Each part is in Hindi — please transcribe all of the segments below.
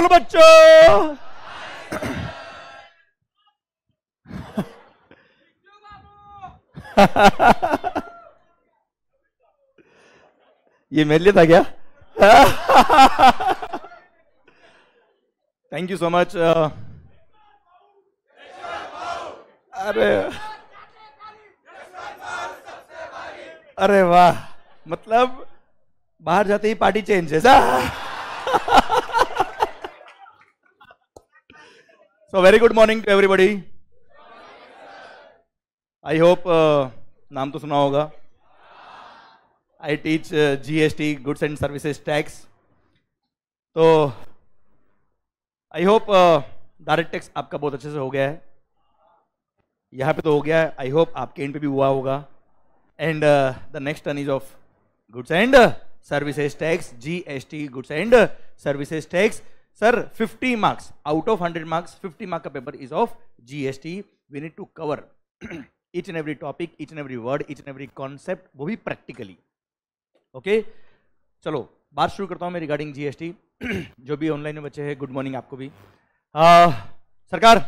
बोलो बच्चों ये मेरे लिए था क्या थैंक यू सो मच अरे अरे वाह मतलब बाहर जाते ही पार्टी चेंज है So very good morning to everybody. I hope uh, नाम तो सुना होगा I teach G S T goods and services tax तो आई होप डायरेक्ट टैक्स आपका बहुत अच्छे से हो गया है यहाँ पे तो हो गया है आई होप आपके एंड पे भी हुआ होगा and the next turn is of goods and services tax G S T goods and services tax sir 50 marks out of 100 marks 50 mark का paper is of GST we need to cover each and every topic each and every word each and every concept वो भी ओके okay चलो बात शुरू करता हूँ मैं रिगार्डिंग जीएसटी जो भी ऑनलाइन बच्चे हैं गुड मॉर्निंग आपको भी आ, सरकार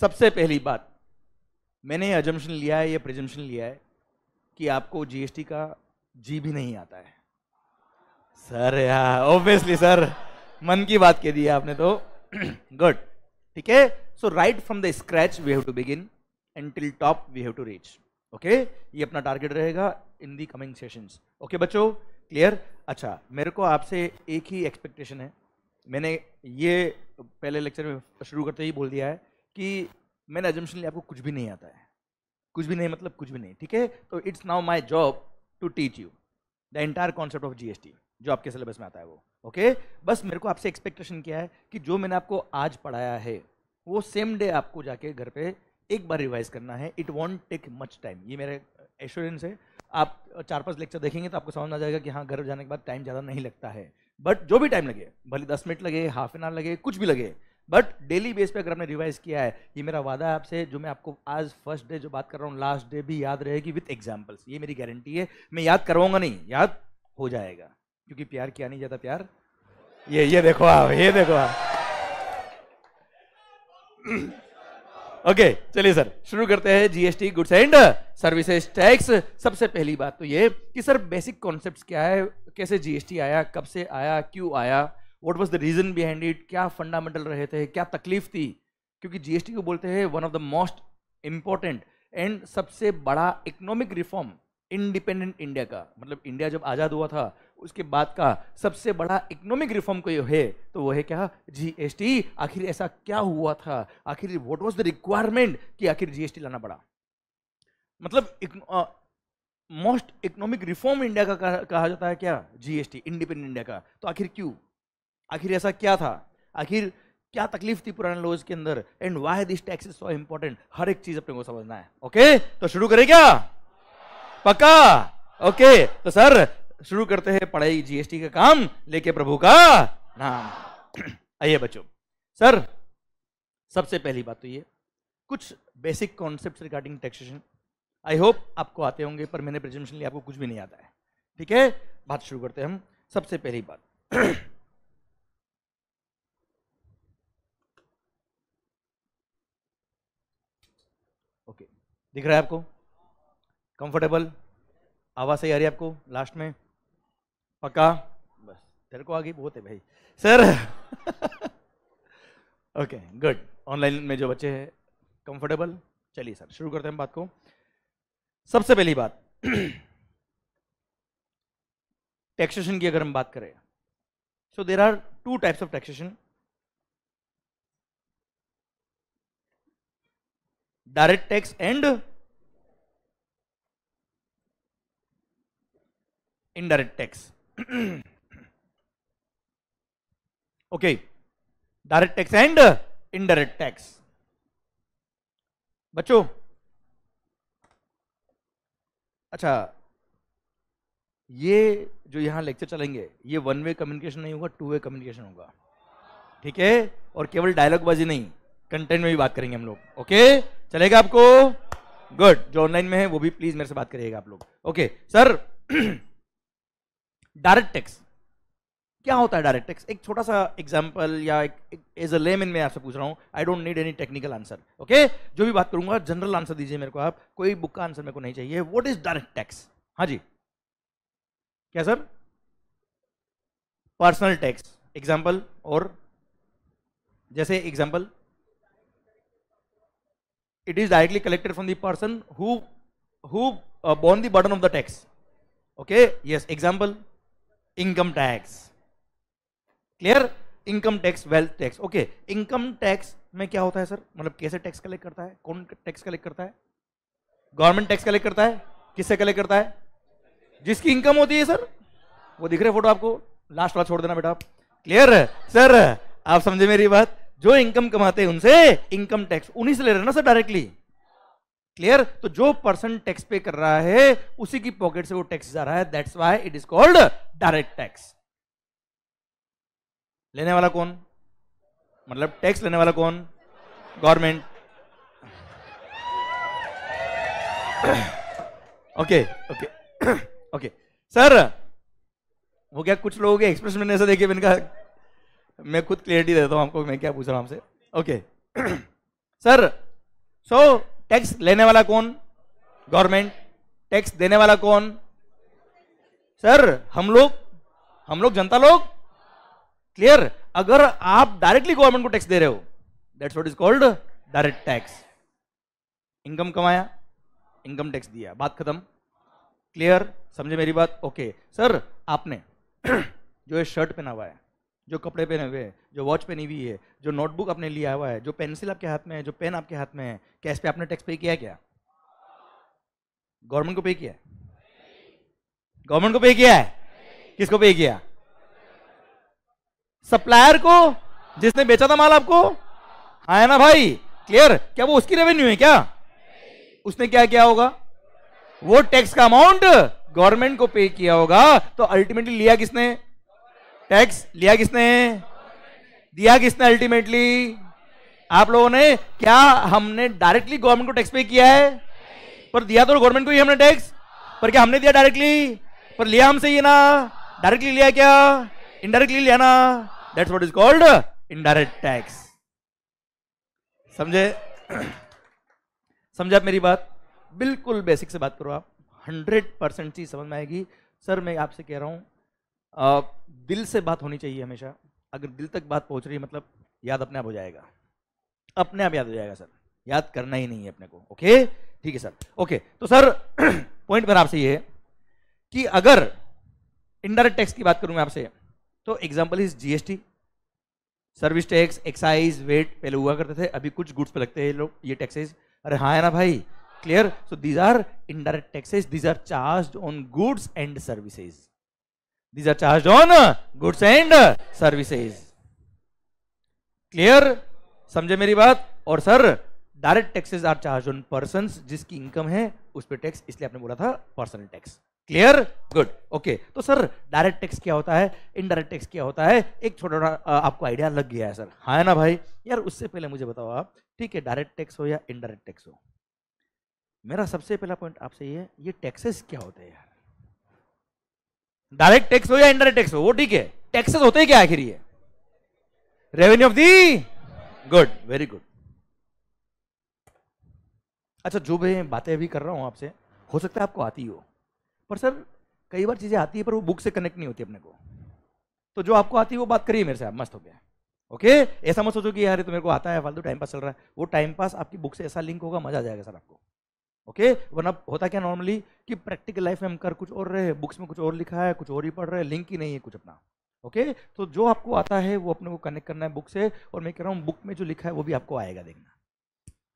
सबसे पहली बात मैंने अजम्पन लिया है या प्रजम्पन लिया है कि आपको जीएसटी का जी भी नहीं आता है सर यार ऑब्वियसली सर मन की बात कह दी है आपने तो गुड ठीक है so right from the scratch we have to begin and till top we have to reach okay ये अपना टारगेट रहेगा in the coming sessions okay बच्चों क्लियर अच्छा मेरे को आपसे एक ही एक्सपेक्टेशन है मैंने ये पहले लेक्चर में शुरू करते ही बोल दिया है कि मैंने एजम्पन लिया आपको कुछ भी नहीं आता है कुछ भी नहीं मतलब कुछ भी नहीं ठीक है तो it's now my job to teach you the entire concept of GST जो आपके सिलेबस में आता है वो ओके बस मेरे को आपसे एक्सपेक्टेशन क्या है कि जो मैंने आपको आज पढ़ाया है वो सेम डे आपको जाके घर पे एक बार रिवाइज करना है it won't take much time ये मेरा एश्योरेंस है आप चार पांच लेक्चर देखेंगे तो आपको समझ आ जाएगा कि हाँ घर जाने के बाद टाइम ज़्यादा नहीं लगता है बट जो भी टाइम लगे भले दस मिनट लगे हाफ एन आवर लगे कुछ भी लगे बट डेली बेस पे अगर आपने रिवाइज किया है ये मेरा वादा है आपसे जो मैं आपको आज फर्स्ट डे जो बात कर रहा हूँ लास्ट डे भी याद रहेगी विथ एग्जाम्पल्स ये मेरी गारंटी है मैं याद करवाऊंगा नहीं याद हो जाएगा क्योंकि प्यार किया नहीं जाता प्यार ये ये देखो आप ये देखो आप ओके चलिए सर शुरू करते हैं GST goods and services tax सबसे पहली बात तो ये कि सर बेसिक कॉन्सेप्ट्स क्या है कैसे जीएसटी आया कब से आया क्यों आया what was the reason behind it क्या फंडामेंटल रहे थे क्या तकलीफ थी क्योंकि जीएसटी को बोलते हैं one of the most important and सबसे बड़ा इकोनॉमिक रिफॉर्म इंडिपेंडेंट इंडिया का मतलब इंडिया जब आज़ाद हुआ था उसके बाद का सबसे बड़ा इकोनॉमिक रिफॉर्म को है तो वो है क्या जीएसटी आखिर ऐसा क्या हुआ था आखिर व्हाट वाज द रिक्वायरमेंट कि आखिर जीएसटी लाना पड़ा मतलब मोस्ट इकोनॉमिक रिफॉर्म इंडिया का कहा जाता है क्या जीएसटी इंडिपेंडेंट इंडिया का तो आखिर क्यों आखिर ऐसा क्या था आखिर क्या तकलीफ थी पुराने लोज के अंदर and why this tax is so important हर एक चीज अपने को समझना है ओके तो शुरू करें क्या पक्का ओके okay, तो सर शुरू करते हैं पढ़ाई जीएसटी का काम लेके प्रभु का नाम आइए बच्चों सर सबसे पहली बात तो ये कुछ basic concept regarding taxation I hope आपको आते होंगे पर मैंने प्रेजेंटेशन आपको कुछ भी नहीं आता है ठीक है बात शुरू करते हैं हम सबसे पहली बात ओके दिख रहा है आपको कंफर्टेबल आवाज़ सही आ रही है आपको लास्ट में पक्का बस तेरे को आगे बहुत है भाई सर ओके गुड ऑनलाइन में जो बच्चे हैं कंफर्टेबल चलिए सर शुरू करते हैं बात को सबसे पहली बात टैक्सेशन की अगर हम बात करें so there are two types of taxation direct tax and indirect tax okay direct tax and indirect tax बच्चों अच्छा ये जो यहां लेक्चर चलेंगे ये वन वे कम्युनिकेशन नहीं होगा टू वे कम्युनिकेशन होगा ठीक है और केवल डायलॉग बाजी नहीं कंटेंट में भी बात करेंगे हम लोग ओके चलेगा आपको गुड जो ऑनलाइन में है वो भी प्लीज मेरे से बात करिएगा आप लोग ओके सर डायरेक्ट टैक्स क्या होता है डायरेक्ट टैक्स एक छोटा सा एग्जाम्पल या एक एज अ लेमन मैं आपसे पूछ रहा हूँ I don't need any technical answer okay जो भी बात करूंगा जनरल आंसर दीजिए मेरे को आप कोई बुक का आंसर मेरे को नहीं चाहिए वॉट इज डायरेक्ट टैक्स हाँ जी क्या सर पर्सनल टैक्स एग्जाम्पल और जैसे example it is directly collected from the person who who द uh, borne the burden of the tax income tax clear income tax wealth tax okay income tax में क्या होता है सर मतलब कैसे टैक्स कलेक्ट करता है कौन टैक्स कलेक्ट करता है गवर्नमेंट टैक्स कलेक्ट करता है किससे कलेक्ट करता है जिसकी इनकम होती है सर वो दिख रहे फोटो आपको लास्ट वाला छोड़ देना बेटा आप क्लियर सर आप समझे मेरी बात जो इनकम कमाते हैं उनसे इनकम टैक्स उन्हीं से ले रहे ना सर डायरेक्टली क्लियर तो जो पर्सन टैक्स पे कर रहा है उसी की पॉकेट से वो टैक्स जा रहा है that's why it is called direct tax लेने वाला कौन मतलब टैक्स लेने वाला कौन government okay okay okay sir वो क्या कुछ लोगों के एक्सप्रेस मैंने ऐसा देखिए इनका मैं खुद क्लियरिटी देता हूं आपको मैं क्या पूछ रहा हूं आपसे ओके सर सो टैक्स लेने वाला कौन गवर्नमेंट टैक्स देने वाला कौन सर हम लोग हम लोग जनता लोग क्लियर अगर आप डायरेक्टली गवर्नमेंट को टैक्स दे रहे हो that's what is called direct tax income कमाया इनकम टैक्स दिया बात खत्म क्लियर समझे मेरी बात ओके सर आपने जो ये शर्ट पहना हुआ है जो कपड़े पहने हुए हैं जो वॉच पहनी हुई है जो नोटबुक आपने लिया हुआ है जो पेंसिल आपके हाथ में है जो पेन आपके हाथ में है कैश पे आपने टैक्स पे किया क्या गवर्नमेंट को पे किया गवर्नमेंट को पे किया है किसको पे किया सप्लायर को जिसने बेचा था माल आपको हाँ है ना भाई क्लियर क्या वो उसकी रेवेन्यू है क्या उसने क्या किया होगा वो टैक्स का अमाउंट गवर्नमेंट को पे किया होगा तो अल्टीमेटली लिया किसने टैक्स लिया किसने दिया किसने अल्टीमेटली आप लोगों ने क्या हमने डायरेक्टली गवर्नमेंट को टैक्स पे किया है पर दिया तो गवर्नमेंट को ही हमने टैक्स पर क्या हमने दिया डायरेक्टली पर लिया हमसे ये ना डायरेक्टली लिया क्या इनडायरेक्टली लिया ना that's what is called indirect tax समझे समझे आप मेरी बात बिल्कुल बेसिक से बात करो आप हंड्रेड परसेंट चीज समझ में आएगी सर मैं आपसे कह रहा हूं दिल से बात होनी चाहिए हमेशा अगर दिल तक बात पहुंच रही है मतलब याद अपने आप हो जाएगा अपने आप याद हो जाएगा सर याद करना ही नहीं है अपने को ओके ठीक है सर ओके तो सर पॉइंट मेरा आपसे ये है कि अगर इनडायरेक्ट टैक्स की बात करूं मैं आपसे तो example is GST service tax excise VAT पहले हुआ करते थे अभी कुछ गुड्स पे लगते हैं लोग ये टैक्सेज अरे हाँ है ना भाई clear so these are indirect taxes these are charge on goods and services these are charged on uh, goods and uh, services clear समझे मेरी बात और sir direct taxes are charge on person जिसकी इनकम है उस पर टैक्स इसलिए आपने बोला था personal tax clear good okay तो सर डायरेक्ट टैक्स क्या होता है इनडायरेक्ट टैक्स क्या होता है एक छोटा छोटा आपको आइडिया लग गया है सर हाँ ना भाई यार उससे पहले मुझे बताओ आप ठीक है डायरेक्ट टैक्स हो या इनडायरेक्ट टैक्स हो मेरा सबसे पहला पॉइंट आपसे ये ये टैक्सेस क्या होते हैं यार डायरेक्ट टैक्स हो या इनडायरेक्ट टैक्स हो वो ठीक है टैक्सेस होते ही क्या आखिर ये revenue of the good very good अच्छा जो भी बातें अभी कर रहा हूं आपसे हो सकता है आपको आती हो पर सर कई बार चीज़ें आती है पर वो बुक से कनेक्ट नहीं होती अपने को तो जो आपको आती है वो बात करिए मेरे से आप मस्त हो गया ओके ऐसा मत सोचो कि यार ये तो मेरे को आता है फालतू टाइम पास चल रहा है वो टाइम पास आपकी बुक से ऐसा लिंक होगा मजा आ जाएगा सर आपको ओके वरना होता क्या नॉर्मली कि प्रैक्टिकल लाइफ में हम कर कुछ और रहे हैं बुक्स में कुछ और लिखा है कुछ और ही पढ़ रहे हैं लिंक ही नहीं है कुछ अपना ओके तो जो आपको आता है वो अपने को कनेक्ट करना है बुक से और मैं कह रहा हूँ बुक में जो लिखा है वो भी आपको आएगा देखना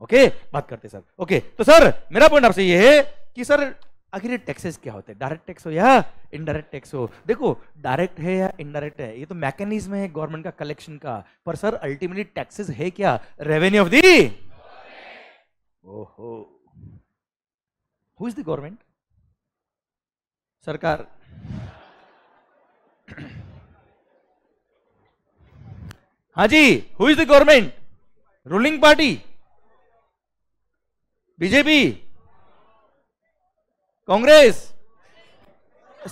ओके बात करते सर ओके तो सर मेरा पॉइंट आपसे ये है कि सर आखिर टैक्सेस क्या होते हैं डायरेक्ट टैक्स हो या इनडायरेक्ट टैक्स हो देखो डायरेक्ट है या इनडायरेक्ट है ये तो मैकेनिज्म है गवर्नमेंट का कलेक्शन का पर सर अल्टीमेटली टैक्सेस है क्या रेवेन्यू ऑफ दी ओहो Who is the government? Sarkar. हाँ जी who is the government ruling party BJP Congress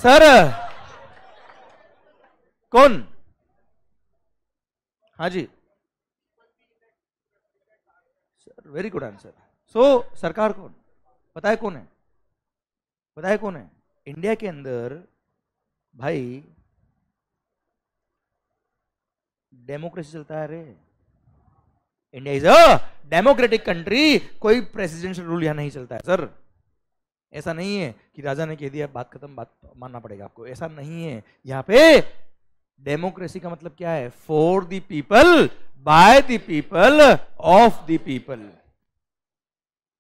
sir कौन हाँ जी sir very good answer so सरकार कौन पता है कौन है पता है कौन है इंडिया के अंदर भाई डेमोक्रेसी चलता है अरे India is a democratic country कोई प्रेसिडेंशियल रूल यहां नहीं चलता है सर ऐसा नहीं है कि राजा ने कह दिया बात खत्म बात मानना पड़ेगा आपको ऐसा नहीं है यहां पे डेमोक्रेसी का मतलब क्या है for the people by the people of the people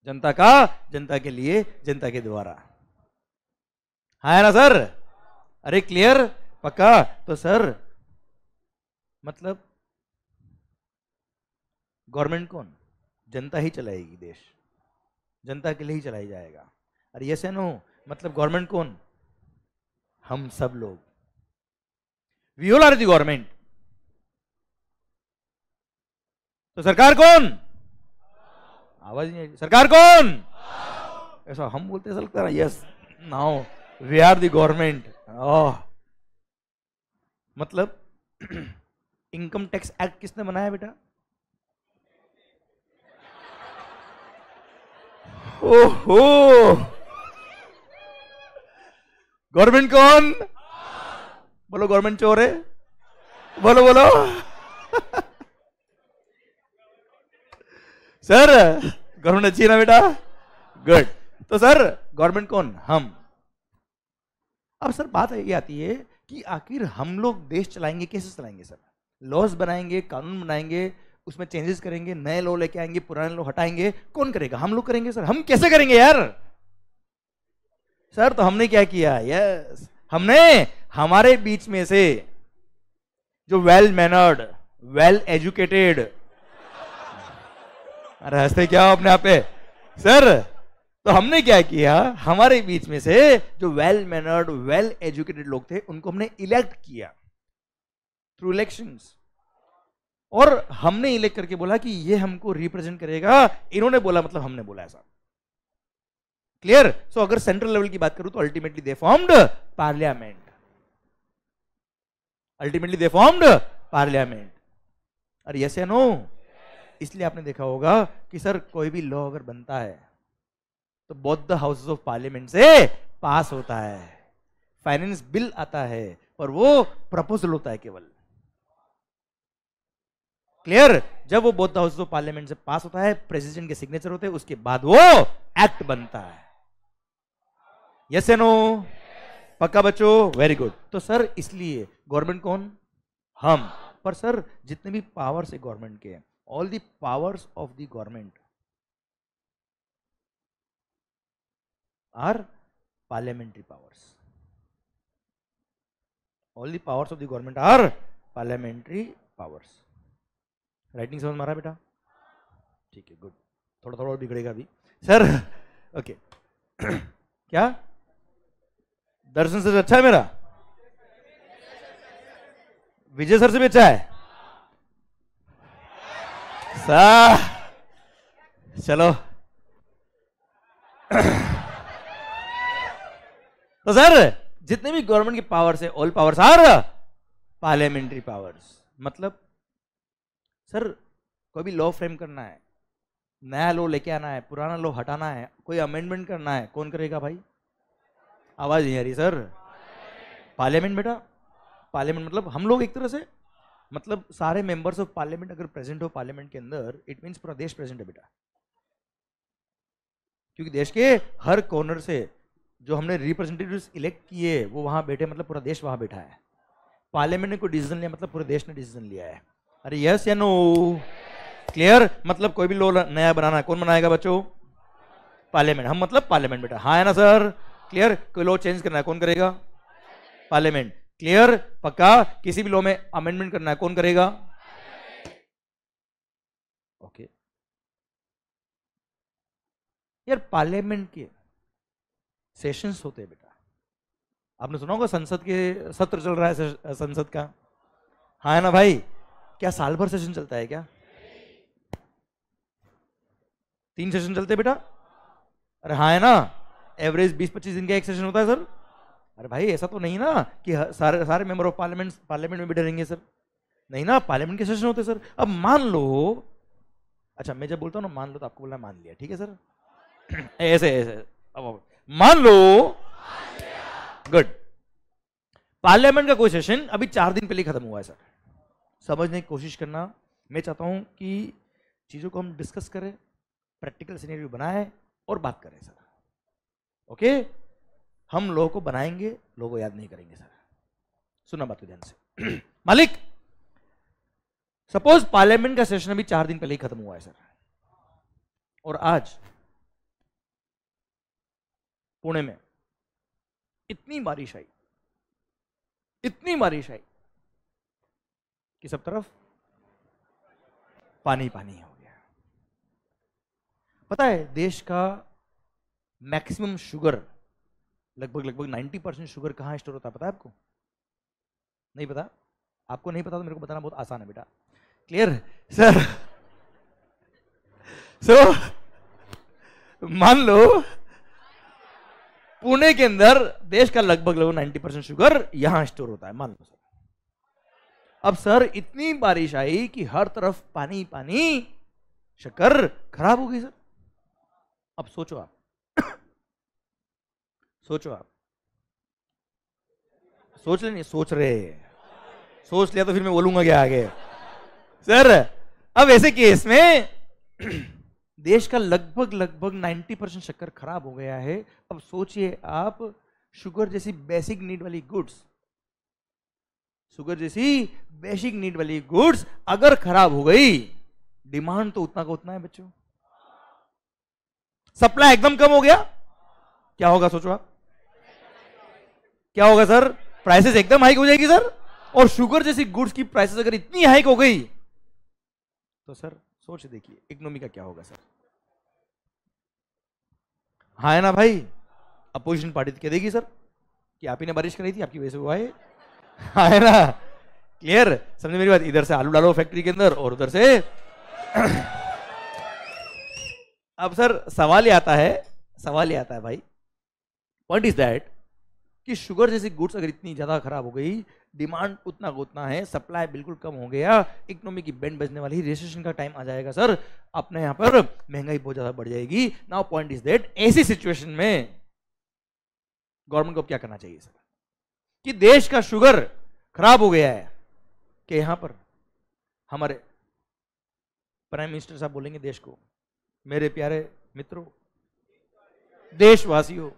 जनता का जनता के लिए जनता के द्वारा हाँ है ना सर अरे क्लियर पक्का तो सर मतलब गवर्नमेंट कौन जनता ही चलाएगी देश जनता के लिए ही चलाई जाएगा अरे यस एन मतलब गवर्नमेंट कौन हम सब लोग we all are the government तो सरकार कौन आवाज नहीं सरकार कौन ऐसा हम बोलते ऐसा लगता yes now we are the government मतलब इनकम टैक्स एक्ट किसने बनाया बेटा ओहो गवर्नमेंट कौन बोलो गवर्नमेंट चोर है बोलो बोलो सर गवर्नमेंट अच्छी ना बेटा गुड तो सर गवर्नमेंट कौन हम अब सर बात ये आती है कि आखिर हम लोग देश चलाएंगे कैसे चलाएंगे सर लॉज बनाएंगे कानून बनाएंगे उसमें चेंजेस करेंगे नए लॉ लेके आएंगे पुराने लॉ हटाएंगे कौन करेगा हम लोग करेंगे सर हम कैसे करेंगे यार सर तो हमने क्या किया यस हमने हमारे बीच में से जो वेल मैनर्ड वेल एजुकेटेड अरे हंसते क्या हो अपने आप पे सर तो हमने क्या किया हमारे बीच में से जो वेल मैनर्ड वेल एजुकेटेड लोग थे उनको हमने इलेक्ट किया थ्रू इलेक्शन और हमने इलेक्ट करके बोला कि ये हमको रिप्रेजेंट करेगा इन्होंने बोला मतलब हमने बोला ऐसा क्लियर सो so, अगर सेंट्रल लेवल की बात करूं तो ultimately they formed Parliament ultimately they formed Parliament अरे यस या नो इसलिए आपने देखा होगा कि सर कोई भी लॉ अगर बनता है तो both the houses of Parliament से पास होता है फाइनेंस बिल आता है और वो प्रपोजल होता है केवल क्लियर जब वो बोथ हाउस ऑफ पार्लियामेंट से पास होता है प्रेसिडेंट के सिग्नेचर होते हैं उसके बाद वो एक्ट बनता है यस ए नो पक्का बच्चो वेरी गुड तो सर इसलिए गवर्नमेंट कौन हम पर सर जितने भी पावर्स है गवर्नमेंट के all the powers of the government are parliamentary powers. All the powers of the government are parliamentary powers. Writing समझ मारा बेटा ठीक है गुड थोड़ा थोड़ा और बिगड़ेगा अभी सर ओके क्या दर्शन से अच्छा है मेरा विजय सर से भी अच्छा है सा चलो तो सर जितने भी गवर्नमेंट की पावर्स है all powers are parliamentary powers मतलब सर कोई भी लॉ फ्रेम करना है नया लॉ लेके आना है पुराना लॉ हटाना है कोई अमेंडमेंट करना है कौन करेगा भाई आवाज नहीं आ रही सर पार्लियामेंट बेटा पार्लियामेंट मतलब हम लोग एक तरह से मतलब सारे मेंबर्स ऑफ पार्लियामेंट अगर प्रेजेंट हो पार्लियामेंट के अंदर इट मीन्स पूरा देश प्रेजेंट है बेटा क्योंकि देश के हर कॉर्नर से जो हमने रिप्रेजेंटेटिव इलेक्ट किए वो वहाँ बैठे मतलब पूरा देश वहाँ बैठा है पार्लियामेंट ने कोई डिसीजन लिया मतलब पूरे देश ने डिसीजन लिया है अरे यस या नो क्लियर मतलब कोई भी लो नया बनाना कौन बनाएगा बच्चों पार्लियामेंट हम मतलब पार्लियामेंट बेटा हाँ है ना सर क्लियर कोई लॉ चेंज करना है कौन करेगा पार्लियामेंट क्लियर पक्का किसी भी लॉ में अमेंडमेंट करना है कौन करेगा ओके okay. यार पार्लियामेंट के सेशंस होते हैं बेटा आपने सुना होगा संसद के सत्र चल रहा है संसद का हाँ है ना भाई क्या साल भर सेशन चलता है क्या तीन सेशन चलते बेटा अरे हाँ है ना एवरेज बीस पच्चीस दिन का एक सेशन होता है सर अरे भाई ऐसा तो नहीं ना कि सारे सारे मेंबर ऑफ पार्लियामेंट पार्लियामेंट में बैठे रहेंगे सर नहीं ना पार्लियामेंट के सेशन होते सर अब मान लो अच्छा मैं जब बोलता हूँ ना मान लो तो आपको बोलना मान लिया ठीक है सर ऐसे ऐसे अब मान लो गुड पार्लियामेंट का कोई सेशन अभी चार दिन पहले खत्म हुआ है सर समझने की कोशिश करना मैं चाहता हूं कि चीज़ों को हम डिस्कस करें प्रैक्टिकल सीनरी बनाए और बात करें सर ओके हम लोगों को बनाएंगे लोगों को याद नहीं करेंगे सर सुना बात ध्यान से मालिक सपोज पार्लियामेंट का सेशन अभी चार दिन पहले ही खत्म हुआ है सर और आज पुणे में इतनी बारिश आई इतनी बारिश आई कि सब तरफ पानी पानी हो गया पता है देश का मैक्सिमम शुगर लगभग लगभग 90 परसेंट शुगर कहाँ स्टोर होता है पता है आपको नहीं पता आपको नहीं पता तो मेरे को बताना बहुत आसान है बेटा क्लियर सर सो so, मान लो पुणे के अंदर देश का लगभग लगभग नाइन्टी परसेंट शुगर यहां स्टोर होता है मान लो सर अब सर इतनी बारिश आई कि हर तरफ पानी पानी शक्कर खराब हो गई सर अब सोचो आप सोचो आप सोच ले नहीं सोच रहे सोच लिया तो फिर मैं बोलूंगा क्या आगे सर अब ऐसे केस में देश का लगभग लगभग 90 परसेंट शक्कर खराब हो गया है अब सोचिए आप शुगर जैसी बेसिक नीड वाली गुड्स शुगर जैसी बेसिक नीड वाली गुड्स अगर खराब हो गई डिमांड तो उतना का उतना है बच्चों सप्लाई एकदम कम हो गया क्या होगा सोचो आप क्या होगा सर प्राइसेस एकदम हाइक हो जाएगी सर और शुगर जैसी गुड्स की प्राइसेस अगर इतनी हाइक हो गई तो सर सोच देखिए इकोनॉमी का क्या होगा सर हाँ है ना भाई अपोजिशन पार्टी तो क्या देगी सर कि आप ही ने बारिश करी थी आपकी वजह से हुआ है हाँ है ना क्लियर समझे मेरी बात इधर से आलू डालो फैक्ट्री के अंदर और उधर से अब सर सवाल ये आता है सवाल ये आता है भाई वट इज दैट कि शुगर जैसी गुड्स अगर इतनी ज़्यादा खराब हो गई डिमांड उतना उतना है सप्लाई बिल्कुल कम हो गया इकोनॉमी की बैंड बजने वाली रिसेशन का टाइम आ जाएगा सर अपने यहाँ पर महंगाई बहुत ज़्यादा बढ़ जाएगी नाउ पॉइंट इज दैट ऐसी सिचुएशन में गवर्नमेंट को क्या करना चाहिए सर कि देश का शुगर खराब हो गया है कि यहाँ पर हमारे प्राइम मिनिस्टर साहब बोलेंगे देश को मेरे प्यारे मित्रों देशवासियों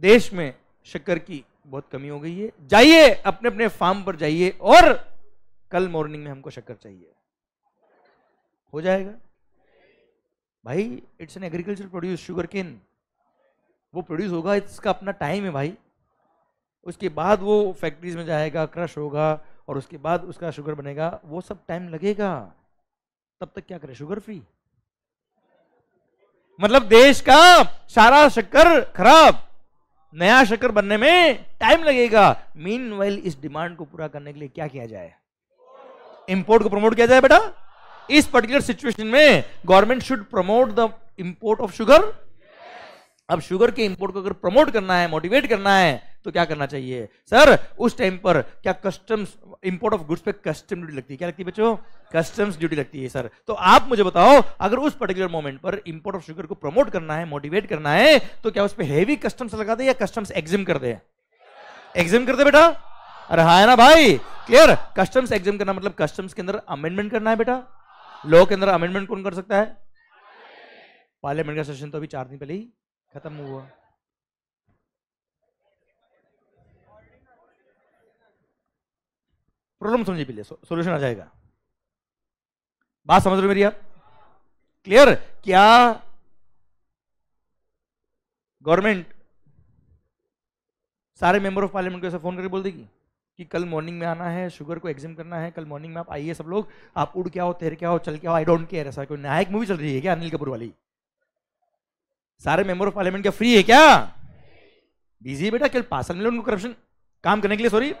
देश में शक्कर की बहुत कमी हो गई है जाइए अपने अपने फार्म पर जाइए और कल मॉर्निंग में हमको शक्कर चाहिए हो जाएगा भाई it's an agriculture produce sugar cane वो प्रोड्यूस होगा इसका अपना टाइम है भाई उसके बाद वो फैक्ट्रीज में जाएगा क्रश होगा और उसके बाद उसका शुगर बनेगा वो सब टाइम लगेगा तब तक क्या करें शुगर फ्री मतलब देश का सारा शक्कर खराब नया शकर बनने में टाइम लगेगा मीन वेल इस डिमांड को पूरा करने के लिए क्या किया जाए इंपोर्ट को प्रमोट किया जाए बेटा इस पर्टिकुलर सिचुएशन में government should promote the import of sugar अब शुगर के इंपोर्ट को अगर प्रमोट करना है मोटिवेट करना है तो क्या करना चाहिए सर उस टाइम पर क्या कस्टम्स इंपोर्ट ऑफ गुड्स पे कस्टम ड्यूटी लगती है क्या लगती है बच्चों कस्टम्स ड्यूटी लगती है सर तो आप मुझे बताओ अगर उस पर्टिकुलर मोमेंट पर इंपोर्ट ऑफ शुगर को प्रमोट करना है मोटिवेट करना है तो क्या उस पर हैवी कस्टम्स लगा दे या कस्टम्स एग्जिम कर दे एग्जिम कर दे बेटा अरे हाँ है ना भाई क्लियर कस्टम्स एग्जिम करना मतलब कस्टम्स के अंदर अमेंडमेंट करना है बेटा लॉ के अंदर अमेंडमेंट कौन कर सकता है पार्लियामेंट का सेशन तो अभी चार दिन पहले ही खत्म हुआ प्रॉब्लम समझे पहले सोल्यूशन आ जाएगा बात समझ रहे मेरी आप क्लियर क्या गवर्नमेंट सारे मेंबर ऑफ पार्लियामेंट को ऐसा फोन करके बोल देगी कि कल मॉर्निंग में आना है शुगर को एग्जाम करना है कल मॉर्निंग में आप आइए सब लोग आप उड़ क्या हो तैर क्या हो चल क्या हो आई डोंट केयर ऐसा कोई नायक मूवी चल रही है क्या अनिल कपूर वाली सारे मेंबर ऑफ पार्लियामेंट क्या फ्री है क्या बिजी है बेटा कल पार्सल मिले उनको करप्शन काम करने के लिए सॉरी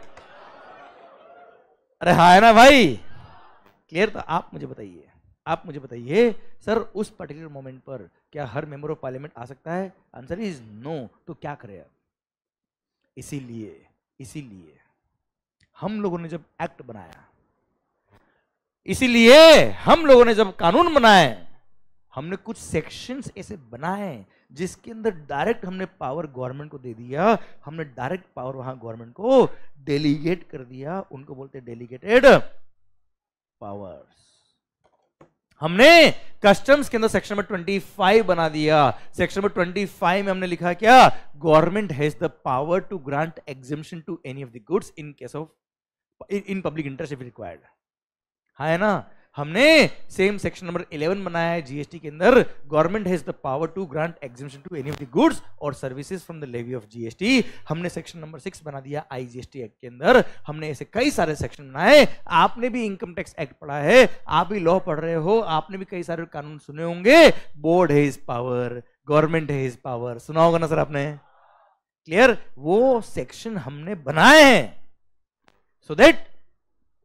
अरे हाँ है ना भाई क्लियर था आप मुझे बताइए आप मुझे बताइए सर उस पर्टिकुलर मोमेंट पर क्या हर मेंबर ऑफ पार्लियामेंट आ सकता है आंसर इज नो तो क्या करें आप इसीलिए इसीलिए हम लोगों ने जब एक्ट बनाया इसीलिए हम लोगों ने जब कानून बनाए हमने कुछ सेक्शंस ऐसे बनाए जिसके अंदर डायरेक्ट हमने पावर गवर्नमेंट को दे दिया हमने डायरेक्ट पावर वहां गवर्नमेंट को डेलीगेट कर दिया उनको बोलते डेलीगेटेड पावर्स हमने कस्टम्स के अंदर सेक्शन नंबर 25 बना दिया सेक्शन नंबर 25 में हमने लिखा क्या government has the power to grant exhibition to any of the goods in case of in public interest if required हा है ना हमने सेम सेक्शन नंबर 11 बनाया है जीएसटी के अंदर government has the power to grant exemption to any of the goods और services from the levy of GST हमने सेक्शन नंबर सिक्स बना दिया आईजीएसटी एक्ट के अंदर हमने ऐसे कई सारे सेक्शन बनाए आपने भी इनकम टैक्स एक्ट पढ़ा है आप भी लॉ पढ़ रहे हो आपने भी कई सारे कानून सुने होंगे बोर्ड है इज पावर गवर्नमेंट है इज पावर सुना होगा ना सर आपने क्लियर वो सेक्शन हमने बनाए हैं सो देट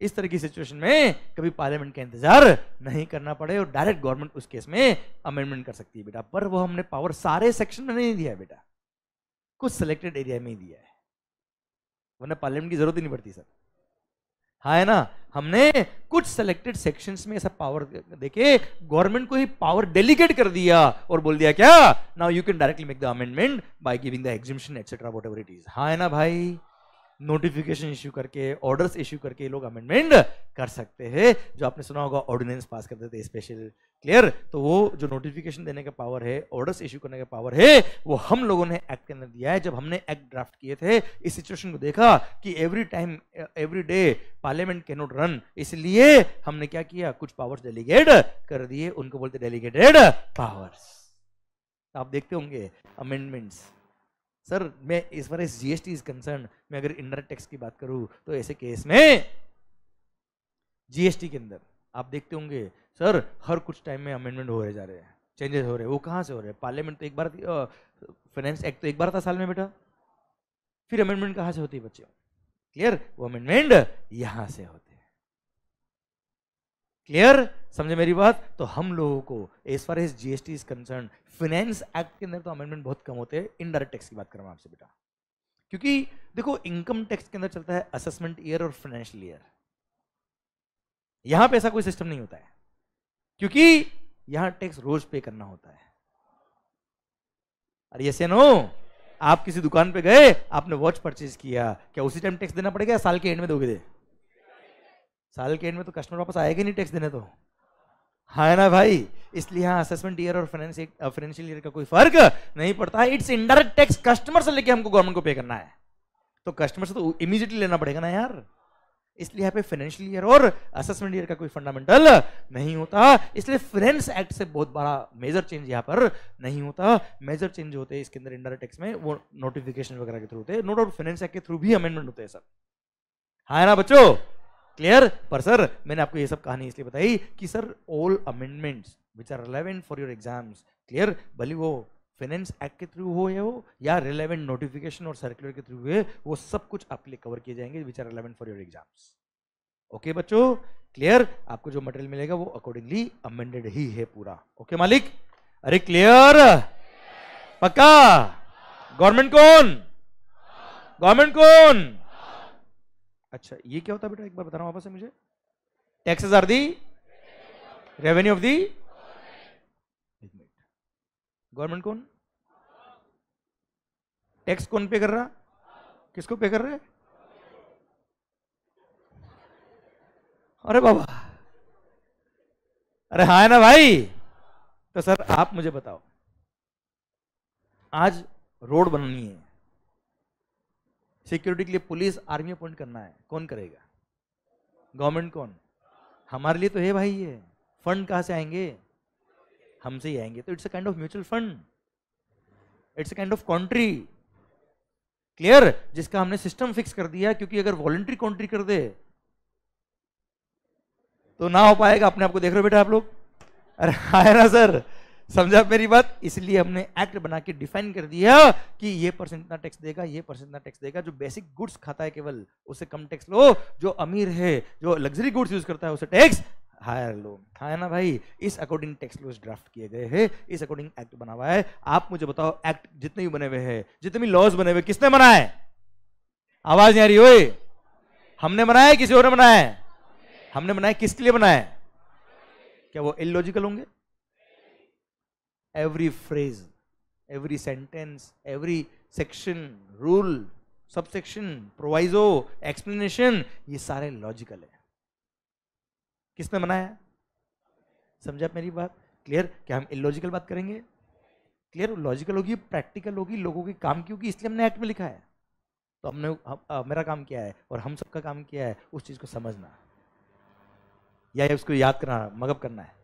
इस तरह की सिचुएशन में कभी पार्लियामेंट का इंतजार नहीं करना पड़े और डायरेक्ट गवर्नमेंट उस केस में अमेंडमेंट कर सकती है बेटा पर वो हमने पावर सारे सेक्शन में नहीं दिया है बेटा कुछ सिलेक्टेड एरिया में ही दिया है वरना पार्लियामेंट की जरूरत ही नहीं पड़ती सर हाँ है ना हमने कुछ सिलेक्टेड सेक्शंस में ऐसा पावर देके गवर्नमेंट को ही पावर डेलीगेट कर दिया और बोल दिया क्या now you can directly make the amendment by giving the exhibition etcetera whatever it is हाँ है ना भाई नोटिफिकेशन इश्यू करके ऑर्डर्स इश्यू करके लोग अमेंडमेंट कर सकते हैं जो आपने सुना होगा ऑर्डिनेंस पास करते थे स्पेशल क्लियर तो वो जो नोटिफिकेशन देने का पावर है ऑर्डर्स इश्यू करने का पावर है वो हम लोगों ने एक्ट के अंदर दिया है जब हमने एक्ट ड्राफ्ट किए थे इस सिचुएशन को देखा कि every time every day parliament can not run इसलिए हमने क्या किया कुछ पावर्स डेलीगेट कर दिए उनको बोलते डेलीगेटेड पावर्स आप देखते होंगे अमेंडमेंट्स सर मैं इस बार as G S T is concern मैं अगर इंडर टैक्स की बात करूं तो ऐसे केस में जीएसटी के अंदर आप देखते होंगे सर हर कुछ टाइम में अमेंडमेंट हो रहे जा रहे हैं चेंजेस हो रहे हैं वो कहाँ से हो रहे हैं पार्लियामेंट तो एक बार फाइनेंस एक्ट तो एक बार था साल में बेटा फिर अमेंडमेंट कहाँ से होती है बच्चे क्लियर वो अमेंडमेंट यहाँ से होती क्लियर समझे मेरी बात तो हम लोगों को as far as GST is concern finance act के अंदर तो अमेंडमेंट बहुत कम होते हैं इनडायरेक्ट टैक्स की बात कर रहा हूँ आपसे बेटा क्योंकि देखो इनकम टैक्स के अंदर चलता है असेसमेंट ईयर और फाइनेंशियल ईयर यहां पे ऐसा कोई सिस्टम नहीं होता है क्योंकि यहां टैक्स रोज पे करना होता है अरे ऐसे नो आप किसी दुकान पे गए आपने वॉच परचेज किया क्या उसी टाइम टैक्स देना पड़ेगा साल के एंड में दोगे दे साल के एंड में तो कस्टमर वापस आएगा नहीं टैक्स देने तो है ना भाई इसलिए यहाँ असेसमेंट ईयर और फाइनेंशियल ईयर का कोई फर्क नहीं पड़ता है इट्स इनडायरेक्ट टैक्स कस्टमर से लेके हमको गवर्नमेंट को पे करना है तो कस्टमर से तो इमीजिएटली लेना पड़ेगा ना यार इसलिए यहाँ पे फाइनेंशियल ईयर और असेसमेंट ईयर का कोई फंडामेंटल नहीं होता इसलिए फ्रेंड्स एक्ट से बहुत बड़ा मेजर चेंज यहाँ पर नहीं होता मेजर चेंज होते हैं इसके अंदर इंडायरेक्ट टैक्स में वो नोटिफिकेशन वगैरह के थ्रू होते हैं नो डाउट फाइनेंस एक्ट के थ्रू भी अमेंडमेंट होते हैं सर हाँ ना बच्चों क्लियर पर सर मैंने आपको ये सब कहानी इसलिए बताई कि sir all amendments which are relevant for your exams clear भले वो फाइनेंस एक्ट के थ्रू हो या हो या रिलेवेंट नोटिफिकेशन और सर्कुलर के थ्रू हुए वो सब कुछ आपके लिए कवर किए जाएंगे which are relevant for your exams okay बच्चों क्लियर आपको जो मटेरियल मिलेगा वो अकॉर्डिंगली अमेंडेड ही है पूरा ओके okay, मालिक अरे क्लियर पक्का गवर्नमेंट कौन गवर्नमेंट कौन अच्छा ये क्या होता है बेटा एक बार बता रहा हूं वापस से मुझे taxes are the revenue of the government कौन टैक्स कौन पे कर रहा किसको पे कर रहे अरे बाबा अरे हाँ है ना भाई तो सर आप मुझे बताओ आज रोड बननी है सिक्योरिटी के लिए पुलिस आर्मी अपॉइंट करना है कौन करेगा गवर्नमेंट कौन हमारे लिए तो है भाई ये फंड कहाँ से आएंगे हमसे ही आएंगे तो it's a kind of mutual fund it's a kind of country clear जिसका हमने सिस्टम फिक्स कर दिया क्योंकि अगर वॉलंट्री कंट्री कर दे तो ना हो पाएगा अपने आप को देख रहे हो बेटा आप लोग अरे हाय ना सर समझा मेरी बात इसलिए हमने एक्ट बना के डिफाइन कर दिया कि ये परसेंट इतना टैक्स देगा ये परसेंट इतना टैक्स देगा जो बेसिक गुड्स खाता है केवल उसे कम टैक्स लो जो अमीर है जो लग्जरी गुड्स यूज करता है उसे टैक्स हायर लो हाँ ना भाई इस अकॉर्डिंग टैक्स लो ड्राफ्ट किए गए हैं इस अकॉर्डिंग एक्ट बना हुआ है आप मुझे बताओ एक्ट जितने भी बने हुए हैं जितने भी लॉज बने हुए किसने बनाए आवाज नहीं आ रही हो हमने बनाया किसी और ने बनाया हमने बनाया किसके लिए बनाया क्या वो इलॉजिकल होंगे every phrase, every sentence, every section, rule, subsection proviso explanation ये सारे लॉजिकल है किसने बनाया समझा मेरी बात क्लियर क्या हम इलॉजिकल बात करेंगे क्लियर लॉजिकल होगी प्रैक्टिकल होगी लोगों के काम क्योंकि इसलिए हमने एक्ट में लिखा है तो हमने हम, मेरा काम किया है और हम सबका काम किया है उस चीज़ को समझना या उसको याद करना मगब करना है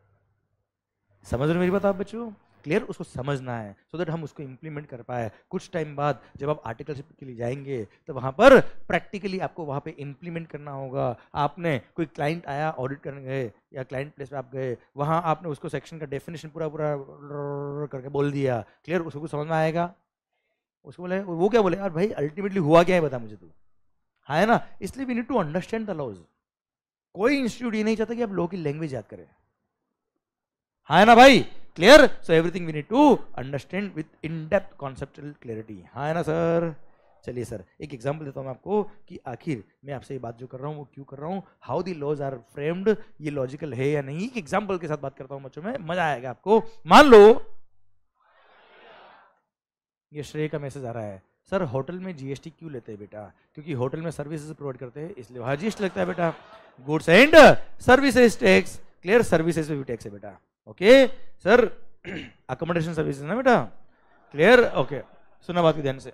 समझ रहे मेरी बात आप बच्चों क्लियर उसको समझना है सो so दैट हम उसको इंप्लीमेंट कर पाए कुछ टाइम बाद जब आप आर्टिकलशिप के लिए जाएंगे तो वहाँ पर प्रैक्टिकली आपको वहाँ पे इंप्लीमेंट करना होगा आपने कोई क्लाइंट आया ऑडिट करने गए या क्लाइंट प्लेस पे आप गए वहाँ आपने उसको सेक्शन का डेफिनेशन पूरा पूरा करके बोल दिया क्लियर उसको कुछ समझ में आएगा उसको बोले वो क्या बोले यार भाई अल्टीमेटली हुआ क्या है बता मुझे तू हाँ है ना इसलिए we need to understand the laws कोई इंस्टीट्यूट ये नहीं चाहता कि आप लोगों की लैंग्वेज याद करें हाँ है ना भाई clear so everything we need to understand with in depth conceptual clarity हाँ है ना सर चलिए सर एक एग्जांपल देता हूँ मैं आपको कि आखिर मैं आपसे ये बात जो कर रहा हूँ वो क्यों कर रहा हूँ how the laws are framed ये लॉजिकल है या नहीं एक एग्जांपल के साथ बात करता हूँ बच्चों में मजा आएगा आपको मान लो ये श्रेय का मैसेज आ रहा है सर होटल में जीएसटी क्यों लेते हैं बेटा क्योंकि होटल में सर्विसेज प्रोवाइड करते हैं इसलिए वहाँ जीएसटी लगता है बेटा goods and services tax clear services पे भी टैक्स है बेटा ओके सर अकोमोडेशन सर्विस ना बेटा क्लियर ओके सुना बात की ध्यान से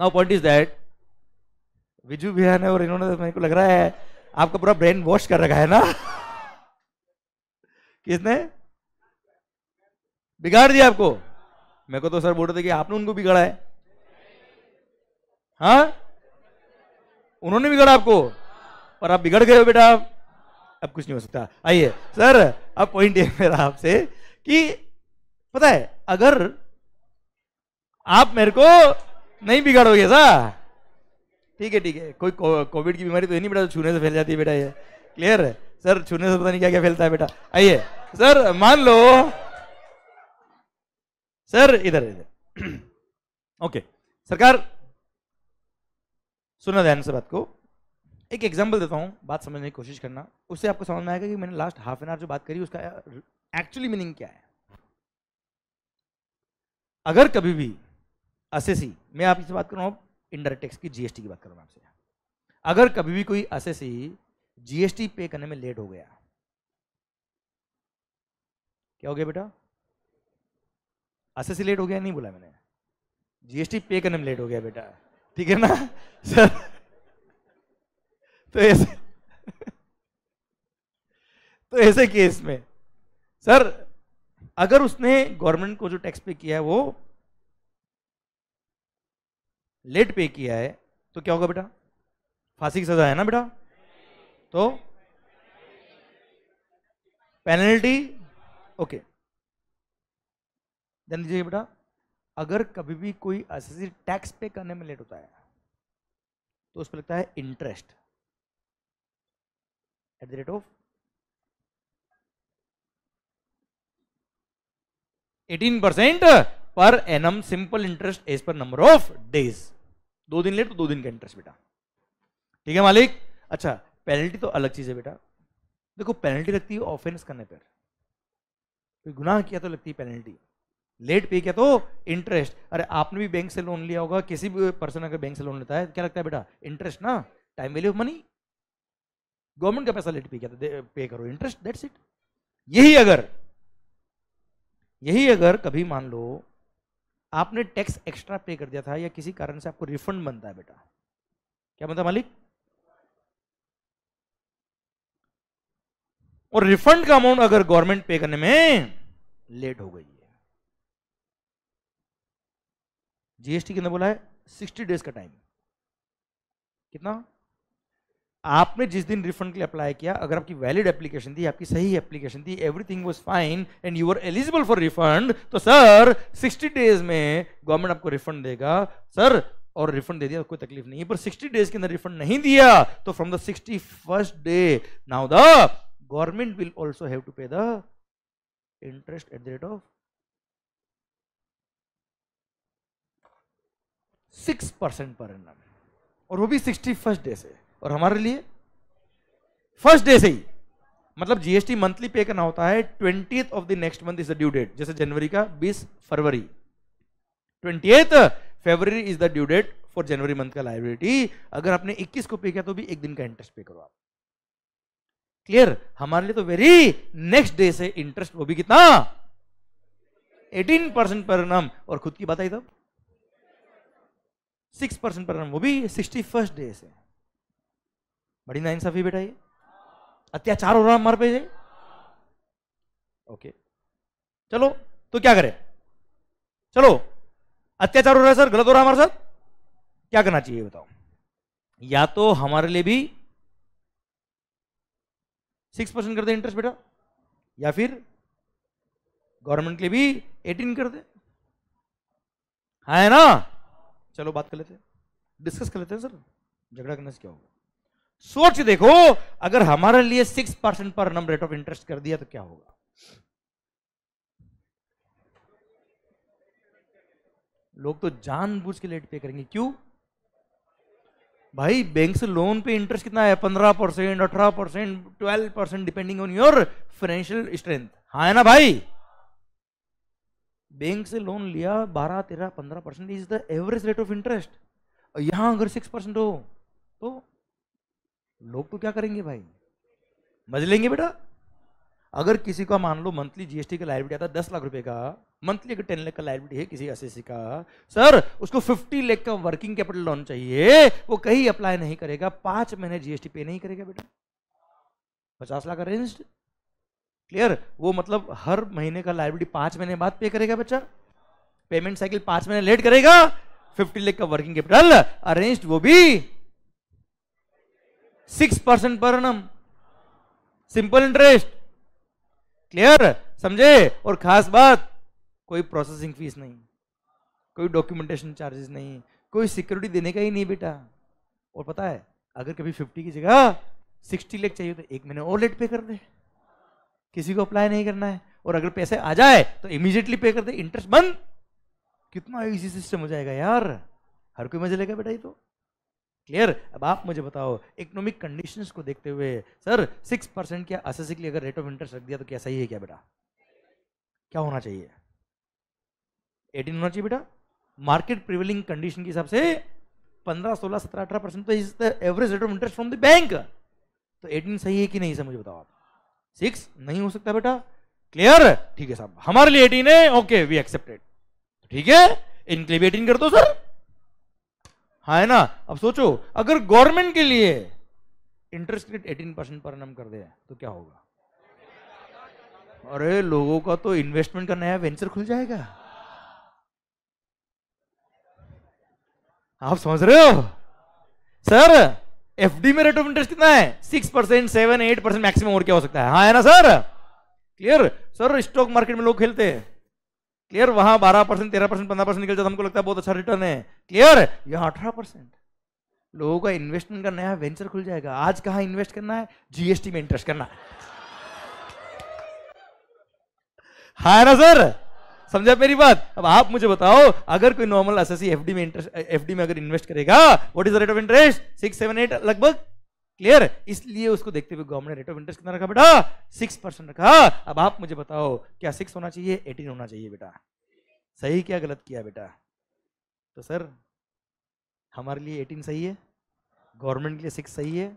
now point is that Viju भैया और इन्होंने मेरे को लग रहा है आपका पूरा ब्रेन वॉश कर रखा है ना किसने बिगाड़ दिया आपको मेरे को तो सर बोल रहे थे कि आपने उनको बिगाड़ा है हाँ उन्होंने बिगाड़ा आपको पर आप बिगड़ गए हो बेटा आप अब कुछ नहीं हो सकता आइए सर अब पॉइंट ये मेरा आपसे कि पता है अगर आप मेरे को नहीं बिगाड़ोगे सा ठीक है ठीक है कोई कोविड की बीमारी तो नहीं बेटा तो छूने से फैल जाती है बेटा ये क्लियर है सर छूने से पता नहीं क्या क्या फैलता है बेटा आइए सर मान लो सर इधर इधर ओके सरकार सुना ध्यान से बात को एक एग्जाम्पल देता हूँ बात समझने की कोशिश करना उससे आपको समझ में आएगा कि मैंने लास्ट हाफ एन आवर जो बात करी उसका एक्चुअली मीनिंग क्या है अगर कभी भी असेसी मैं आपसे बात कर रहा हूँ इंडायरेक्ट टैक्स की जीएसटी की बात कर रहा हूँ आपसे अगर कभी भी कोई असेसी जीएसटी पे करने में लेट हो गया क्या हो गया बेटा असेसी लेट हो गया नहीं बोला मैंने जीएसटी पे करने में लेट हो गया बेटा ठीक है ना सर तो ऐसे तो ऐसे केस में सर अगर उसने गवर्नमेंट को जो टैक्स पे किया है वो लेट पे किया है तो क्या होगा बेटा फांसी की सजा है ना बेटा तो पेनल्टी ओके ध्यान दीजिए बेटा अगर कभी भी कोई असेसी टैक्स पे करने में लेट होता है तो उस पर लगता है interest at the rate of 18 percent per annum simple interest as per number of days दो दिन लेट तो दो दिन का इंटरेस्ट बेटा ठीक है मालिक अच्छा पेनल्टी तो अलग चीज है बेटा देखो पेनल्टी लगती है ऑफेंस करने पर कोई गुनाह किया तो लगती है पेनल्टी लेट पे किया तो इंटरेस्ट अरे आपने भी बैंक से लोन लिया होगा किसी भी पर्सन अगर बैंक से लोन लेता है तो क्या लगता है बेटा इंटरेस्ट ना time value of money government का पैसा लेट पे किया पे करो इंटरेस्ट दैट्स इट यही अगर यही अगर कभी मान लो आपने टैक्स एक्स्ट्रा पे कर दिया था या किसी कारण से आपको रिफंड बनता है बेटा क्या बनता मालिक और रिफंड का अमाउंट अगर गवर्नमेंट पे करने में लेट हो गई है जीएसटी कितना बोला है सिक्सटी डेज का टाइम कितना आपने जिस दिन रिफंड के लिए अप्लाई किया अगर आपकी वैलिड एप्लीकेशन थी आपकी सही एप्लीकेशन थी everything was fine and you are eligible for refund तो सर 60 डेज में गवर्नमेंट आपको रिफंड देगा सर और रिफंड दे दिया तो कोई तकलीफ नहीं पर 60 डेज के अंदर रिफंड नहीं दिया तो from the sixty first day now the government will also have to pay the interest at the rate of six percent per annum वो भी सिक्सटी फर्स्ट डे से और हमारे लिए फर्स्ट डे से ही मतलब जीएसटी मंथली पे करना होता है twenty of the next month is the due date जैसे जनवरी का 20 फरवरी ट्वेंटी फरवरी is the due date for जनवरी मंथ का लाइबिलिटी अगर आपने 21 को पे किया तो भी एक दिन का इंटरेस्ट पे करो आप क्लियर हमारे लिए तो वेरी नेक्स्ट डे से इंटरेस्ट वो भी कितना 18 परसेंट पर नम और खुद की बात आई तब सिक्स परसेंट पर नम वो भी सिक्सटी फर्स्ट डे से बड़ी इंसाफी बेटा ये अत्याचार हो रहा हमारे पे ओके चलो तो क्या करें चलो अत्याचार हो रहा है सर गलत हो रहा है हमारे साथ क्या करना चाहिए बताओ या तो हमारे लिए भी सिक्स परसेंट कर दे इंटरेस्ट बेटा या फिर गवर्नमेंट के लिए भी एटीन कर दे है ना चलो बात कर लेते हैं डिस्कस कर लेते हैं सर झगड़ा करने से क्या होगा सोच देखो अगर हमारे लिए सिक्स परसेंट पर नम रेट ऑफ इंटरेस्ट कर दिया तो क्या होगा लोग तो जानबूझ के लेट पे करेंगे क्यों भाई बैंक से लोन पे इंटरेस्ट कितना है पंद्रह परसेंट अठारह percent twelve percent depending on your financial strength हा है ना भाई बैंक से लोन लिया बारह तेरह पंद्रह percent is the average rate of interest यहां अगर सिक्स परसेंट हो तो लोग तो क्या करेंगे भाई मज लेंगे बेटा अगर किसी का मान लो मंथली जीएसटी का लाइबिलिटी आता है दस लाख रुपए का मंथली अगर टेन लाख का लाइबिलिटी है किसी एस का सर उसको फिफ्टी लाख का वर्किंग कैपिटल लोन चाहिए वो कहीं अप्लाई नहीं करेगा पांच महीने जीएसटी पे नहीं करेगा बेटा पचास लाख अरेंज्ड क्लियर वो मतलब हर महीने का लाइबिलिटी पांच महीने बाद पे करेगा बच्चा पेमेंट साइकिल पांच महीने लेट करेगा फिफ्टी लेख का वर्किंग कैपिटल अरेंज्ड वो भी सिक्स परसेंट पर नम सिंपल इंटरेस्ट क्लियर समझे और खास बात कोई प्रोसेसिंग फीस नहीं कोई डॉक्यूमेंटेशन चार्जेस नहीं कोई सिक्योरिटी देने का ही नहीं बेटा और पता है अगर कभी फिफ्टी की जगह सिक्सटी लेख चाहिए तो एक महीने और लेट पे कर दे किसी को अप्लाई नहीं करना है और अगर पैसे आ जाए तो इमीजिएटली पे कर दे इंटरेस्ट बंद कितना इजी सिस्टम हो जाएगा यार हर कोई मजे लेगा बेटा ये तो क्लियर अब आप मुझे बताओ इकोनॉमिक कंडीशंस को देखते हुए सर सिक्स परसेंट क्या एस अगर रेट ऑफ इंटरेस्ट रख दिया तो क्या सही है क्या बेटा क्या होना चाहिए एटीन होना चाहिए बेटा मार्केट प्रिवेलिंग कंडीशन के हिसाब से पंद्रह सोलह सत्रह अठारह परसेंट तो is the average rate of interest from the bank तो एटीन सही है कि नहीं सर मुझे बताओ आप सिक्स नहीं हो सकता बेटा क्लियर ठीक है साहब हमारे लिए एटीन है ओके वी एक्सेप्टेड ठीक है इनके लिए भी एटीन कर दो सर हाँ है ना अब सोचो अगर गवर्नमेंट के लिए इंटरेस्ट रेट एटीन परसेंट पर नम कर दे तो क्या होगा अरे लोगों का तो इन्वेस्टमेंट का नया वेंचर खुल जाएगा आप समझ रहे हो सर एफडी में रेट ऑफ इंटरेस्ट कितना है six percent seven eight percent maximum और क्या हो सकता है हाँ है ना sir clear sir stock market में लोग खेलते हैं क्लियर वहां बारह परसेंट तेरह परसेंट पंद्रह परसेंट निकल जाता हमको लगता है बहुत अच्छा रिटर्न है क्लियर यहाँ अठारह परसेंट लोगों का इन्वेस्टमेंट का नया वेंचर खुल जाएगा आज कहा इन्वेस्ट करना है जीएसटी में इंटरेस्ट करना है हाँ ना सर समझा मेरी बात अब आप मुझे बताओ अगर कोई नॉर्मल एस एफडी में इंटरेस्ट एफडी में अगर इन्वेस्ट करेगा what is the rate of interest six seven eight लगभग क्लियर इसलिए उसको देखते हुए गवर्नमेंट ने रेट ऑफ इंटरेस्ट कितना रखा बेटा सिक्स परसेंट रखा अब आप मुझे बताओ क्या सिक्स होना चाहिए एटीन होना चाहिए बेटा सही क्या गलत किया बेटा तो सर हमारे लिए एटीन सही है गवर्नमेंट के लिए सिक्स सही है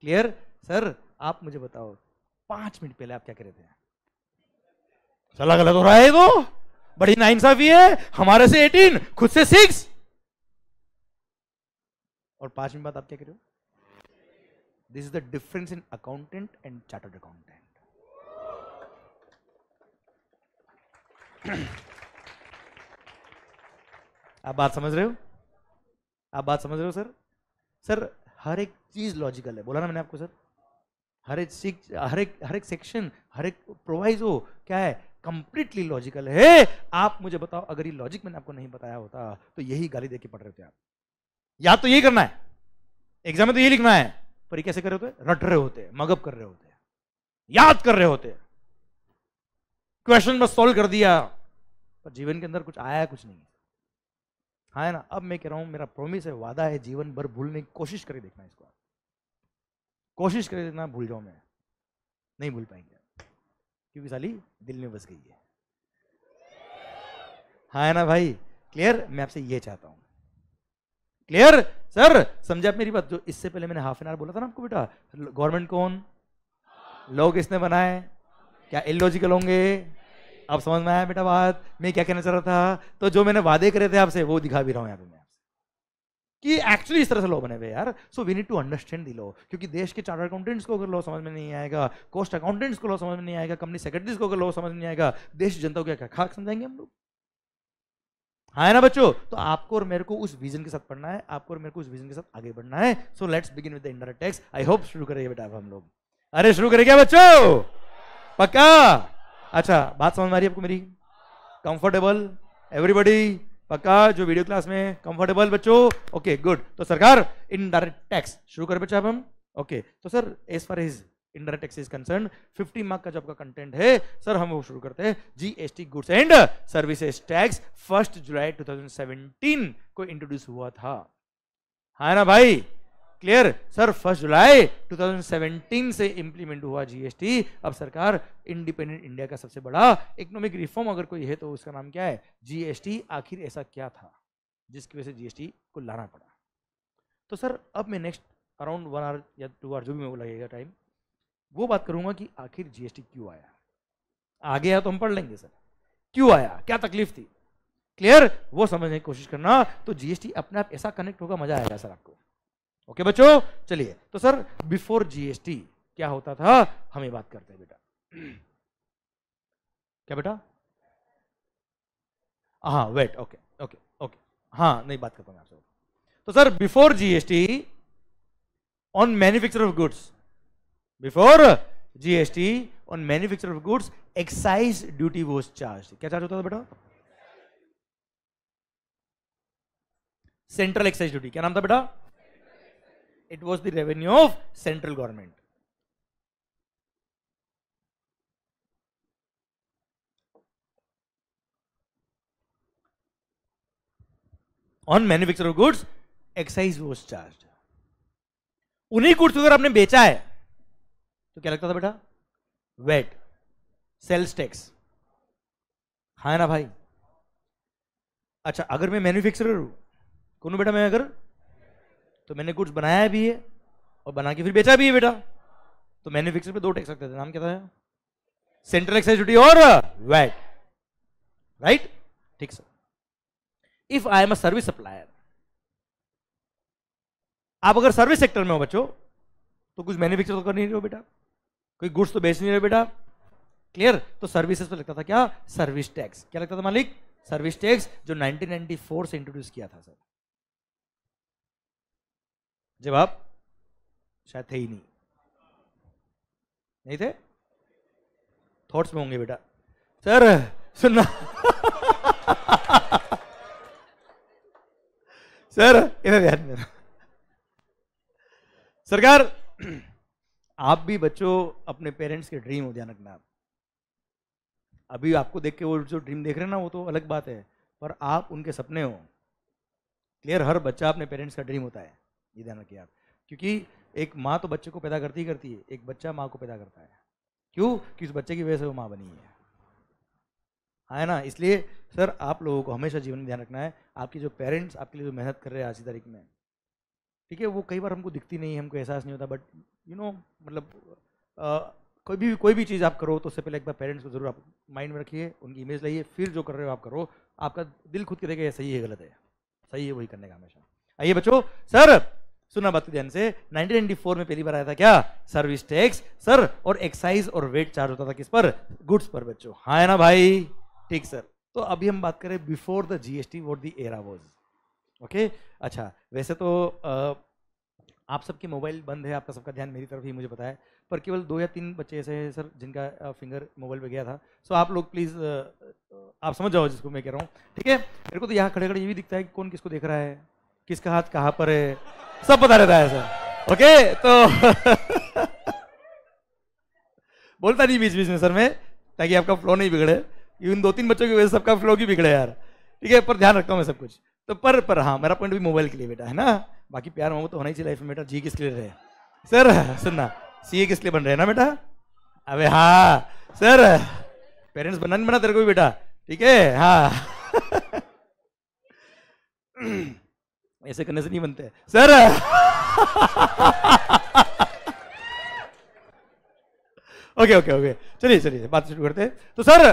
क्लियर सर आप मुझे बताओ पांच मिनट पहले आप क्या कह रहे थे चला गलत हो रहा है तो बड़ी इंसाफी है हमारे से एटीन खुद से सिक्स और पांच मिनट बाद आप क्या कह रहे हो this is the difference in accountant and chartered accountant आप बात समझ रहे हो आप बात समझ रहे हो सर सर हर एक चीज़ लॉजिकल है बोला ना मैंने आपको सर हर एक हर एक हर एक सेक्शन हर एक प्रोवाइजो क्या है कंप्लीटली लॉजिकल है आप मुझे बताओ अगर ये लॉजिक मैंने आपको नहीं बताया होता तो यही गाली देके पढ़ रहे होते आप याद तो यही करना है एग्जाम में तो यही लिखना है पर कैसे कर रहे होते रट रहे होते मगब कर रहे होते याद कर रहे होते क्वेश्चन बस सॉल्व कर दिया पर जीवन के अंदर कुछ आया कुछ नहीं हाँ है ना अब मैं कह रहा हूं मेरा प्रोमिस है वादा है जीवन भर भूलने की कोशिश करके देखना इसको कोशिश करके देखना भूल जाओ मैं नहीं भूल पाएंगे क्योंकि साली दिल में बस गई है हाँ है ना भाई क्लियर मैं आपसे ये चाहता हूं क्लियर सर समझे आप मेरी बात जो इससे पहले मैंने हाफ एन आवर बोला था ना आपको बेटा गवर्नमेंट कौन लोग इसने बनाए क्या इलॉजिकल होंगे अब समझ में आया बेटा बात मैं क्या कहना चाह रहा था तो जो मैंने वादे करे थे आपसे वो दिखा भी रहा हूं यहाँ पे मैं कि एक्चुअली इस तरह से लॉ बने हुए यार so we need to understand the law क्योंकि देश के चार्टर अकाउंटेंट्स को अगर लॉ समझ में नहीं आएगा कोस्ट अकाउंटेंट्स को लॉ समझ में नहीं आएगा कंपनी सेक्रेटरीज को अगर लॉ समझ में नहीं आएगा देश जनता को क्या खाक समझाएंगे हम लोग हाँ है ना बच्चों तो आपको और मेरे को उस विजन के साथ पढ़ना है आपको और मेरे को उस विजन के साथ आगे बढ़ना है सो लेट्स बिगिन विद इंडर टैक्स आई होप शुरू करेंगे बेटा हम लोग अरे शुरू करेंगे बच्चों पक्का अच्छा बात समझ में आ रही है आपको मेरी कंफर्टेबल एवरीबडी पक्का जो वीडियो क्लास में कंफर्टेबल बच्चों ओके गुड तो सरकार इनडायरेक्ट टैक्स शुरू कर अब हम ओके तो sir as far is indirect tax is concern 50 mark का जो आपका कंटेंट है सर हम वो शुरू करते हैं GST goods and services tax first July 2017 को इंट्रोड्यूस हुआ था हा ना भाई क्लियर सर फर्स्ट जुलाई 2017 से इंप्लीमेंट हुआ जीएसटी अब सरकार इंडिपेंडेंट इंडिया का सबसे बड़ा इकोनॉमिक रिफॉर्म अगर कोई है तो उसका नाम क्या है जीएसटी आखिर ऐसा क्या था जिसकी वजह से जीएसटी को लाना पड़ा तो सर अब मैं नेक्स्ट अराउंड वन आवर या टू आवर जो भी मेरे लगेगा टाइम वो बात करूंगा कि आखिर जीएसटी क्यों आया आगे आया तो हम पढ़ लेंगे सर क्यों आया क्या तकलीफ थी क्लियर वो समझने की कोशिश करना तो जीएसटी अपने आप ऐसा कनेक्ट होगा मजा आएगा सर आपको ओके बच्चों चलिए तो सर बिफोर जीएसटी क्या होता था हमें बात करते हैं बेटा क्या बेटा हाँ वेट ओके ओके ओके हाँ नहीं बात करता आपसे तो sir before GST on manufacture of goods before GST on manufacture of goods excise duty वो चार्ज क्या चार्ज होता था बेटा सेंट्रल एक्साइज ड्यूटी क्या नाम था बेटा it was the revenue of central government. On manufacture of goods, excise was charged. उन्हीं गुड्स अगर आपने बेचा है तो क्या लगता था बेटा वेट सेल्स टैक्स हाँ ना भाई अच्छा अगर मैं मैन्युफैक्चरर हूं कौन बेटा मैं अगर तो मैंने गुड्स बनाया भी है और बना के फिर बेचा भी है बेटा तो मैन्युफैक्चर पे दो टैक्स लगते थे नाम क्या था सेंट्रल एक्साइज ड्यूटी और वैट राइट ठीक sir if I am a service supplier आप अगर सर्विस सेक्टर में हो बच्चों तो कुछ मैन्युफैक्चर तो कर नहीं रहे हो बेटा कोई गुड्स तो बेच नहीं रहे बेटा क्लियर तो सर्विसेज पे लगता था क्या सर्विस टैक्स क्या लगता था मालिक सर्विस टैक्स जो 1994 से इंट्रोड्यूस किया था सर जवाब शायद थे ही नहीं नहीं थे थॉट्स में होंगे बेटा सर सुनना सर इधर ध्यान मेरा सरकार आप भी बच्चों अपने पेरेंट्स के ड्रीम हो ध्यान रखना आप अभी आपको देख के वो जो ड्रीम देख रहे हैं ना वो तो अलग बात है पर आप उनके सपने हो क्लियर हर बच्चा अपने पेरेंट्स का ड्रीम होता है ये ध्यान रखिए आप क्योंकि एक माँ तो बच्चे को पैदा करती ही करती है एक बच्चा माँ को पैदा करता है क्यों कि उस बच्चे की वजह से वो माँ बनी है है ना इसलिए सर आप लोगों को हमेशा जीवन में ध्यान रखना है आपके जो पेरेंट्स आपके लिए जो मेहनत कर रहे हैं आज की तारीख में ठीक है वो कई बार हमको दिखती नहीं है हमको एहसास नहीं होता बट यू नो मतलब आ, कोई भी कोई भी चीज़ आप करो तो उससे पहले एक बार पेरेंट्स को जरूर आप माइंड में रखिए उनकी इमेज लाइए फिर जो कर रहे हो आप करो आपका दिल खुद के देखे सही है गलत है सही है वही करने का हमेशा आइए बच्चों सर सुना बात ध्यान से 1994 में पहली बार आया था क्या सर्विस टैक्स सर और एक्साइज और वेट चार्ज होता था किस पर गुड्स पर बच्चों हाँ है ना भाई ठीक सर तो अभी हम बात करें before the GST what the era was okay अच्छा वैसे तो आ, आप सबके मोबाइल बंद है आपका सबका ध्यान मेरी तरफ ही मुझे पता है पर केवल दो या तीन बच्चे ऐसे हैं सर जिनका फिंगर मोबाइल पे गया था सो आप लोग प्लीज़ आप समझ जाओ जिसको मैं कह रहा हूँ ठीक है मेरे को तो यहाँ खड़े खड़े ये भी दिखता है कि कौन किसको देख रहा है किसका हाथ कहाँ पर है सब पता रहता है सर ओके तो बोलता नहीं बीच बीच में सर मैं ताकि आपका फ्लो नहीं बिगड़े इवन दो तीन बच्चों की वजह से सबका फ्लो भी बिगड़े यार ठीक है पर ध्यान रखता हूँ मैं सब कुछ तो पर पर हाँ मेरा पॉइंट भी मोबाइल के लिए बेटा है ना बाकी प्यार मोहब्बत तो होना ही चाहिए लाइफ में बेटा जी किस लिए रहे सर सुनना सी किस लिए बन रहे हैं ना बेटा अबे हाँ सर पेरेंट्स बनना नहीं बना तेरे को भी बेटा ठीक है हाँ ऐसे करने से नहीं बनते सर ओके ओके ओके चलिए चलिए बात शुरू करते हैं तो sir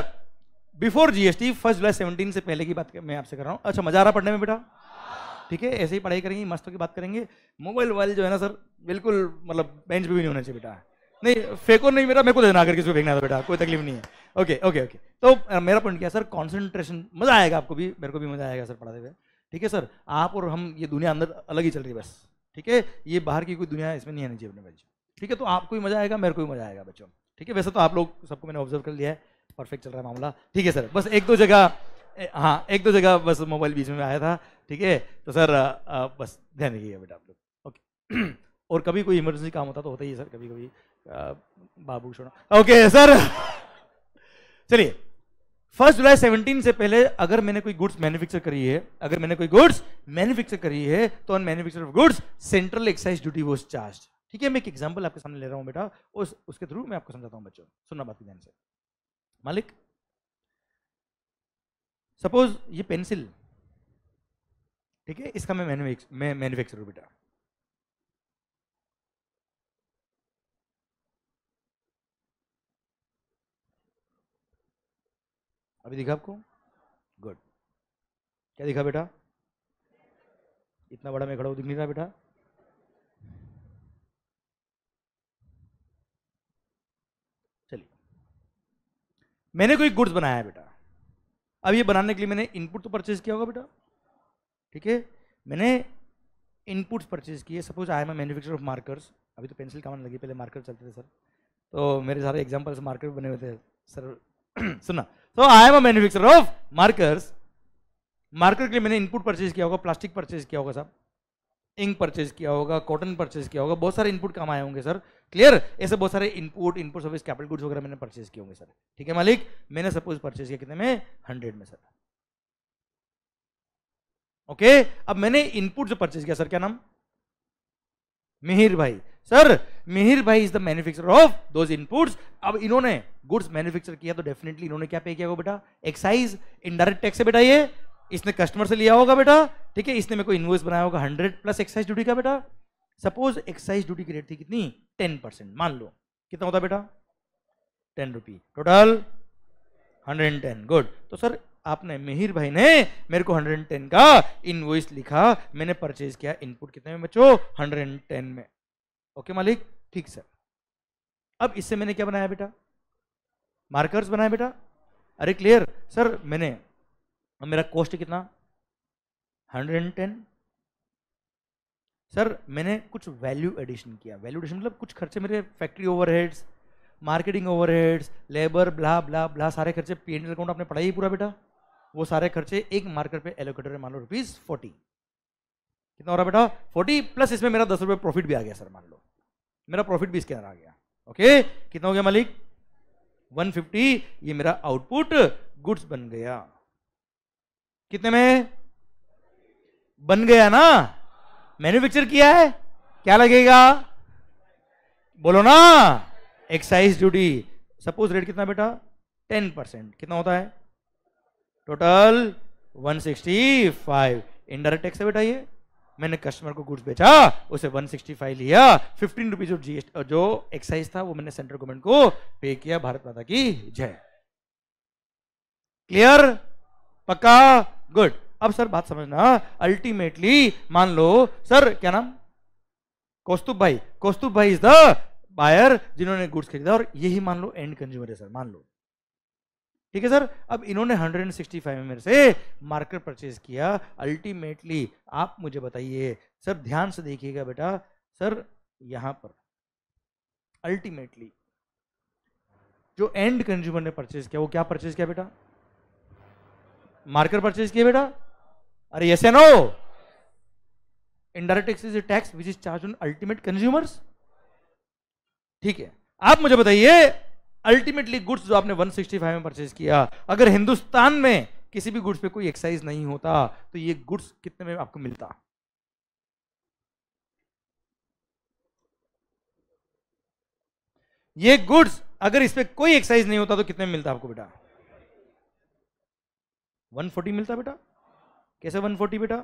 before GST first July seventeen से पहले की बात मैं आपसे कर रहा हूँ अच्छा मजा आ रहा पढ़ने में बेटा ठीक है ऐसे ही पढ़ाई करेंगे मस्तों की बात करेंगे मोबाइल वाले जो है ना सर बिल्कुल मतलब बेंच पे भी नहीं होना चाहिए बेटा नहीं फेंको नहीं मेरा मेरे को देना अगर किसी को फेंकना था तो बेटा कोई तकलीफ नहीं है ओके ओके ओके तो मेरा पॉइंट क्या सर कॉन्सेंट्रेशन मजा आएगा आपको भी मेरे को भी मजा आएगा सर पढ़ाते हुए ठीक है सर आप और हम ये दुनिया अंदर अलग ही चल रही है बस ठीक है ये बाहर की कोई दुनिया इसमें नहीं आनी चाहिए अपने बच्चे ठीक है तो आपको भी मजा आएगा मेरे को भी मजा आएगा बच्चों ठीक है वैसे तो आप लोग सबको मैंने ऑब्जर्व कर लिया है परफेक्ट चल रहा है मामला ठीक है सर बस एक दो जगह हाँ एक दो जगह बस मोबाइल बीच में आया था ठीक है तो सर आ, बस ध्यान रखिएगा बेटा आप लोग ओके और कभी कोई इमरजेंसी काम होता तो होता ही है सर कभी कभी बाबू छोड़ो ओके सर चलिए फर्स्ट जुलाई 17 से पहले अगर मैंने कोई गुड्स मैन्युफैक्चर करी है अगर मैंने कोई गुड्स मैन्युफैक्चर करी है तो on manufacture of goods central excise duty was charge ठीक है मैं एक एग्जाम्पल आपके सामने ले रहा हूँ बेटा उस उसके थ्रू मैं आपको समझाता हूँ बच्चों सुनना बात ध्यान से मालिक सपोज ये पेंसिल ठीक है इसका मैं मैन्युफैक्चर मैं मैन्युफैक्चर बेटा अभी दिखा आपको गुड क्या दिखा बेटा इतना बड़ा मैं खड़ा हूँ दिख नहीं रहा बेटा चलिए मैंने कोई गुड्स बनाया है बेटा अब ये बनाने के लिए मैंने इनपुट तो परचेज किया होगा बेटा ठीक है मैंने इनपुट्स परचेज किए suppose I am a manufacture of markers अभी तो पेंसिल काम लगी पहले मार्कर चलते थे सर तो मेरे सारे एग्जांपल्स मार्कर बने हुए थे सर सुना so I am a manufacturer of markers marker के लिए मैंने इनपुट परचेज किया होगा प्लास्टिक परचेज किया होगा सर इंक परचेज किया होगा कॉटन परचेज किया होगा बहुत सारे इनपुट काम आए होंगे सर क्लियर ऐसे बहुत सारे input input service capital goods वगैरह मैंने परचेज किए होंगे सर ठीक है मालिक मैंने सपोज परचेज किया कितने में हंड्रेड में सर ओके अब मैंने इनपुट जो परचेज किया सर क्या नाम मिहिर भाई सर मिहिर भाई is the manufacturer of those inputs अब इन्होंने गुड्स मैन्युफैक्चर किया तो डेफिनेटली इन्होंने क्या पे किया होगा बेटा एक्साइज इनडायरेक्ट टैक्स है बेटा ये इसने कस्टमर से लिया होगा बेटा ठीक है इसने मेरे को इन्वॉइस बनाया होगा हंड्रेड प्लस एक्साइज ड्यूटी का बेटा सपोज एक्साइज ड्यूटी की रेट थी कितनी टेन परसेंट मान लो कितना होता बेटा ten rupee total hundred and ten good तो सर आपने मिहिर भाई ने मेरे को 110 का इनवॉइस लिखा मैंने परचेज किया इनपुट कितने में बच्चों 110 में ओके मालिक ठीक सर अब इससे मैंने क्या बनाया बेटा मार्कर्स बनाया बेटा अरे क्लियर सर मैंने मेरा कॉस्ट कितना हंड्रेड एंड टेन सर मैंने कुछ वैल्यू एडिशन किया वैल्यू एडिशन मतलब कुछ खर्चे मेरे factory overheads marketing overheads labour blah blah blah सारे खर्चे पी एंड अकाउंट आपने पढ़ाई पूरा बेटा वो सारे खर्चे एक मार्कर पे एलोकेटर मान लो रुपीज़ फोर्टी कितना हो रहा बेटा फोर्टी प्लस इसमें मेरा दस रुपये प्रॉफिट भी आ गया सर मान लो मेरा प्रॉफिट भी इसके अंदर आ गया ओके कितना हो गया मालिक 150 ये मेरा आउटपुट गुड्स बन गया कितने में बन गया ना मैन्युफैक्चर किया है क्या लगेगा बोलो ना एक्साइज ड्यूटी सपोज रेट कितना बेटा 10 परसेंट कितना होता है टोटल 165 इनडायरेक्ट टैक्स है बेटा ये मैंने कस्टमर को गुड्स बेचा उसे 165 लिया फिफ्टीन रुपीज जो जीएसटी जो एक्साइज था वो मैंने सेंट्रल गवर्नमेंट को पे किया भारत माता की जय क्लियर पक्का गुड अब सर बात समझना अल्टीमेटली मान लो सर क्या नाम कौस्तुभ भाई कौस्तुभ भाई इज द बायर जिन्होंने गुड्स खरीदा और यही मान लो एंड कंज्यूमर है सर मान लो ठीक है सर अब इन्होंने 165 में मेरे से मार्कर परचेज किया अल्टीमेटली आप मुझे बताइए सर ध्यान से देखिएगा बेटा सर यहां पर अल्टीमेटली जो एंड कंज्यूमर ने परचेज किया वो क्या परचेज किया बेटा मार्कर परचेज किया बेटा अरे yes no indirect ex is tax which is charge on ultimate consumers ठीक है आप मुझे बताइए अल्टीमेटली गुड्स जो आपने 165 में परचेज किया अगर हिंदुस्तान में किसी भी गुड्स पे कोई एक्साइज नहीं होता तो ये गुड्स कितने में आपको मिलता ये गुड्स अगर इस पर कोई एक्साइज नहीं होता तो कितने में मिलता आपको बेटा 140 मिलता बेटा कैसे 140 बेटा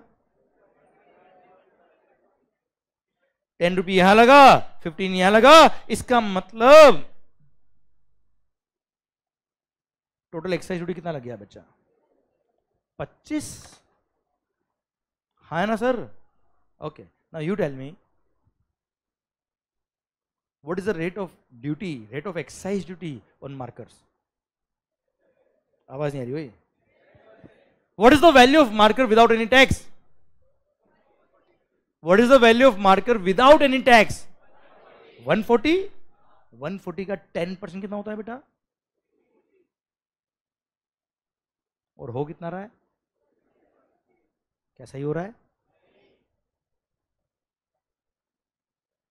टेन रुपी यहां लगा फिफ्टीन यहां लगा इसका मतलब टोटल एक्साइज ड्यूटी कितना लग गया बच्चा 25 हा है ना सर ओके ना you tell me what is the rate of duty rate of excise duty on markers आवाज नहीं आ रही हुई what is the value of marker without any tax what is the value of marker without any tax 140 140 का 10 परसेंट कितना होता है बेटा और हो कितना रहा है क्या सही हो रहा है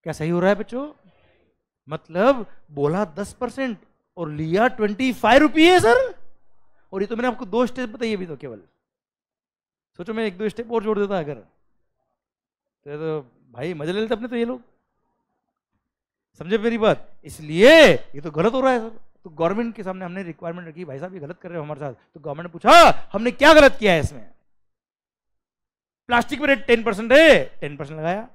क्या सही हो रहा है बच्चों मतलब बोला दस परसेंट और लिया ट्वेंटी फाइव रुपये सर और ये तो मैंने आपको दो स्टेप बताइए अभी तो केवल सोचो मैं एक दो स्टेप और जोड़ देता अगर तो, तो भाई मजा ले लेते अपने तो ये लोग समझे मेरी बात इसलिए ये तो गलत हो रहा है सर तो गवर्नमेंट के सामने हमने रिक्वायरमेंट रखी भाई साहब ये गलत कर रहे हो हमारे साथ तो गवर्नमेंट ने पूछा हाँ, हमने क्या गलत किया है इसमें प्लास्टिक पर रेट टेन परसेंट है टेन परसेंट लगाया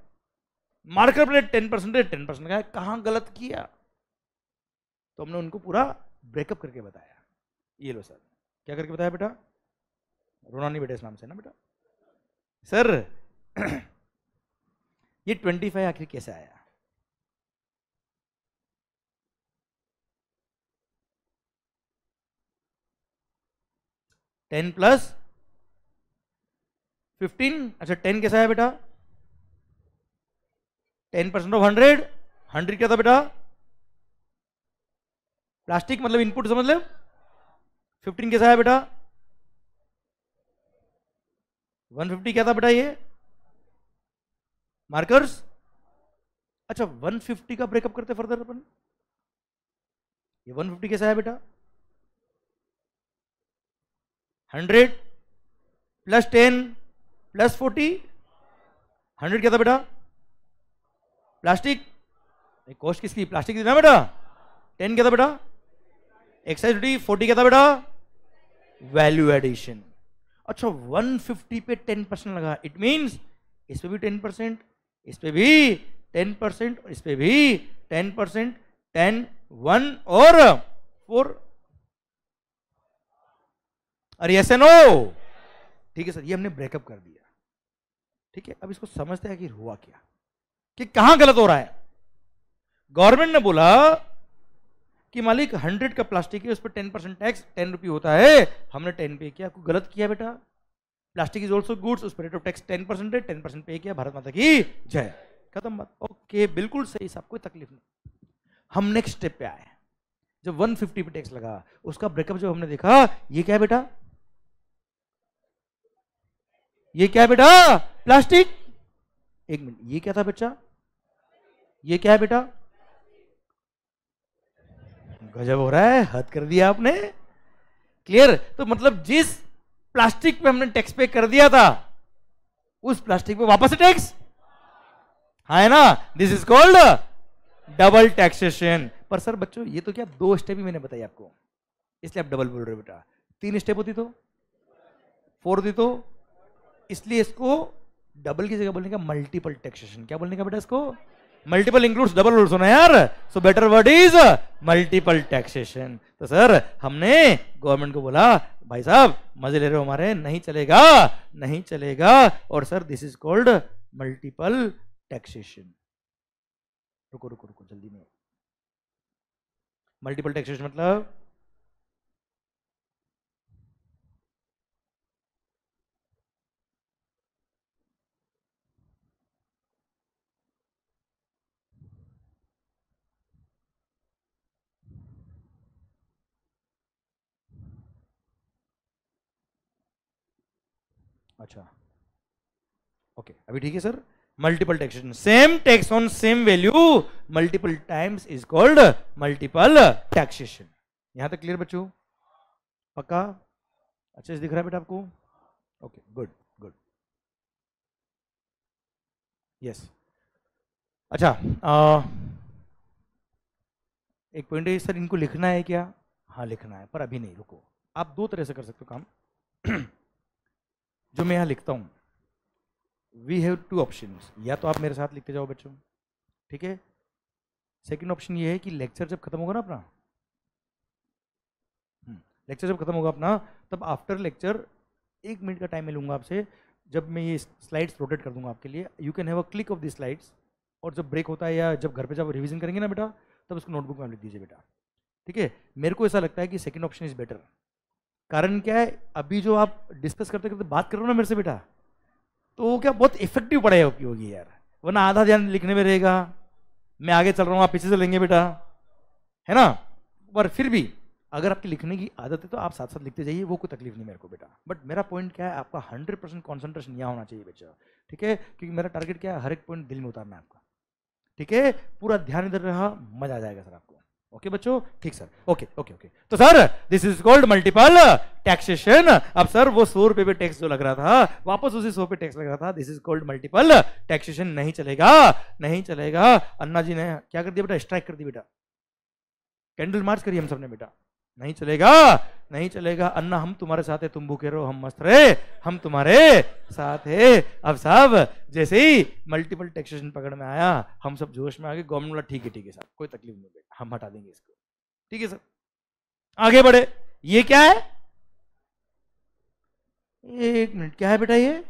मार्कर पर रेट टेन परसेंट है टेन परसेंट लगाया कहां गलत किया तो हमने उनको पूरा ब्रेकअप करके बताया ये लो सर क्या करके बताया बेटा रोना नहीं बेटा इस नाम से ना बेटा सर ये ट्वेंटी फाइव आखिर कैसे आया टेन प्लस फिफ्टीन अच्छा टेन कैसा है बेटा ten percent of hundred hundred क्या था बेटा प्लास्टिक मतलब इनपुट समझ ले मतलब? फिफ्टीन कैसा है बेटा वन फिफ्टी क्या था बेटा ये मार्कर्स अच्छा वन फिफ्टी का ब्रेकअप करते फर्दर अपन ये वन फिफ्टी कैसा है बेटा hundred plus ten plus forty hundred क्या था बेटा प्लास्टिक कॉस्ट किसकी प्लास्टिक की बेटा टेन क्या था बेटा एक्साइज ड्यूटी फोर्टी क्या था बेटा वैल्यू एडिशन अच्छा वन फिफ्टी पे टेन परसेंट लगा इट मीन्स इस पे भी टेन परसेंट इस पे भी टेन परसेंट इस पे भी टेन परसेंट टेन वन और फोर अरे ऐसे नो ठीक है सर ये हमने ब्रेकअप कर दिया ठीक है अब इसको समझते हैं कि हुआ क्या कि कहां गलत हो रहा है गवर्नमेंट ने बोला कि मालिक हंड्रेड का प्लास्टिक है उस पर ten percent tax ten rupee होता है हमने टेन पे किया आपको गलत किया बेटा प्लास्टिक इज ऑल्सो गुड्स उस पर rate of tax ten percent है टेन परसेंट पे किया भारत माता की जय खत्म बात ओके बिल्कुल सही साहब कोई तकलीफ नहीं हम नेक्स्ट स्टेप पे आए जब 150 पे टैक्स लगा उसका ब्रेकअप जब हमने देखा ये क्या बेटा ये क्या है बेटा प्लास्टिक एक मिनट ये क्या था बच्चा ये क्या है बेटा गजब हो रहा है हद कर दिया आपने क्लियर तो मतलब जिस प्लास्टिक पे हमने टैक्स पे कर दिया था उस प्लास्टिक पे वापस टैक्स हा है ना this is called double taxation पर सर बच्चों ये तो क्या दो स्टेप ही मैंने बताई आपको इसलिए आप डबल बोल रहे हो बेटा तीन स्टेप होती तो फोर होती तो इसलिए इसको डबल की जगह बोलने का मल्टीपल टैक्सेशन क्या बोलने का बेटा इसको मल्टीपल इंक्लूड्स डबल रूल्स सुना यार so better word is multiple taxation तो सर हमने गवर्नमेंट को बोला भाई साहब मजे ले रहे हो हमारे नहीं चलेगा नहीं चलेगा और sir this is called multiple taxation रुको रुको रुको जल्दी में मल्टीपल टैक्सेशन मतलब अच्छा ओके अभी ठीक है sir multiple taxation same tax on same value multiple times is called multiple taxation यहां तक क्लियर बच्चों पक्का अच्छे से दिख रहा है बेटा आपको ओके गुड गुड यस अच्छा आ, एक पॉइंट है सर इनको लिखना है क्या हाँ लिखना है पर अभी नहीं रुको आप दो तरह से कर सकते हो काम जो मैं यहाँ लिखता हूँ वी हैव टू ऑप्शन या तो आप मेरे साथ लिखते जाओ बच्चों ठीक है सेकेंड ऑप्शन ये है कि लेक्चर जब खत्म होगा ना अपना लेक्चर हम्म, जब खत्म होगा अपना तब आफ्टर लेक्चर एक मिनट का टाइम मिलूंगा आपसे जब मैं ये स्लाइड्स रोटेट कर दूंगा आपके लिए you can have a click of the slides और जब ब्रेक होता है या जब घर पे जब रिवीजन करेंगे ना बेटा तब उसको नोटबुक में लिख दीजिए बेटा ठीक है मेरे को ऐसा लगता है कि सेकंड ऑप्शन इज़ बेटर कारण क्या है अभी जो आप डिस्कस करते करते बात करो ना मेरे से बेटा तो वो क्या बहुत इफेक्टिव पढ़ाई होगी यार वरना आधा ध्यान लिखने में रहेगा मैं आगे चल रहा हूँ आप पीछे चलेंगे बेटा है ना पर फिर भी अगर आपकी लिखने की आदत है तो आप साथ साथ लिखते जाइए वो कोई तकलीफ नहीं मेरे को बेटा बट मेरा पॉइंट क्या है आपका हंड्रेड परसेंट कॉन्सेंट्रेशन यहाँ होना चाहिए बेटा ठीक है क्योंकि मेरा टारगेट क्या है हर एक पॉइंट दिल में उतारना है आपका ठीक है पूरा ध्यान इधर रहा मजा आ जाएगा सर आपको ओके बच्चों ठीक सर ओके ओके ओके तो sir this is called multiple taxation अब सर वो सौ रुपए पे टैक्स जो लग रहा था वापस उसी सौ पे टैक्स लग रहा था this is called multiple taxation नहीं चलेगा नहीं चलेगा अन्ना जी ने क्या कर दिया बेटा स्ट्राइक कर दिया बेटा कैंडल मार्च करिए हम सबने बेटा नहीं चलेगा नहीं चलेगा अन्ना हम तुम्हारे साथ है तुम भूखे रहो हम मस्त रहे हम तुम्हारे साथ है अब साहब जैसे ही मल्टीपल टैक्सेशन पकड़ में आया हम सब जोश में आ गए गवर्नमेंट बोला ठीक है ठीक है साहब कोई तकलीफ नहीं बेटा हम हटा देंगे इसको ठीक है सर आगे बढ़े ये क्या है एक मिनट क्या है बेटा ये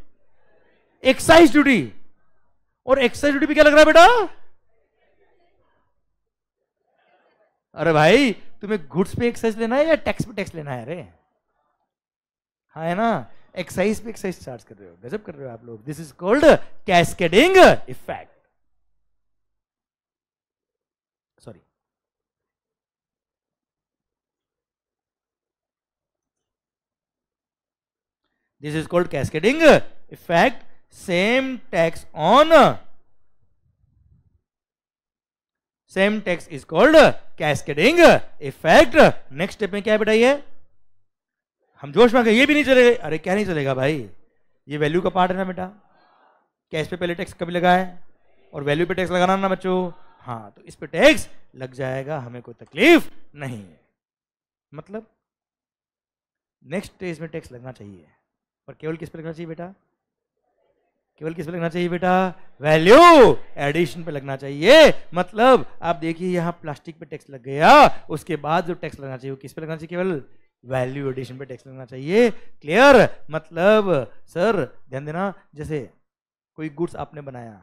एक्साइज ड्यूटी और एक्साइज ड्यूटी भी क्या लग रहा है बेटा अरे भाई तुम्हें गुड्स पे एक्साइज लेना है या टैक्स पे टैक्स लेना है अरे हाँ है ना एक्साइज पे एक्साइज चार्ज कर रहे हो गजब कर रहे हो आप लोग this is called cascading effect sorry this is called cascading effect same tax on same tax is called cascading effect next step में क्या है बताइए हम जोश में ये भी नहीं चलेगा अरे क्या नहीं चलेगा भाई ये वैल्यू का पार्ट है ना बेटा कैश पे पहले टैक्स कभी लगाए और वैल्यू पे टैक्स लगाना ना बच्चों हाँ तो इस पे टैक्स लग जाएगा हमें कोई तकलीफ नहीं है मतलब नेक्स्ट स्टेज में टैक्स लगना चाहिए पर केवल किस पे लगना चाहिए बेटा केवल किस पे लगना चाहिए बेटा वैल्यू एडिशन पे लगना चाहिए मतलब आप देखिए यहाँ प्लास्टिक पे टैक्स लग गया उसके बाद जो टैक्स लगना चाहिए वो किस पे लगना चाहिए केवल वैल्यू एडिशन पे टैक्स लगना चाहिए क्लियर मतलब सर ध्यान देना जैसे कोई गुड्स आपने बनाया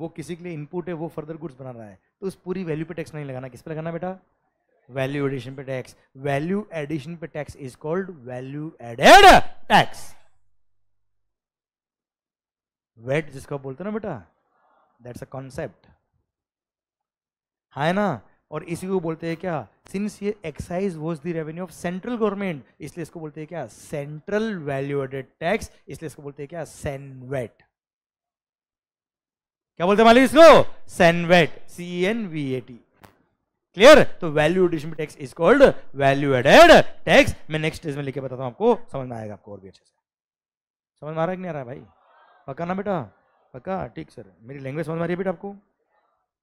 वो किसी के लिए इनपुट है वो फर्दर गुड्स बना रहा है तो उस पूरी वैल्यू पे टैक्स नहीं लगाना किस पे लगाना बेटा वैल्यू एडिशन पे टैक्स वैल्यू एडिशन पे tax is called value added tax VAT जिसको बोलते हैं ना बेटा दैट्स अ कॉन्सेप्ट है ना और इसी को बोलते हैं क्या सिंस ये excise was the revenue of central government इसलिए इसको बोलते हैं क्या सेंट्रल वैल्यू एडेड टैक्स इसलिए इसको बोलते हैं क्या सेनवेट क्या बोलते हैं मालिक इसको CENVAT C N V A T clear तो value addition tax is called value added tax मैं नेक्स्ट स्टेज में लेके बताता हूं आपको समझ में आएगा आपको और भी अच्छे से समझ में आ रहा है कि नहीं आ रहा है भाई पक्का ना बेटा पक्का ठीक सर मेरी लैंग्वेज समझ में आ रही है बेटा आपको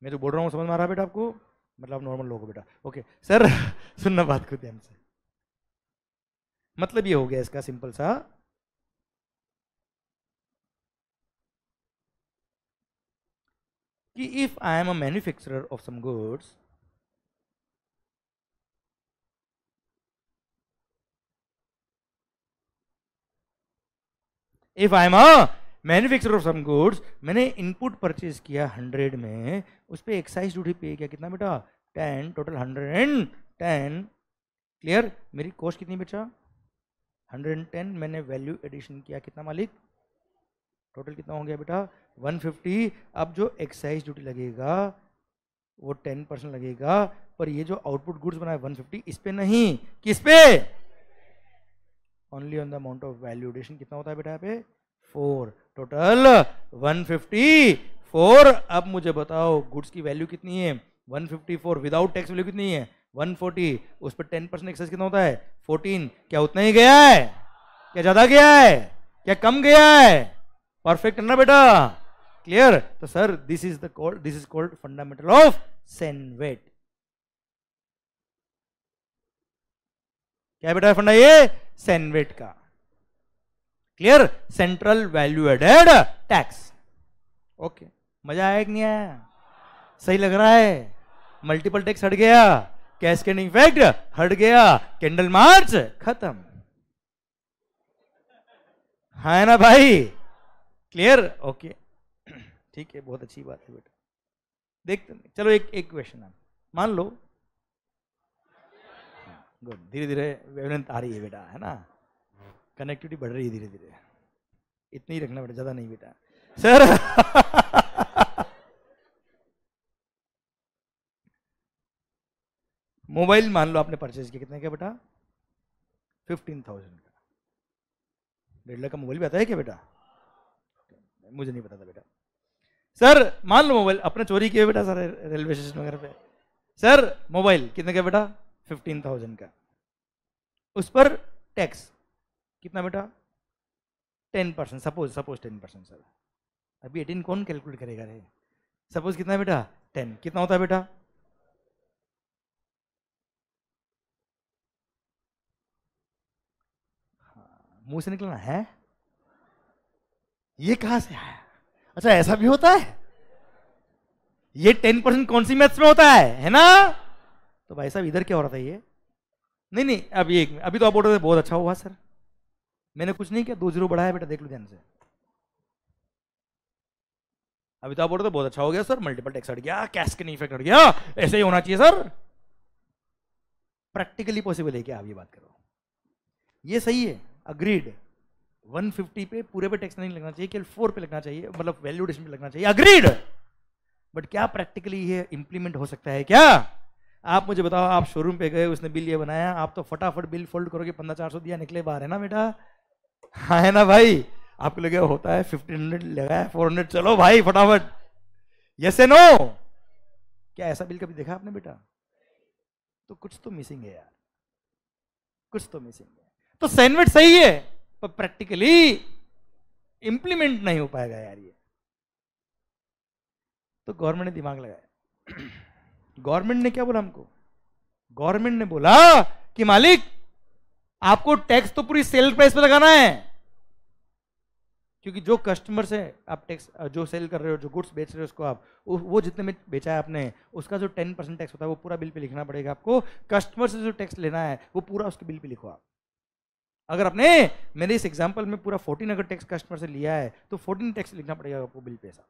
मैं तो बोल रहा हूँ समझ में आ रहा है बेटा आपको मतलब नॉर्मल लोग हो बेटा ओके सर सुनना बात को ध्यान से मतलब ये हो गया इसका सिंपल सा कि if I am a manufacturer of some goods if I am a manufacture of some goods मैंने इनपुट परचेज किया हंड्रेड में उस पर एक्साइज ड्यूटी पे किया कितना बेटा ten total hundred and ten clear मेरी कॉस्ट कितनी बचा हंड्रेड एंड टेन मैंने वैल्यू एडिशन किया कितना मालिक टोटल कितना हो गया बेटा वन फिफ्टी अब जो एक्साइज ड्यूटी लगेगा वो टेन परसेंट लगेगा पर ये जो आउटपुट गुड्स बनाए वन फिफ्टी इस पे नहीं किस पे only on the amount of value addition कितना होता है बेटा यहाँ पे फोर टोटल 154 अब मुझे बताओ गुड्स की वैल्यू कितनी है 154 विदाउट टैक्स वैल्यू कितनी है 140 उस पर 10 परसेंट एक्सेस कितना होता है 14 क्या उतना ही गया है क्या ज्यादा गया है क्या कम गया है परफेक्ट है ना बेटा क्लियर तो sir this is the called this is called fundamental of CENVAT क्या बेटा फंडा ये सेनवेट का clear central value added tax okay मजा आया कि नहीं आया सही लग रहा है मल्टीपल टैक्स हट गया कैस्केड इफेक्ट हट गया कैंडल मार्च खत्म है हाँ ना भाई क्लियर ओके ठीक है बहुत अच्छी बात है बेटा देखते हैं चलो एक एक क्वेश्चन है मान लो गुड धीरे धीरे आ रही है बेटा है ना कनेक्टिविटी बढ़ रही है धीरे धीरे इतनी ही रखना बेटा ज़्यादा नहीं बेटा सर मोबाइल मान लो आपने परचेज किया कितने का बेटा फिफ्टीन थाउजेंड का डेढ़ लाख का मोबाइल भी आता है क्या बेटा मुझे नहीं पता था बेटा सर मान लो मोबाइल अपने चोरी किए बेटा सर रेलवे स्टेशन वगैरह पे सर मोबाइल कितने का बेटा फिफ्टीन थाउजेंड का उस पर टैक्स कितना बेटा ten percent suppose suppose ten percent sir अभी एटीन कौन कैलकुलेट करेगा रे सपोज कितना बेटा टेन कितना होता है बेटा हाँ, मुंह से निकलना है ये कहां से आया अच्छा ऐसा भी होता है ये टेन परसेंट कौन सी मैथ्स में होता है है ना तो भाई साहब इधर क्या हो रहा था ये नहीं नहीं अभी एक अभी तो आप बोल रहे थे बहुत अच्छा हुआ सर मैंने कुछ नहीं किया दो जीरो बढ़ाया बेटा देख लो ध्यान से अभी तो आप बोल रहे बहुत अच्छा हो गया सर मल्टीपल टैक्स हट गया कैश के नहीं इफेक्ट हट गया ऐसे ही होना चाहिए सर प्रैक्टिकली पॉसिबल है क्या आप ये बात करो ये सही है अग्रीड 150 पे पूरे पे टैक्स नहीं लगना चाहिए केवल फोर पे लगना चाहिए मतलब वैल्यूडेशन पे लगना चाहिए अग्रीड बट क्या प्रैक्टिकली ये इंप्लीमेंट हो सकता है क्या आप मुझे बताओ आप शोरूम पे गए उसने बिल ये बनाया आप तो फटाफट बिल फोल्ड करोगे पंद्रह चार सौ दिया निकले बाहर है ना बेटा हाँ है ना भाई आप लगे होता है फिफ्टीन हंड्रेड लगा है फोर हंड्रेड चलो भाई फटाफट यस नो क्या ऐसा बिल कभी देखा आपने बेटा तो कुछ तो मिसिंग है यार कुछ तो मिसिंग है तो सैंडविच सही है पर प्रैक्टिकली इंप्लीमेंट नहीं हो पाएगा यार ये तो गवर्नमेंट ने दिमाग लगाया गवर्नमेंट ने क्या बोला हमको गवर्नमेंट ने बोला कि मालिक आपको टैक्स तो पूरी सेल प्राइस पे लगाना है क्योंकि जो कस्टमर से आप टैक्स जो सेल कर रहे हो जो गुड्स बेच रहे हो उसको आप वो जितने में बेचा है आपने उसका जो टेन परसेंट टैक्स होता है वो पूरा बिल पे लिखना पड़ेगा आपको कस्टमर से जो टैक्स लेना है वो पूरा उसके बिल पे लिखो आप अगर आपने मेरे इस एग्जाम्पल में पूरा फोर्टीन अगर टैक्स कस्टमर से लिया है तो फोर्टीन टैक्स लिखना पड़ेगा आपको बिल पे ऐसा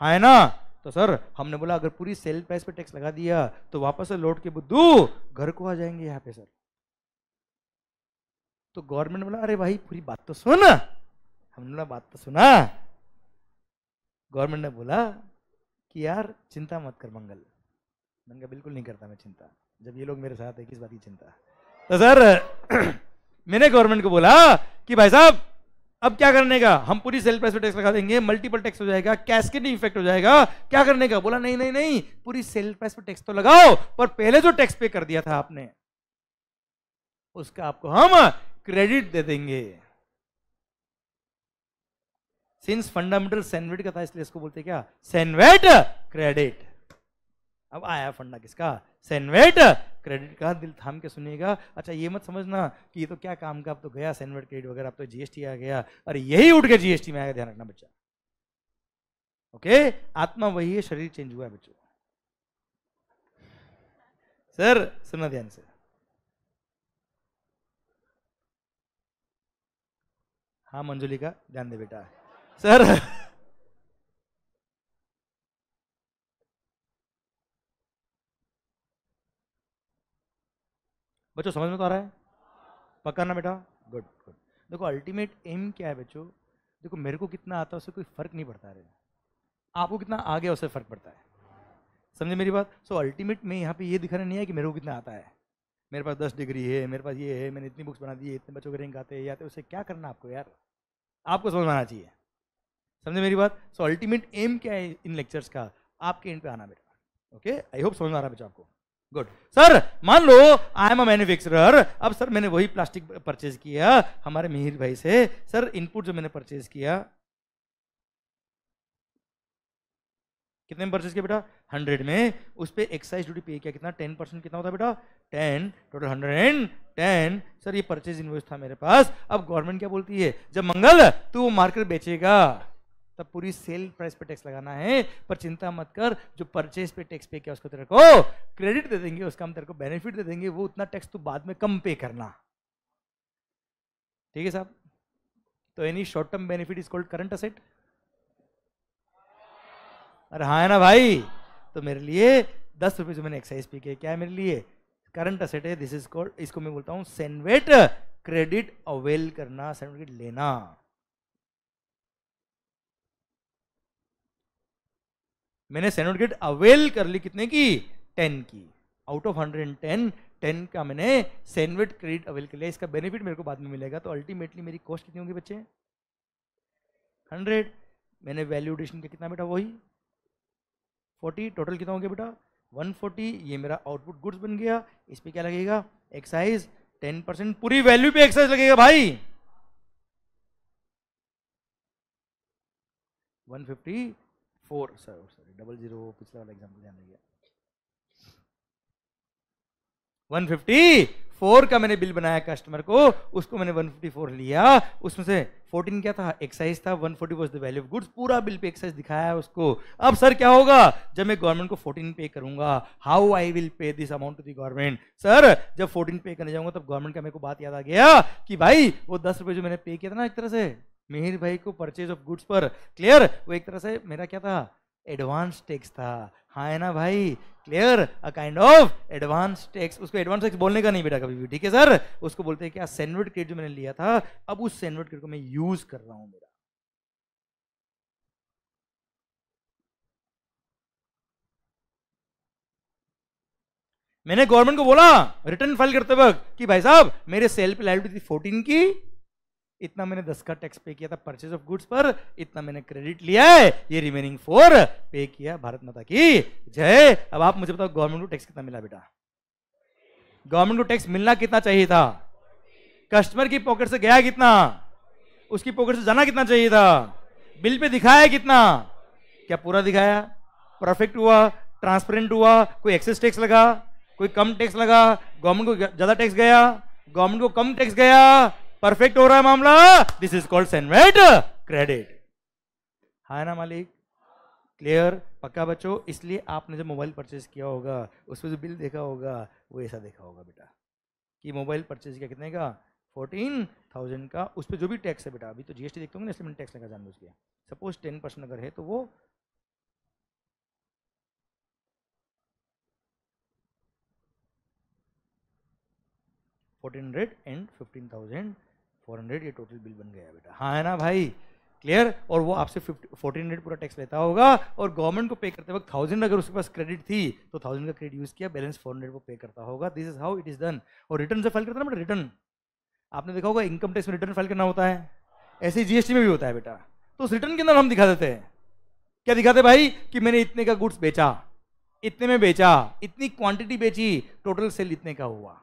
हाँ है ना तो सर हमने बोला अगर पूरी सेल प्राइस पे टैक्स लगा दिया तो वापस से लौट के बुद्धू घर को आ जाएंगे यहाँ पे सर तो गवर्नमेंट बोला अरे भाई पूरी बात तो सुन हमने बोला बात तो सुना गवर्नमेंट ने बोला कि यार चिंता मत कर मंगल मैंने कहा बिल्कुल नहीं करता मैं चिंता जब ये लोग मेरे साथ है किस बात की चिंता तो सर मैंने गवर्नमेंट को बोला कि भाई साहब अब क्या करने का हम पूरी सेल प्राइस पर टैक्स लगा देंगे मल्टीपल टैक्स हो जाएगा कैस्केडिंग इफेक्ट हो जाएगा क्या करने का बोला नहीं नहीं नहीं पूरी सेल प्राइस पर टैक्स तो लगाओ पर पहले जो टैक्स पे कर दिया था आपने उसका आपको हम क्रेडिट दे देंगे सिंस फंडामेंटल सैनवेट का था इसलिए इसको बोलते क्या सैनवेट क्रेडिट अब आया फंडा किसका सैनवेट क्रेडिट कार्ड दिल थाम के सुनेगा अच्छा ये मत समझना कि ये तो क्या काम का अब तो गया सैनवर्ड क्रेडिट वगैरह अब तो जीएसटी आ गया अरे यही उठ के जीएसटी में आएगा ध्यान रखना बच्चा ओके आत्मा वही है शरीर चेंज हुआ है बच्चों सर सुनना ध्यान से हाँ मंजुलिका ध्यान दे बेटा सर बच्चों समझ में तो आ रहा है पक्का ना बेटा गुड गुड देखो अल्टीमेट एम क्या है बच्चों देखो मेरे को कितना आता है उससे कोई फ़र्क नहीं पड़ता है आपको कितना आ गया उससे फ़र्क पड़ता है समझे मेरी बात सो अल्टीमेट में यहाँ पे ये दिखाना नहीं है कि मेरे को कितना आता है मेरे पास दस डिग्री है मेरे पास ये है मैंने इतनी बुक्स बना दी है इतने बच्चों के रैंक आते हैं या उससे क्या करना आपको यार आपको समझ में आना चाहिए समझे मेरी बात सो अल्टीमेट एम क्या है इन लेक्चर्स का आपके एंड पे आना बेटा ओके आई होप समझ में आ रहा है बच्चों आपको गुड सर मान लो आई एम अ मैन्युफैक्चरर अब सर मैंने वही प्लास्टिक परचेज किया हमारे मिहिर भाई से सर इनपुट जो मैंने परचेज किया कितने में परचेज किया बेटा हंड्रेड में उस पर एक्साइज ड्यूटी पे किया कितना टेन परसेंट कितना होता है बेटा ten total hundred and ten sir ये परचेज इन्वेस्ट था मेरे पास अब गवर्नमेंट क्या बोलती है जब मंगल तू वो मार्केट बेचेगा तब पूरी सेल प्राइस पे टैक्स लगाना है पर चिंता मत कर जो परचेज पे टैक्स पे किया उसको तेरे को क्रेडिट दे देंगे उसका हम तेरे को बेनिफिट दे देंगे वो उतना टैक्स तू बाद में कम पे करना ठीक है साहब तो any short term benefit is called current asset अरे हाँ है ना भाई तो मेरे लिए दस रुपये जो मैंने एक्साइज पी किया क्या है मेरे लिए करंट असेट है दिस इज कॉल्ड इसको मैं बोलता हूँ सेनवेट क्रेडिट अवेल करना सेनवेट लेना मैंने सेनोट अवेल कर ली कितने की टेन की out of hundred and ten ten का मैंने सैंडविट क्रेडिट अवेल कर लिया इसका बेनिफिट मेरे को बाद में मिलेगा तो अल्टीमेटली मेरी कॉस्ट कितनी होगी बच्चे हंड्रेड मैंने वैल्यूडेशन का कितना बेटा वही फोर्टी टोटल कितना हो गया बेटा वन फोर्टी ये मेरा आउटपुट गुड्स बन गया इस पर क्या लगेगा एक्साइज टेन परसेंट पूरी वैल्यू पे एक्साइज लगेगा भाई one fifty four sir sorry double zero पिछला वाला एग्जाम्पल ध्यान रखिए 154 का मैंने बिल बनाया कस्टमर को उसको मैंने 154 लिया उसमें से 14 क्या था एक्साइज था 140 forty was the value of goods पूरा बिल पे एक्साइज दिखाया है उसको अब सर क्या होगा जब मैं गवर्नमेंट को 14 पे करूंगा how I will pay this amount to the government sir जब 14 पे करने जाऊंगा तब गवर्नमेंट का मेरे को बात याद आ गया कि भाई वो दस रुपये जो मैंने पे किया था ना एक तरह से मिहिर भाई को परचेज ऑफ गुड्स पर क्लियर वो एक तरह से मेरा क्या था एडवांस टैक्स था हाँ है ना भाई clear a kind of advance tax उसको एडवांस टैक्स बोलने का नहीं बेटा कभी भी ठीक है सर उसको बोलते हैं क्या सैंडविच क्रेड जो मैंने लिया था अब उस सैंडविच क्रेड को मैं यूज कर रहा हूं मेरा मैंने गवर्नमेंट को बोला रिटर्न फाइल करते वक्त कि भाई साहब मेरे सेल पे लाइबिलिटी थी फोर्टीन की इतना मैंने दस का टैक्स पे किया था परचेज ऑफ गुड्स पर इतना मैंने क्रेडिट लिया है ये रिमेनिंग फोर पे किया भारत माता की जय अब आप मुझे बताओ गवर्नमेंट को टैक्स कितना मिला बेटा गवर्नमेंट को टैक्स मिलना कितना चाहिए था कस्टमर की पॉकेट से गया कितना उसकी पॉकेट से जाना कितना चाहिए था बिल पे दिखाया कितना क्या पूरा दिखाया परफेक्ट हुआ ट्रांसपेरेंट हुआ कोई एक्सेस टैक्स लगा कोई कम टैक्स लगा गवर्नमेंट को ज्यादा टैक्स गया गवर्नमेंट को कम टैक्स गया परफेक्ट हो रहा है मामला this is called CENVAT credit हा ना मालिक क्लियर पक्का बच्चों इसलिए आपने जो मोबाइल परचेज किया होगा उसमें जो बिल देखा होगा वो ऐसा देखा होगा बेटा कि मोबाइल परचेज किया कितने का फोर्टीन थाउजेंड का उस पर जो भी टैक्स है बेटा अभी तो जीएसटी देखते होंगे ना इसलिए टैक्स लगा जानबूझ के सपोज टेन परसेंट अगर है तो वो fourteen hundred and fifteen thousand four hundred ये टोटल बिल बन गया बेटा हाँ है ना भाई क्लियर और वो आपसे फिफ्टी फोर्टीन हंड्रेड पूरा टैक्स लेता होगा और गवर्नमेंट को पे करते वक्त थाउजेंड अगर उसके पास क्रेडिट थी तो थाउजेंड का क्रेडिट यूज़ किया बैलेंस फोर हंड्रेड वो पे करता होगा this is how it is done और रिटर्न जब फाइल करता ना बेटा रिटर्न आपने देखा होगा इनकम टैक्स में रिटर्न फाइल करना होता है ऐसे ही जीएसटी में भी होता है बेटा तो उस रिटर्न के अंदर हम दिखा देते हैं क्या दिखाते भाई कि मैंने इतने का गुड्स बेचा इतने में बेचा इतनी क्वांटिटी बेची टोटल सेल इतने का हुआ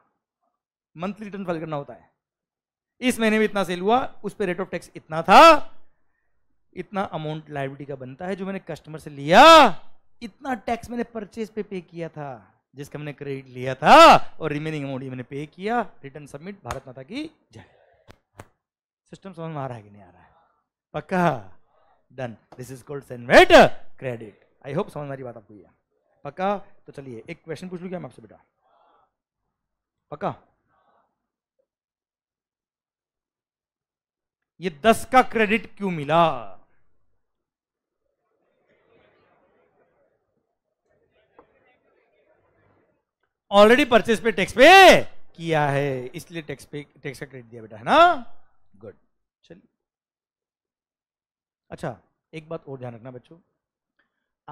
मंथली रिटर्न फाइल करना होता है इस महीने में इतना सेल हुआ उस पर रेट ऑफ टैक्स इतना था इतना अमाउंट लाइबिलिटी का बनता है जो मैंने कस्टमर से लिया इतना टैक्स मैंने परचेज पे पे किया था जिसका मैंने क्रेडिट लिया था और रिमेनिंग अमाउंट मैंने पे किया रिटर्न सबमिट भारत माता की जय सिस्टम समझ में आ रहा है कि नहीं आ रहा है पक्का done this is called CENVAT credit I hope समझ में बात आपको पक्का तो चलिए एक क्वेश्चन पूछ लू क्या मैं आपसे बेटा पक्का ये दस का क्रेडिट क्यों मिला ऑलरेडी परचेस पे टैक्स पे किया है इसलिए टैक्स पे टैक्स का क्रेडिट दिया बेटा है ना गुड चलिए अच्छा एक बात और ध्यान रखना बच्चों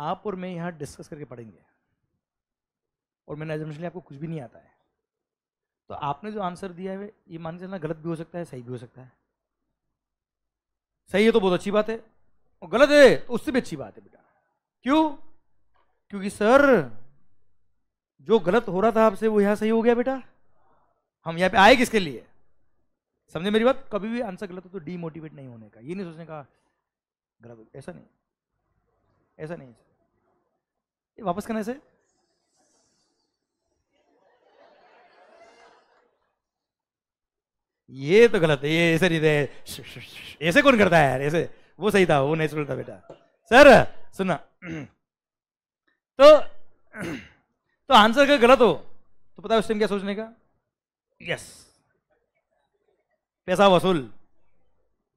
आप और मैं यहां डिस्कस करके पढ़ेंगे और मैंने एजम्पन आपको कुछ भी नहीं आता है तो आपने जो आंसर दिया है ये मान के चलना गलत भी हो सकता है सही भी हो सकता है सही है तो बहुत अच्छी बात है और गलत है तो उससे भी अच्छी बात है बेटा क्यों क्योंकि सर जो गलत हो रहा था आपसे वो यहां सही हो गया बेटा हम यहां पे आए किसके लिए समझे मेरी बात कभी भी आंसर गलत हो तो डीमोटिवेट नहीं होने का ये नहीं सोचने का गलत ऐसा नहीं ऐसा नहीं वापस करने से ये तो गलत है ये ऐसे नहीं थे ऐसे कौन करता है यार ऐसे वो सही था वो नेचुरल था बेटा सर सुना तो तो आंसर का गलत हो तो पता है उस टाइम क्या सोचने का यस पैसा वसूल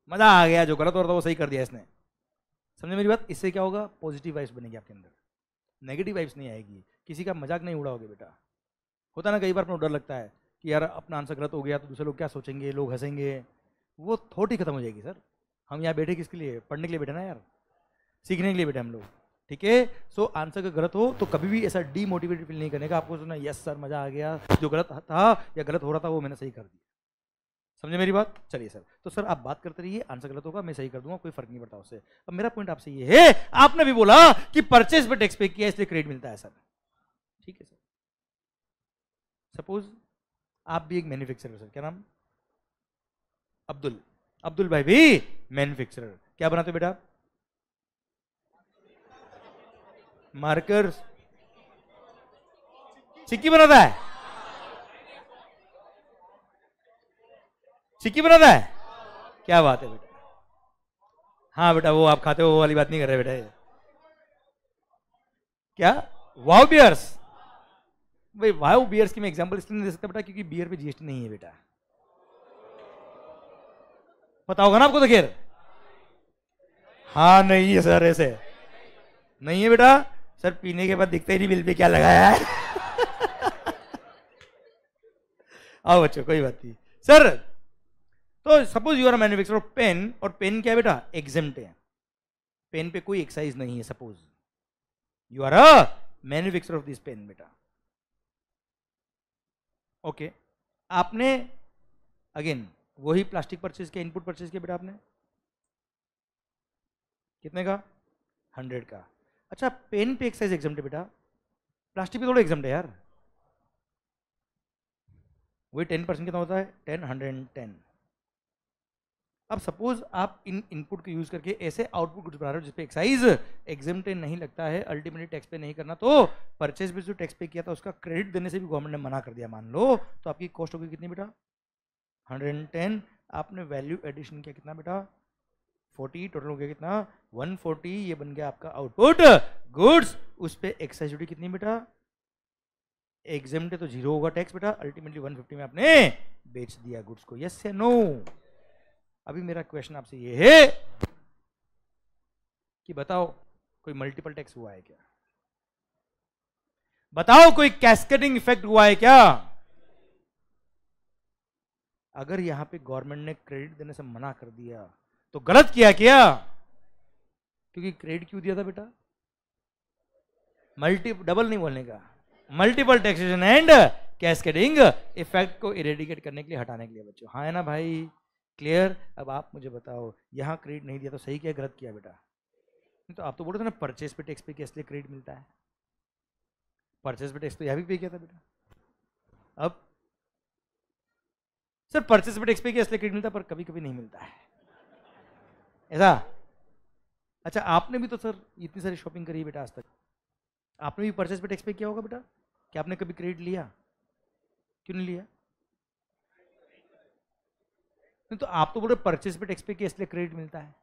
मजा आ गया जो गलत हो रहा था वो सही कर दिया इसने समझे मेरी बात इससे क्या होगा पॉजिटिव वाइब्स बनेगी आपके अंदर नेगेटिव वाइब्स नहीं आएगी किसी का मजाक नहीं उड़ाओगे बेटा होता ना कई बार अपना डर लगता है कि यार अपना आंसर गलत हो गया तो दूसरे लोग क्या सोचेंगे लोग हंसेंगे वो थोट ही खत्म हो जाएगी सर हम यहाँ बैठे किसके लिए पढ़ने के लिए बैठे ना यार सीखने के लिए बैठे हम लोग ठीक है सो आंसर अगर गलत हो तो कभी भी ऐसा डीमोटिवेटेड फील नहीं करने का आपको सुना यस सर मज़ा आ गया जो गलत था या गलत हो रहा था वो मैंने सही कर दिया समझे मेरी बात चलिए सर तो सर आप बात करते रहिए आंसर गलत होगा मैं सही कर दूंगा कोई फर्क नहीं पड़ता उससे अब मेरा पॉइंट आपसे ये है आपने भी बोला कि परचेज पर टैक्स पे किया इसलिए क्रेडिट मिलता है सर ठीक है सर सपोज आप भी एक मैन्युफैक्चरर सर क्या नाम अब्दुल अब्दुल भाई भी मैन्युफैक्चरर क्या बनाते हो बेटा मार्कर सिक्की बनाता है सिक्की बनाता है क्या बात है बेटा हाँ बेटा वो आप खाते हो वो वाली बात नहीं कर रहे बेटा क्या वाउबियर्स बियर्स भाई वायु बियर्स की मैं एग्जाम्पल इसलिए नहीं दे सकता बेटा क्योंकि बियर पे जीएसटी नहीं है बेटा पता होगा ना आपको तो खेर हाँ नहीं है सर ऐसे नहीं है बेटा सर पीने के बाद दिखते ही नहीं बिल पे क्या लगाया है आओ बच्चों कोई बात नहीं सर तो suppose you are manufacturer of pen और पेन क्या बेटा एग्जेम्प्ट है पेन पे कोई एक्साइज नहीं है suppose you are a manufacturer of this pen बेटा ओके आपने अगेन वही प्लास्टिक परचेज किया इनपुट परचेज किया बेटा आपने कितने का हंड्रेड का अच्छा पेन पे एक साइज एग्जाम बेटा प्लास्टिक पे थोड़ा एग्जाम है यार वही टेन परसेंट कितना होता है टेन हंड्रेड एंड टेन अब सपोज आप इन इनपुट को यूज करके ऐसे आउटपुट कुछ बना रहे हो जिसपे एक्साइज एग्जाम नहीं लगता है अल्टीमेटली टैक्स पे नहीं करना तो परचेज भी जो टैक्स पे किया था उसका क्रेडिट देने से भी गवर्नमेंट ने मना कर दिया मान लो तो आपकी कॉस्ट होगी कितनी बेटा हंड्रेड एंड टेन आपने वैल्यू एडिशन किया कितना बेटा फोर्टी टोटल हो गया कितना वन फोर्टी ये बन गया आपका आउटपुट गुड्स उस पर एक्साइज ड्यूटी कितनी बेटा एग्जाम तो जीरो होगा टैक्स बेटा अल्टीमेटली 150 में आपने बेच दिया गुड्स को यस या नो अभी मेरा क्वेश्चन आपसे ये है कि बताओ कोई मल्टीपल टैक्स हुआ है क्या बताओ कोई कैस्केडिंग इफेक्ट हुआ है क्या अगर यहां पे गवर्नमेंट ने क्रेडिट देने से मना कर दिया तो गलत किया क्या क्योंकि क्रेडिट क्यों दिया था बेटा मल्टी डबल नहीं बोलने का multiple taxation and cascading effect को इरेडिकेट करने के लिए हटाने के लिए बच्चों हाँ है ना भाई क्लियर अब आप मुझे बताओ यहाँ क्रेडिट नहीं दिया तो सही किया गलत किया बेटा नहीं तो आप तो बोल रहे थे ना परचेज पे टैक्स पे किया इसलिए क्रेडिट मिलता है परचेज पे टैक्स तो यह भी पे किया था बेटा अब सर परचेज पे टैक्स पे किया इसलिए क्रेडिट मिलता पर कभी कभी नहीं मिलता है ऐसा अच्छा आपने भी तो सर इतनी सारी शॉपिंग करी है बेटा आज तक आपने भी परचेज पे टैक्स पे किया होगा बेटा क्या आपने कभी क्रेडिट लिया क्यों नहीं लिया नहीं तो आप तो बोल रहे परचेज पे टैक्स पे किया इसलिए क्रेडिट मिलता है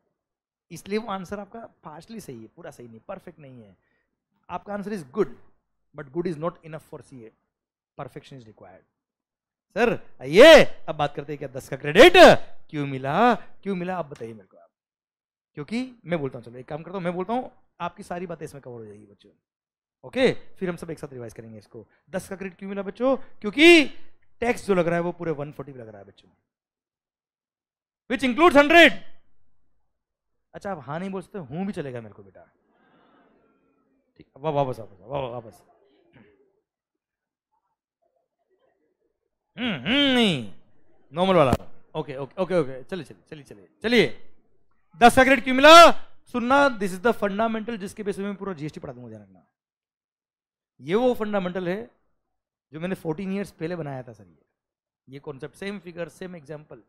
इसलिए वो आंसर आपका पार्शली सही है पूरा सही नहीं परफेक्ट नहीं है आपका answer is good but good is not enough for C A perfection is required sir आइए अब बात करते हैं क्या दस का क्रेडिट क्यों मिला क्यों मिला आप बताइए मेरे को आप क्योंकि मैं बोलता हूँ चलो एक काम करता हूँ मैं बोलता हूँ आपकी सारी बातें इसमें कवर हो जाएगी बच्चों ओके फिर हम सब एक साथ रिवाइज करेंगे इसको दस का क्रेडिट क्यों मिला बच्चों क्योंकि टैक्स जो लग रहा है वो पूरे वन फोर्टी लग रहा है बच्चों विच इंक्लूड हंड्रेड अच्छा आप हाँ नहीं बोलते हूं भी चलेगा मेरे को बेटा ठीक वाह वापस वापस वापस वापस हम्म, हम्म, नहीं नॉर्मल वाला ओके ओके ओके ओके चलिए चलिए चलिए चलिए चलिए दस का क्रेडिट क्यों मिला सुनना दिस इज द फंडामेंटल जिसके बेस में पूरा जीएसटी पढ़ा दूंगा ध्यान रखना ये वो फंडामेंटल है जो मैंने 14 इयर्स पहले बनाया था सर ये ये concept same figure same example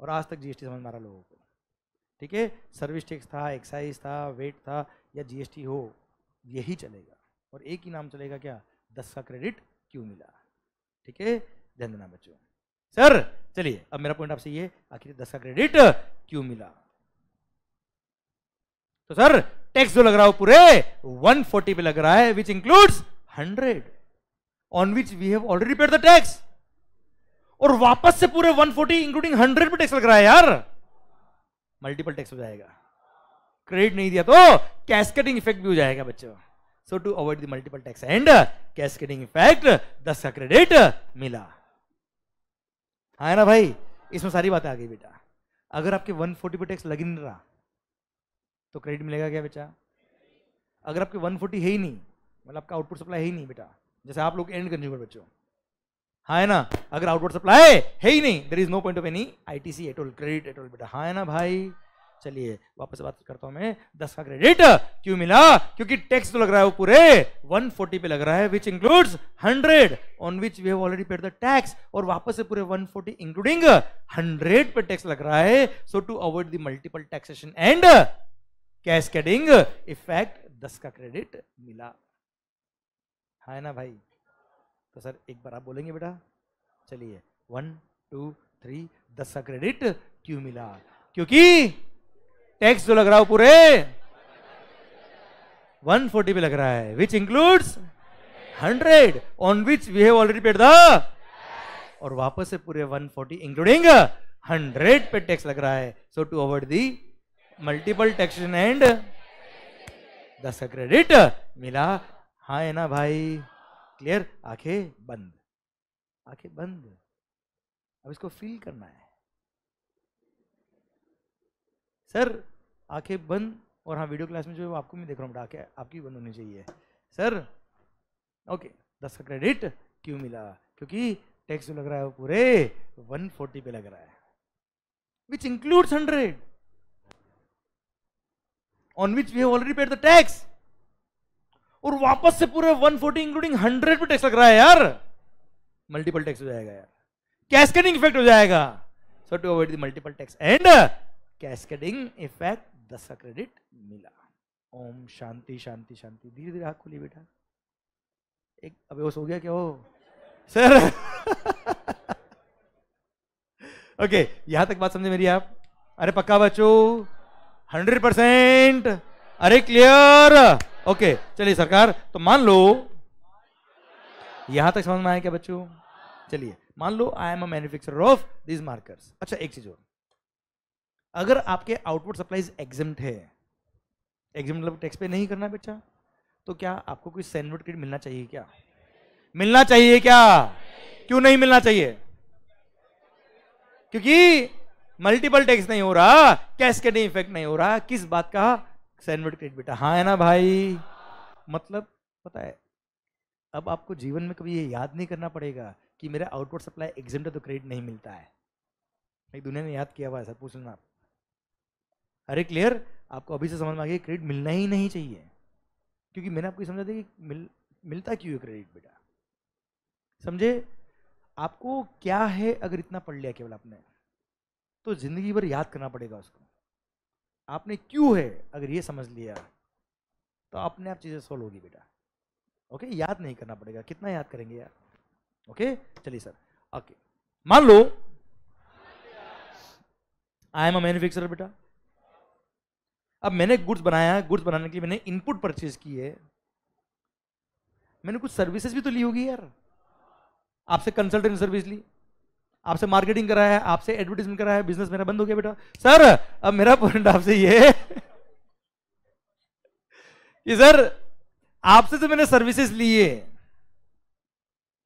और आज तक जीएसटी समझ मारा लोगों को ठीक है सर्विस टैक्स था एक्साइज था वेट था या जीएसटी हो यही चलेगा और एक ही नाम चलेगा क्या दस का क्रेडिट क्यों मिला ठीक है ध्यान देना बच्चों सर चलिए अब मेरा पॉइंट आपसे ये आखिर दस का क्रेडिट क्यों मिला तो सर टैक्स जो लग रहा है पूरे 140 पे लग रहा है which includes 100 on which we have already paid the tax और वापस से पूरे 140 इंक्लूडिंग 100 में टैक्स लग रहा है यार मल्टीपल टैक्स हो जाएगा क्रेडिट नहीं दिया तो कैस्केटिंग इफेक्ट भी हो जाएगा बच्चों so to avoid the multiple tax and cascading effect दस का क्रेडिट मिला हाँ ना भाई इसमें सारी बातें आ गई बेटा अगर आपके 140 पे टैक्स लग ही नहीं रहा तो क्रेडिट मिलेगा क्या बेटा अगर आपके 140 है ही नहीं मतलब आपका आउटपुट सप्लाई है ही नहीं बेटा जैसे आप लोग एंड कंज्यूमर बच्चों हाँ है ना अगर आउटवर्ड सप्लाई है ही नहीं there is no point of any I T C at credit at all बेटा हाँ है ना भाई चलिए वापस बात करता हूं मैं दस का क्रेडिट क्यों मिला क्योंकि टैक्स तो लग रहा है वो पूरे 140 पे लग रहा है which includes 100 on which we have already paid the tax और वापस से पूरे 140 इंक्लूडिंग 100 पे टैक्स लग रहा है so to avoid the multiple taxation and cascading effect दस का क्रेडिट मिला हाँ, है ना भाई तो सर एक बार आप बोलेंगे बेटा चलिए वन टू थ्री दस का क्रेडिट क्यों मिला क्योंकि टैक्स जो लग रहा हो पूरे 140 पे लग रहा है which includes 100 on which we have already paid the और वापस से पूरे 140 इंक्लूडिंग 100 पे टैक्स लग रहा है so to avoid the multiple taxation and दस का क्रेडिट मिला हाँ है ना भाई क्लियर आंखें बंद आंखें बंद अब इसको फील करना है सर आंखें बंद और हाँ वीडियो क्लास में जो आपको मैं देख रहा हूँ आंखें आपकी बंद होनी चाहिए सर ओके दस का क्रेडिट क्यों मिला क्योंकि टैक्स जो लग रहा है वो पूरे 140 पे लग रहा है which includes hundred on which we have already paid the tax और वापस से पूरे 140 इंक्लूडिंग 100 पे टैक्स लग रहा है यार मल्टीपल टैक्स हो जाएगा यार कैस्केडिंग इफेक्ट हो जाएगा so to avoid the multiple tax and cascading effect दस क्रेडिट मिला ओम शांति शांति शांति धीरे धीरे आँख खोली बेटा एक अब हो गया क्या हो सर ओके यहां तक बात समझे मेरी आप अरे पक्का बच्चों 100% अरे क्लियर ओके चलिए सरकार तो मान लो यहां तक समझ में आया क्या बच्चों चलिए मान लो I am a manufacturer of these markers अच्छा एक चीज और अगर आपके आउटपुट सप्लाईज एग्जिम्ट है एग्जिम्ट मतलब टैक्स पे नहीं करना बच्चा तो क्या आपको कोई सैंडवर्ड क्रेडिट मिलना चाहिए क्या मिलना चाहिए क्या क्यों नहीं मिलना चाहिए क्योंकि मल्टीपल टैक्स नहीं हो रहा कैश के नहीं इफेक्ट नहीं हो रहा किस बात का सैंडविच क्रेट बेटा हाँ है ना भाई मतलब पता है अब आपको जीवन में कभी ये याद नहीं करना पड़ेगा कि मेरा आउटपुट सप्लाई एग्जाम तो क्रेडिट नहीं मिलता है एक दुनिया ने याद किया हुआ है सर पूछ लेना आप अरे क्लियर आपको अभी से समझ में आ गया क्रेडिट मिलना ही नहीं चाहिए क्योंकि मैंने आपको समझा था कि मिल मिलता क्यों है क्रेडिट बेटा समझे आपको क्या है अगर इतना पढ़ लिया केवल आपने तो ज़िंदगी भर याद करना पड़ेगा उसको आपने क्यू है अगर ये समझ लिया तो अपने आप चीज़ें सोल्व होगी बेटा ओके याद नहीं करना पड़ेगा कितना याद करेंगे यार ओके चलिए सर ओके मान लो आई एम अ मैन्युफैक्चरर बेटा अब मैंने गुड्स बनाया गुड्स बनाने के लिए मैंने इनपुट परचेज की है मैंने कुछ सर्विसेज भी तो ली होगी यार आपसे कंसल्टेंट सर्विस ली आपसे मार्केटिंग करा है आपसे एडवर्टीजमेंट करा है बिजनेस मेरा बंद हो गया बेटा सर अब मेरा पॉइंट आपसे ये कि सर आपसे तो मैंने सर्विसेज लिए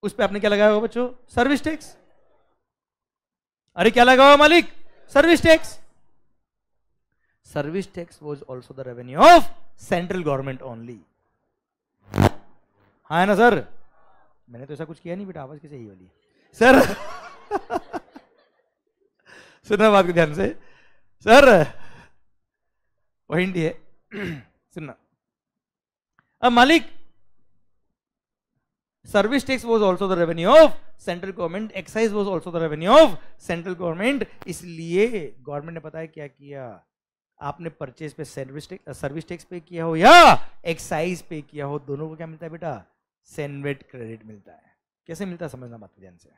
उस पर आपने क्या लगाया होगा बच्चों सर्विस टैक्स अरे क्या लगा हुआ मालिक service tax service tax was also the revenue of central government only हाँ है ना सर मैंने तो ऐसा कुछ किया नहीं बेटा आवाज कैसे ही वाली सर सुनना बात को ध्यान से सर वही सुनना अब मालिक service tax was also the revenue of central government excise was also the revenue of central government इसलिए गवर्नमेंट ने पता है क्या किया आपने परचेज पे सर्विस टैक्स सर्विस टैक्स पे किया हो या एक्साइज पे किया हो दोनों को क्या मिलता है बेटा सेनवेट क्रेडिट मिलता है कैसे मिलता है समझना बात ध्यान से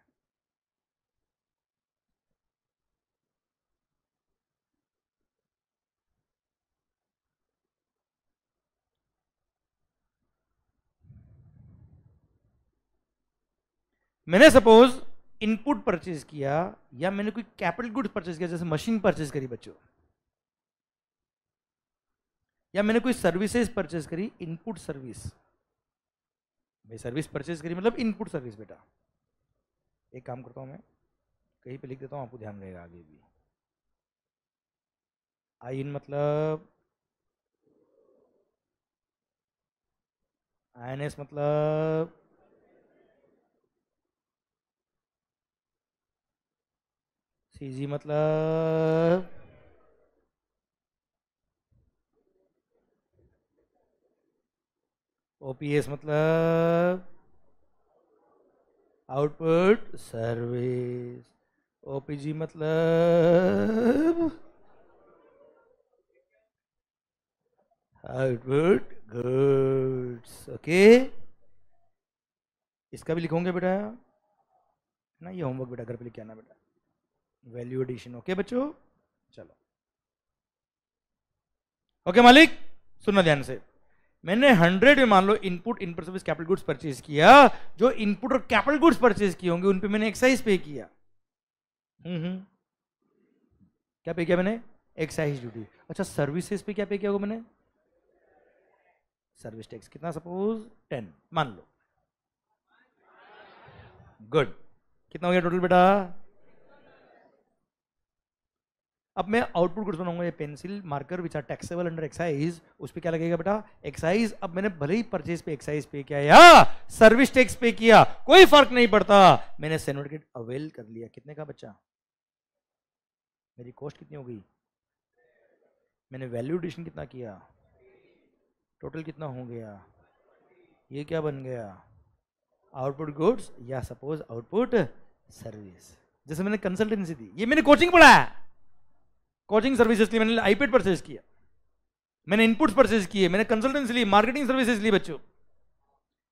मैंने सपोज इनपुट परचेज किया या मैंने कोई कैपिटल गुड्स परचेज किया जैसे मशीन परचेज करी बच्चों या मैंने कोई सर्विसेज परचेज करी इनपुट सर्विस भाई सर्विस परचेज करी मतलब इनपुट सर्विस बेटा एक काम करता हूँ मैं कहीं पे लिख देता हूँ आपको ध्यान रहेगा आगे भी आई इन मतलब आई एन एस मतलब सीजी मतलब ओपीएस मतलब आउटपुट सर्विस ओपीजी मतलब आउटपुट गुड्स ओके इसका भी लिखोगे बेटा ना ये होमवर्क बेटा घर पे लिख आना बेटा वैल्यू एडिशन ओके बच्चों चलो ओके मालिक सुनना ध्यान से मैंने हंड्रेड में मान लो input input service capital goods purchase किया जो इनपुट और कैपिटल गुड्स परचेज किए होंगे उन पे मैंने एक्साइज पे किया हम्म, हम्म। क्या पे किया मैंने एक्साइज ड्यूटी अच्छा सर्विसेज पे क्या पे किया होगा मैंने सर्विस टैक्स कितना सपोज टेन मान लो गुड कितना हो गया टोटल बेटा अब मैं आउटपुट कुछ बनाऊंगा ये pencil marker which are taxable under excise उस पर क्या लगेगा बेटा एक्साइज अब मैंने भले ही परचेज पे एक्साइज पे किया या सर्विस टैक्स पे किया कोई फर्क नहीं पड़ता मैंने सर्टिफिकेट अवेल कर लिया कितने का बच्चा मेरी कॉस्ट कितनी हो गई मैंने वैल्यू एडिशन कितना किया टोटल कितना हो गया ये क्या बन गया आउटपुट गुड्स या सपोज आउटपुट सर्विस जैसे मैंने कंसल्टेंसी दी ये मैंने कोचिंग पढ़ाया कोचिंग सर्विसेज ली मैंने आईपेड परचेज किया मैंने इनपुट्स परचेज किए मैंने कंसल्टेंसी ली मार्केटिंग सर्विसेज ली बच्चों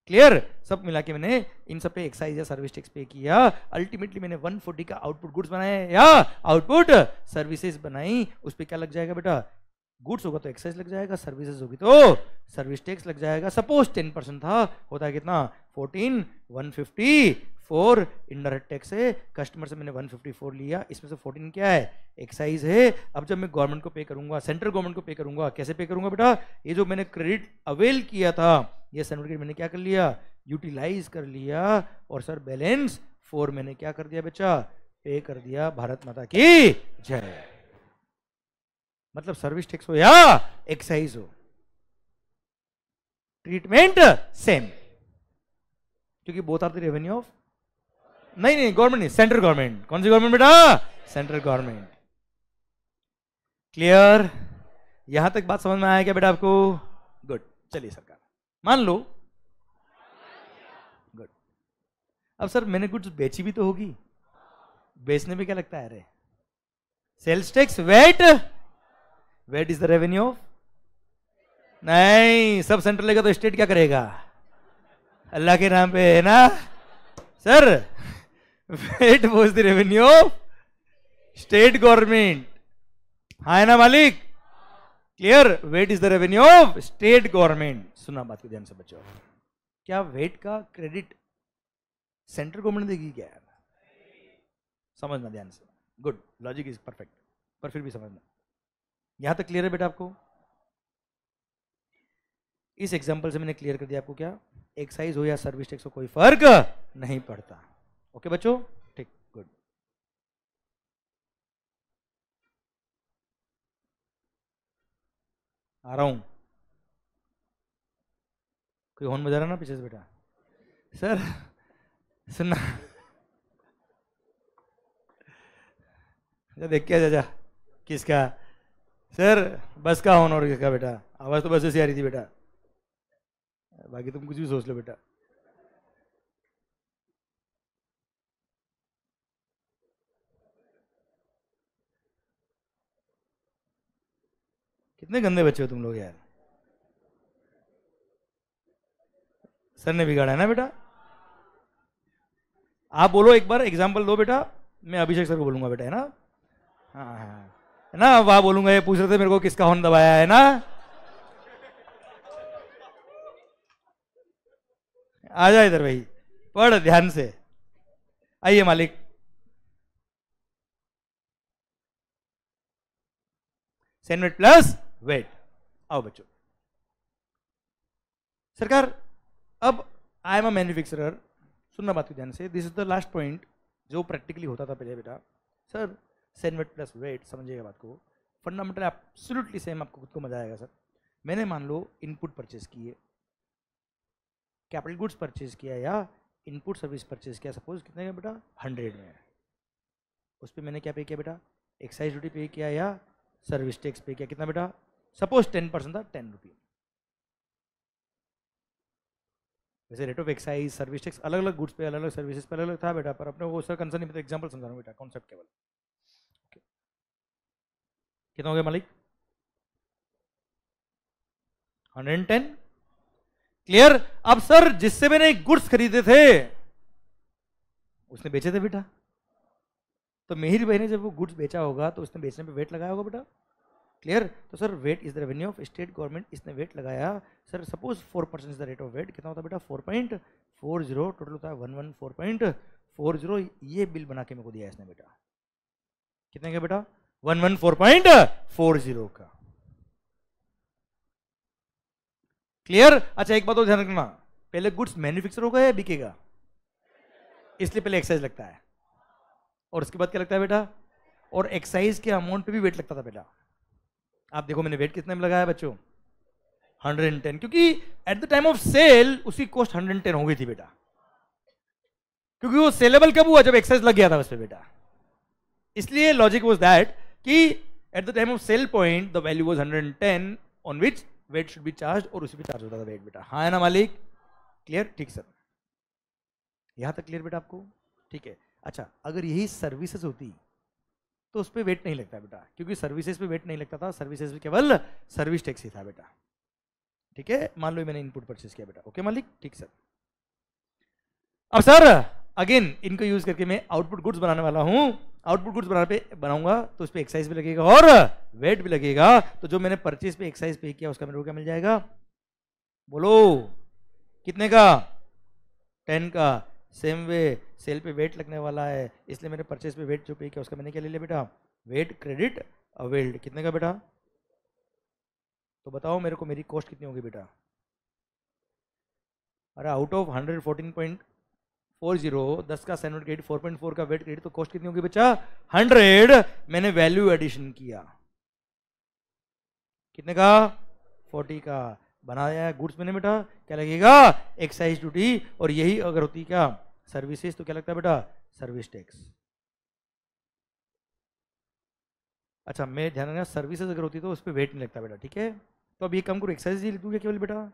क्लियर सब मिला के मैंने इन सब पे एक्साइज या सर्विस टैक्स पे किया अल्टीमेटली मैंने 140 का आउटपुट गुड्स बनाया या आउटपुट सर्विसेज बनाई उस पर क्या लग जाएगा बेटा गुड्स होगा तो एक्साइज लग जाएगा सर्विसेज होगी तो सर्विस टैक्स लग जाएगा सपोज टेन परसेंट था होता है कितना fourteen one fifty four indirect tax है कस्टमर से मैंने फोर लिया इसमें से फोर्टीन क्या है एक्साइज है अब जब मैं गवर्नमेंट को पे करूंगा सेंट्रल गवर्नमेंट को पे करूंगा कैसे पे करूंगा बेटा ये जो मैंने क्रेडिट अवेल किया था ये सर्टिफिकेट मैंने क्या कर लिया यूटिलाइज कर लिया और सर बैलेंस फोर मैंने क्या कर दिया बेटा पे कर दिया भारत माता की जय मतलब सर्विस टैक्स हो या एक्साइज हो ट्रीटमेंट सेम क्योंकि both are the revenue of नहीं नहीं गवर्नमेंट नहीं सेंट्रल गवर्नमेंट कौन सी गवर्नमेंट बेटा सेंट्रल गवर्नमेंट क्लियर यहां तक बात समझ में आया क्या बेटा आपको गुड चलिए सरकार मान लो गुड अब सर मैंने कुछ बेची भी तो होगी बेचने में क्या लगता है अरे sales tax VAT VAT is the revenue of नहीं सब सेंटर लेगा तो स्टेट क्या करेगा अल्लाह के नाम पे है ना sir VAT was the revenue of state government हाँ है ना मालिक clear VAT is the revenue of state government सुना बात को ध्यान से बच्चों क्या वेट का क्रेडिट सेंट्रल गवर्नमेंट देगी क्या समझना ध्यान से गुड लॉजिक इज परफेक्ट पर फिर भी समझना यहां तक क्लियर है बेटा आपको इस एग्जाम्पल से मैंने क्लियर कर दिया आपको क्या एक्साइज हो या सर्विस टैक्स हो कोई फर्क नहीं पड़ता ओके बच्चों ठीक गुड आ रहा हूं कोई होन बजा रहा ना पीछे से बेटा सर सुनना देख के जा किसका सर बस का होना और किसका बेटा आवाज़ तो बस से आ रही थी बेटा बाकी तुम कुछ भी सोच लो बेटा कितने गंदे बच्चे हो तुम लोग यार सर ने बिगाड़ा है ना बेटा आप बोलो एक बार एग्जाम्पल दो बेटा मैं अभिषेक सर को बोलूंगा बेटा है ना हाँ हाँ है ना वहां बोलूंगा ये पूछ रहे थे मेरे को किसका हॉर्न दबाया है ना आ जाए इधर भाई पढ़ ध्यान से आइए मालिक सेंडमेट प्लस वेट आओ बच्चों सरकार अब आई एम अ मैन्युफैक्चरर सुनना बात को ध्यान से this is the last point जो प्रैक्टिकली होता था पहले बेटा सर वेट प्लस वेट समझिएगा बात को फंडामेंटल एब्सोल्युटली सेम आपको खुद को मजा आएगा सर मैंने मान लो इनपुट परचेज किए कैपिटल गुड्स परचेज किया या इनपुट सर्विस परचेज किया सपोज कितने का बेटा हंड्रेड में है उस पर मैंने क्या पे किया बेटा एक्साइज ड्यूटी पे किया या सर्विस टैक्स पे किया कितना बेटा सपोज टेन परसेंट था टेन रुपये वैसे rate of excise service tax अलग अलग गुड्स पे अलग अलग सर्विसेज पे अलग अलग था बेटा पर अपने वो सर कंसर्न नहीं एग्जाम्पल समझा रहा हूँ बेटा कॉन्सेप्ट केवल कितना हो गया मालिक हंड्रेड एंड टेन क्लियर अब सर जिससे मैंने गुड्स खरीदे थे उसने बेचे थे बेटा तो मेहर भाई ने जब वो गुड्स बेचा होगा तो उसने बेचने पे वेट लगाया होगा बेटा क्लियर तो sir VAT is the revenue of state government इसने वेट लगाया sir suppose four percent is the rate of VAT कितना होता बेटा four point four zero total होता है one one four point four zero ये बिल बना के मेरे को दिया इसने बेटा कितने का बेटा 114.40 का क्लियर अच्छा एक बात और ध्यान रखना पहले गुड्स मैन्युफैक्चर होगा या बिकेगा इसलिए पहले एक्साइज लगता है और उसके बाद क्या लगता है बेटा और एक्साइज के अमाउंट पे भी वेट लगता था बेटा आप देखो मैंने वेट कितने में लगाया बच्चों 110 क्योंकि at the time of sale उसकी कॉस्ट 110 हो गई थी बेटा क्योंकि वो सेलेबल कब हुआ जब एक्साइज लग गया था उस पर बेटा इसलिए लॉजिक वॉज दैट कि at the time of sale point the value was hundred and ten on which VAT should be charge और उसी पे चार्ज होता था वेट बेटा हाँ है ना मालिक क्लियर ठीक सर यहाँ तक क्लियर बेटा आपको ठीक है अच्छा अगर यही सर्विसेज होती तो उस पर वेट नहीं लगता बेटा क्योंकि सर्विसेज पे वेट नहीं लगता था सर्विसेज केवल सर्विस टैक्स ही था बेटा ठीक है मान लो मैंने इनपुट परचेज किया बेटा ओके मालिक ठीक सर अब सर अगेन इनको यूज करके मैं आउटपुट गुड्स बनाने वाला हूं आउटपुट गुड्स बना पे बनाऊंगा तो उस पर एक्साइज भी लगेगा और वेट भी लगेगा तो जो मैंने परचेज पे एक्साइज पे किया उसका मेरे को क्या मिल जाएगा बोलो कितने का टेन का सेम वे सेल पे वेट लगने वाला है इसलिए मैंने परचेज पे वेट जो पे किया उसका मैंने क्या ले लिया बेटा वेट क्रेडिट अवेल्ड कितने का बेटा तो बताओ मेरे को मेरी कॉस्ट कितनी होगी बेटा अरे out of hundred fourteen point four zero दस का seven credit four point four का वेट क्रेडिट तो कॉस्ट कितनी होगी बच्चा हंड्रेड मैंने वैल्यू एडिशन किया कितने का फोर्टी का बनाया गुड्स मैंने बेटा क्या लगेगा एक्साइज ड्यूटी और यही अगर होती क्या सर्विसेज तो क्या लगता है बेटा सर्विस टैक्स अच्छा मैं ध्यान रखना सर्विसेज अगर होती तो उस पर वेट नहीं लगता बेटा ठीक है तो अब ये कम करो एक्साइज ही लिख दूंगा केवल बेटा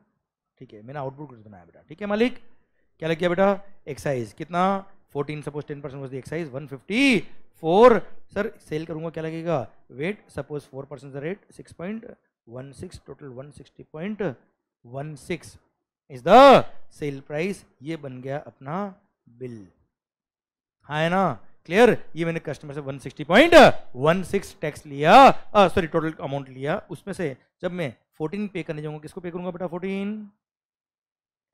ठीक है मैंने आउटपुट कुछ बनाया बेटा ठीक है मालिक क्या लग गया बेटा एक्साइज कितना 14 suppose 10 percent was the excise 154 sir sale करूंगा क्या लगेगा VAT suppose 4 percent the rate 6.16 total 160.16 is the sale price ये बन गया अपना बिल हाँ है ना क्लियर ये मैंने कस्टमर से 160.16 टैक्स लिया सॉरी टोटल अमाउंट लिया उसमें से जब मैं 14 पे करने जाऊंगा किसको पे करूंगा बेटा 14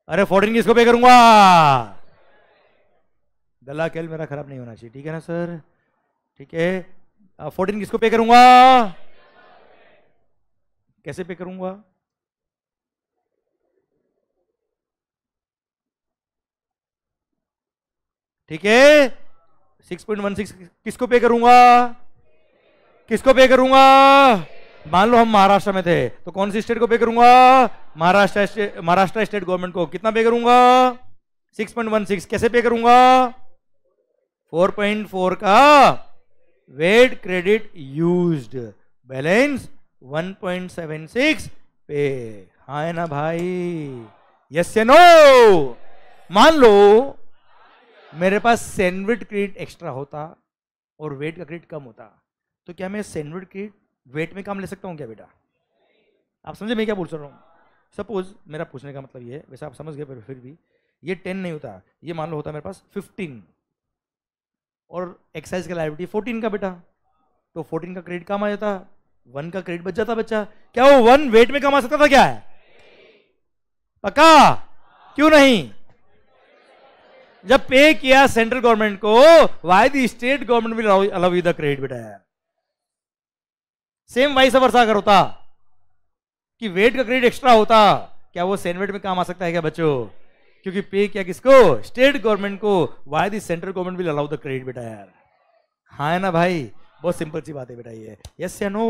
अरे फोर्टीन किसको पे करूंगा गला केल मेरा खराब नहीं होना चाहिए ठीक है ना सर ठीक है फोर्टीन किसको पे करूंगा कैसे पे करूंगा ठीक है सिक्स पॉइंट वन सिक्स किसको पे करूंगा किसको पे करूंगा मान लो हम महाराष्ट्र में थे तो कौन सी स्टेट को पे करूंगा महाराष्ट्र महाराष्ट्र स्टेट गवर्नमेंट को कितना पे करूंगा 6.16 कैसे पे करूंगा 4.4 का वेट क्रेडिट यूज्ड बैलेंस 1.76 पे हा है ना भाई यस से नो मान लो मेरे पास सैंडविच क्रेडिट एक्स्ट्रा होता और वेट का क्रेडिट कम होता तो क्या मैं सैंडविच क्रेडिट वेट में काम ले सकता हूँ क्या बेटा आप समझे मैं क्या बोल रहा हूं सपोज मेरा पूछने का मतलब ये है वैसे आप समझ गए पर फिर भी ये टेन नहीं होता ये मान लो होता मेरे पास फिफ्टीन और एक्साइज का लाइबिलिटी फोर्टीन का बेटा तो फोर्टीन का क्रेडिट कम आ जाता वन का क्रेडिट बच जाता बच्चा क्या वो वन वेट में कमा सकता था क्या है पक्का क्यों नहीं जब पे किया सेंट्रल गवर्नमेंट को why the state government will allow you the credit बेटा सेम वाइस वर्षा अगर होता कि वेट का क्रेडिट एक्स्ट्रा होता क्या वो सेनवेट में काम आ सकता है क्या बच्चों क्योंकि पे क्या किसको स्टेट गवर्नमेंट को why the central government will allow the credit बेटा यार हाँ है ना भाई बहुत सिंपल सी बात है बेटा ये यस या नो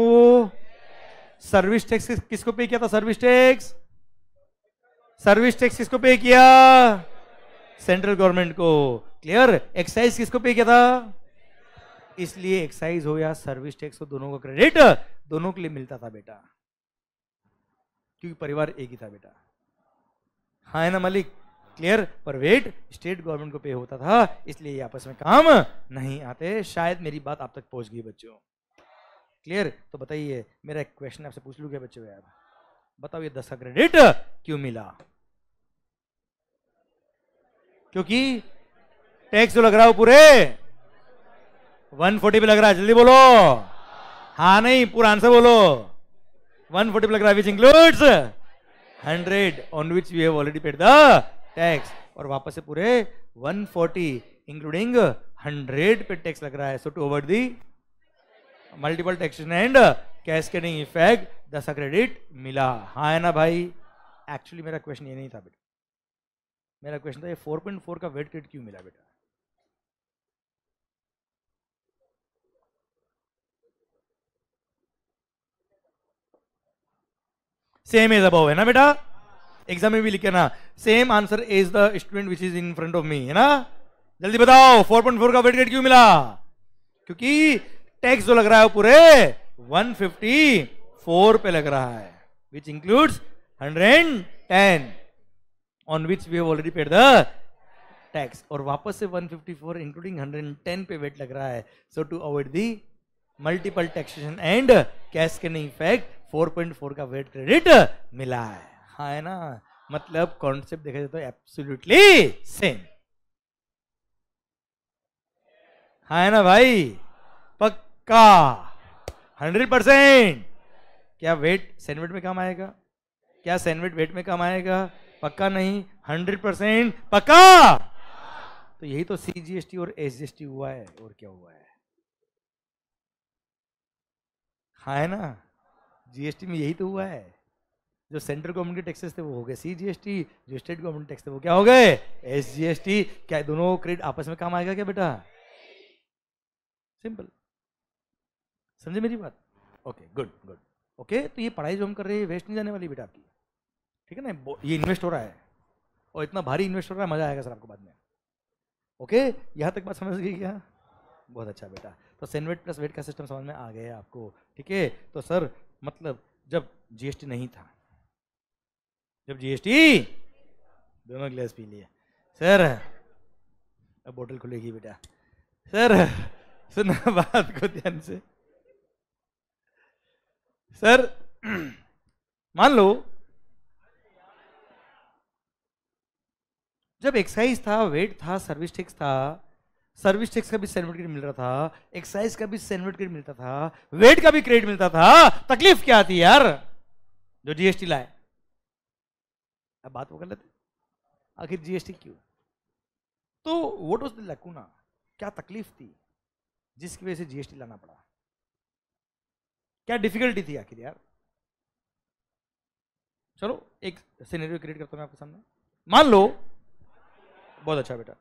सर्विस टैक्स किसको पे किया था सर्विस टैक्स सर्विस टैक्स किसको पे किया सेंट्रल गवर्नमेंट को क्लियर एक्साइज किसको पे किया था इसलिए एक्साइज हो या सर्विस टैक्स हो दोनों का क्रेडिट दोनों के लिए मिलता था बेटा क्योंकि परिवार एक ही था बेटा हाँ है ना मलिक क्लियर पर वेट स्टेट गवर्नमेंट को पे होता था इसलिए आपस में काम नहीं आते शायद मेरी बात आप तक पहुंच गई बच्चों क्लियर तो बताइए मेरा एक क्वेश्चन आपसे पूछ लू क्या बच्चे यार बताओ ये दस का क्रेडिट क्यों मिला क्योंकि टैक्स जो तो लग रहा हो पूरे 140 पे लग रहा है जल्दी बोलो हाँ नहीं पूरा आंसर बोलो 140 plus gravity includes 100 on which we have already paid the tax और वापस से पूरे 140 इंक्लूडिंग 100 पे टैक्स लग रहा है so to over the multiple taxation and cascading effect दस क्रेडिट मिला हाँ है ना भाई एक्चुअली मेरा क्वेश्चन ये नहीं था बेटा मेरा क्वेश्चन था ये 4.4 का वेट क्रेडिट क्यों मिला बेटा सेम एज अबव है ना बेटा एग्जाम में भी लिखे ना same answer as the student which is in front of me है ना जल्दी बताओ 4.4 का वेट ग्रेड क्यों मिला क्योंकि टैक्स जो लग रहा है वो पूरे 154 पे लग रहा है which includes 110 on which we have already paid the tax और वापस से 154 इंक्लूडिंग 110 पे वेट लग रहा है so to avoid the multiple taxation and cascading effect 4.4 का वेट क्रेडिट मिला है हाँ है ना मतलब कॉन्सेप्ट देखा जाए तो एब्सोल्युटली सेम हाँ है ना भाई पक्का हंड्रेड परसेंट क्या वेट सैंडविच में काम आएगा क्या सैंडविच वेट में काम आएगा पक्का नहीं हंड्रेड परसेंट पक्का तो यही तो सीजीएसटी और एसजीएसटी हुआ है और क्या हुआ है हाँ है ना जीएसटी में यही तो हुआ है जो सेंट्रल गवर्नमेंट के टैक्सेस थे वो हो गए सी जीएसटी जो स्टेट गवर्नमेंट टैक्स थे वो क्या हो गए एस जीएसटी क्या दोनों क्रेडिट आपस में काम आएगा क्या बेटा सिंपल समझे मेरी बात ओके गुड गुड ओके तो ये पढ़ाई जो हम कर रहे हैं वेस्ट नहीं जाने वाली बेटा आपकी ठीक है ना ये इन्वेस्ट हो रहा है और इतना भारी इन्वेस्ट हो रहा है मजा आएगा सर आपको बाद में ओके यहाँ तक बात समझ गई क्या बहुत अच्छा बेटा तो सेनवेट प्लस वेट का सिस्टम समझ में आ गया आपको ठीक है तो सर मतलब जब जीएसटी नहीं था जब जीएसटी दोनों गिलास पी लिए सर अब बोतल खुलेगी बेटा सर सुना बात को ध्यान से सर मान लो जब एक्साइज था वेट था सर्विस टैक्स था सर्विस टैक्स का भी सेवन क्रेडिट मिल रहा था एक्साइज का भी सेवन क्रेडिट मिलता था वेट का भी क्रेडिट मिलता था तकलीफ क्या आती यार जो जीएसटी लाए अब बात वो कर लेते आखिर जीएसटी क्यों तो वोट ऑफ द लकुना क्या तकलीफ थी जिसकी वजह से जीएसटी लाना पड़ा क्या डिफिकल्टी थी आखिर यार चलो एक सिनेरियो क्रिएट करता हूं मैं आपके सामने मान लो बहुत अच्छा बेटा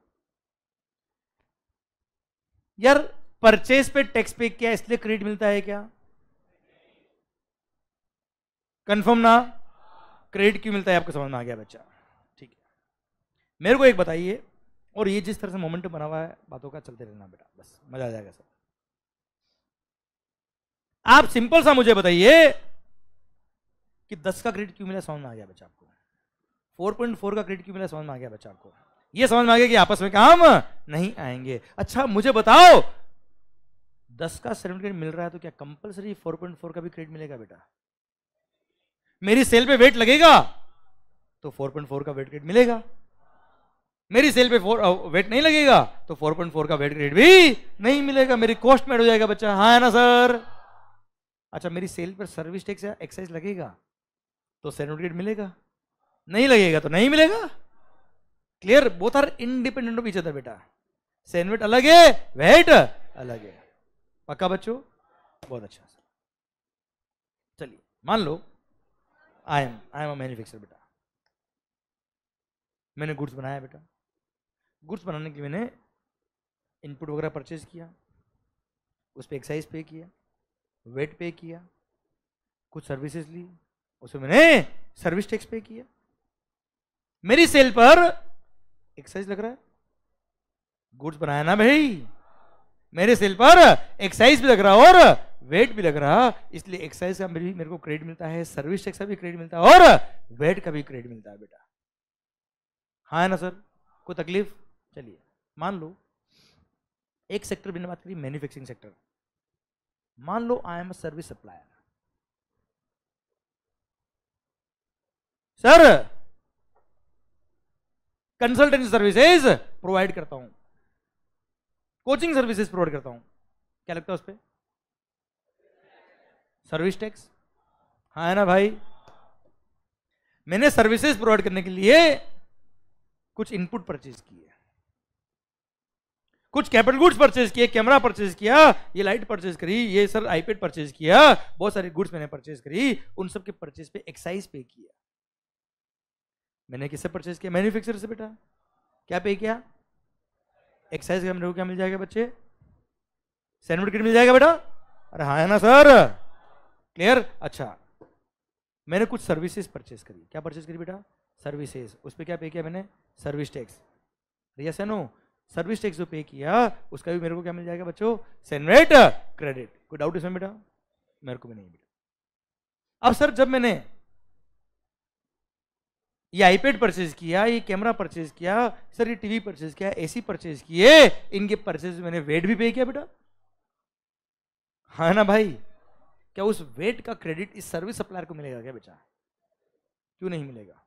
यार परचेज पे टैक्स पे किया इसलिए क्रेडिट मिलता है क्या कंफर्म ना क्रेडिट क्यों मिलता है आपको समझ में आ गया बच्चा ठीक है मेरे को एक बताइए और ये जिस तरह से मोमेंट बना हुआ है बातों का चलते रहना बेटा बस मजा आ जाएगा सर आप सिंपल सा मुझे बताइए कि दस का क्रेडिट क्यों मिला समझ में आ गया बच्चा आपको फोर पॉइंट फोर का क्रेडिट क्यों मिला समझ में आ गया बच्चा आपको ये समझ में आ गया कि आपस में काम नहीं आएंगे अच्छा मुझे बताओ दस का सर्टिफिकेट मिल रहा है तो क्या कंपलसरी फोर पॉइंट फोर का भी क्रेडिट मिलेगा बेटा मेरी सेल पे वेट लगेगा तो फोर पॉइंट फोर का वेट क्रेडिट मिलेगा मेरी सेल पे फोर वेट uh, नहीं लगेगा तो फोर का वेट ग्रेड भी नहीं मिलेगा मेरी कॉस्ट में हो जाएगा बच्चा हाँ है ना सर अच्छा मेरी सेल पर सर्विस टैक्स या एक्साइज लगेगा तो सर्टिफिकेट मिलेगा नहीं लगेगा तो नहीं मिलेगा clear both are independent of each other बेटा सैंडविच अलग है वेट अलग है पक्का बच्चों बहुत अच्छा चलिए मान लो I am I am a manufacture बेटा मैंने गुड्स बनाया बेटा गुड्स बनाने के लिए मैंने इनपुट वगैरह परचेज किया उस पर एक्साइज पे किया वेट पे किया कुछ सर्विसेज ली उसमें मैंने सर्विस टैक्स पे किया मेरी सेल पर एक्सरसाइज लग रहा है गुड्स बनाया ना भाई मेरे सेल पर एक्सरसाइज भी लग रहा और वेट भी लग रहा इसलिए एक्सरसाइज का भी मेरे को क्रेडिट मिलता है सर्विस टैक्स का भी क्रेडिट मिलता है और वेट का भी क्रेडिट मिलता है बेटा हाँ ना सर कोई तकलीफ चलिए मान लो एक सेक्टर बिना बात करी मैन्युफैक्चरिंग सेक्टर मान लो I am a service supplier sir consultant services provide करता हूं कोचिंग सर्विसेज प्रोवाइड करता हूं क्या लगता है उस पर सर्विस टैक्स हाँ है ना भाई मैंने सर्विसेज प्रोवाइड करने के लिए कुछ इनपुट परचेज किए कुछ कैपिटल गुड्स परचेज किए कैमरा परचेज किया ये लाइट परचेज करी ये सर आईपैड परचेज किया बहुत सारे गुड्स मैंने परचेज करी उन सब के परचेज पे एक्साइज पे किया मैंने किससे परचेज किया मैन्युफैक्चरर से बेटा क्या पे किया एक्साइज का मेरे को क्या मिल जाएगा बच्चे सैंडविच किट मिल जाएगा बेटा अरे हाँ है ना सर क्लियर अच्छा मैंने कुछ सर्विसेज परचेज करी क्या परचेज करी बेटा सर्विसेज उस पर क्या पे किया मैंने सर्विस टैक्स यस सैनो सर्विस टैक्स जो पे किया उसका भी मेरे को क्या मिल जाएगा बच्चों सेनरेट क्रेडिट कोई डाउट इसमें बेटा मेरे को भी नहीं बेटा अब सर जब मैंने ये आईपैड परचेज किया ये कैमरा परचेज किया सर ये टीवी परचेज किया ए सी परचेज किए इनके परचेज मैंने वेट भी पे किया बेटा हाँ ना भाई क्या उस वेट का क्रेडिट इस सर्विस सप्लायर को मिलेगा क्या बेटा क्यों नहीं मिलेगा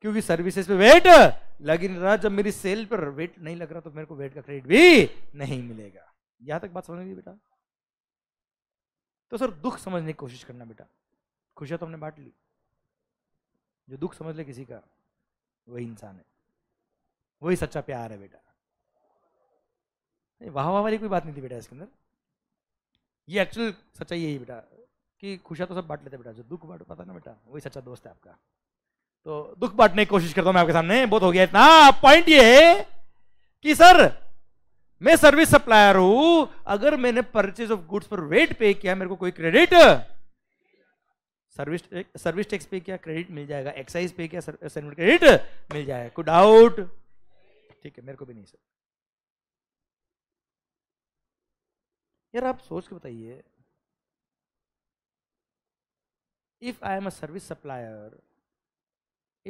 क्योंकि सर्विसेज पे वेट लग नहीं रहा जब मेरी सेल पर वेट नहीं लग रहा तो मेरे को वेट का क्रेडिट भी नहीं मिलेगा यहां तक बात समझ गई बेटा तो सर दुख समझने की कोशिश करना बेटा खुशियां तो हमने बांट ली जो दुख समझ ले किसी का वही इंसान है वही सच्चा प्यार है बेटा वाह वाह वाली कोई बात नहीं थी बेटा इसके अंदर ये एक्चुअल सच्चाई यही बेटा कि खुशियाँ तो सब बांट लेते बेटा जो दुख बांट पाता ना बेटा वही सच्चा दोस्त है आपका तो दुख बांटने की कोशिश करता हूँ मैं आपके सामने बहुत हो गया इतना पॉइंट हाँ, ये है कि सर मैं सर्विस सप्लायर हूं अगर मैंने परचेज ऑफ गुड्स पर वेट पे किया मेरे को कोई क्रेडिट सर्विस सर्विस टैक्स पे क्या क्रेडिट मिल जाएगा एक्साइज पे क्या सर्विस क्रेडिट मिल जाएगा कोई डाउट ठीक है मेरे को भी नहीं सर यार आप सोच के बताइए if I am a service supplier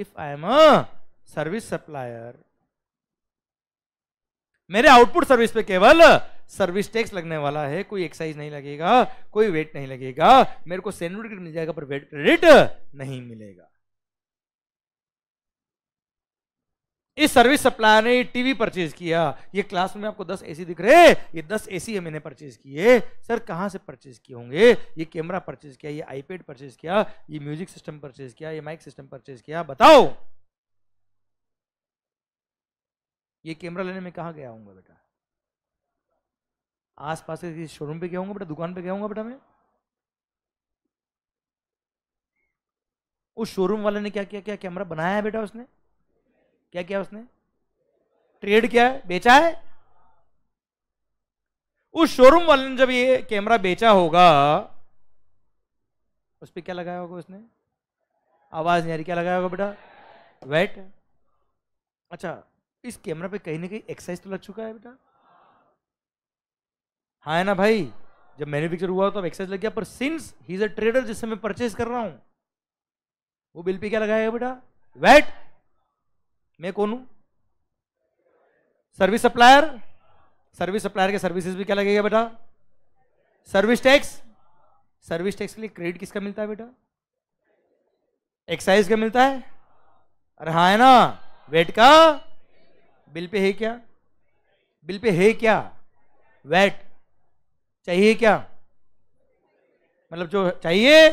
if I am a service supplier मेरे आउटपुट सर्विस पे केवल सर्विस टैक्स लगने वाला है कोई एक्साइज नहीं लगेगा कोई वेट नहीं लगेगा मेरे को सैलरी क्रेडिट मिल जाएगा पर वेट क्रेडिट नहीं मिलेगा इस सर्विस सप्लायर ने टीवी परचेज किया ये क्लास में आपको 10 एसी दिख रहे ये 10 एसी मैंने परचेज किए सर कहां से परचेज किए होंगे ये कैमरा परचेज किया ये आईपैड परचेज किया ये म्यूजिक सिस्टम परचेज किया ये माइक सिस्टम परचेज किया बताओ ये कैमरा लेने में कहा गया होंगे बेटा आस पास के शोरूम पे गया होंगे बेटा दुकान पे गया होंगे बेटा मैं उस शोरूम वाले ने क्या किया क्या कैमरा बनाया है बेटा उसने क्या किया उसने ट्रेड किया है बेचा है उस शोरूम वाले ने जब ये कैमरा बेचा होगा उस पर क्या लगाया होगा उसने आवाज नहीं आ रही क्या लगाया होगा बेटा वेट अच्छा इस कैमरा पे कहीं ना कहीं एक्सरसाइज तो लग चुका है बेटा हाँ है ना भाई जब मैन्युफैक्चर हुआ तो अब एक्साइज लग गया पर since he is a trader जिससे मैं परचेज कर रहा हूं वो बिल पे क्या लगाएगा बेटा वैट मैं कौन हूं सर्विस सप्लायर सर्विस सप्लायर के सर्विसेज भी क्या लगेगा बेटा सर्विस टैक्स सर्विस टैक्स के लिए क्रेडिट किसका मिलता है बेटा एक्साइज का मिलता है अरे हाँ है ना वेट का बिल पे है क्या बिल पे है क्या वेट चाहिए क्या मतलब जो चाहिए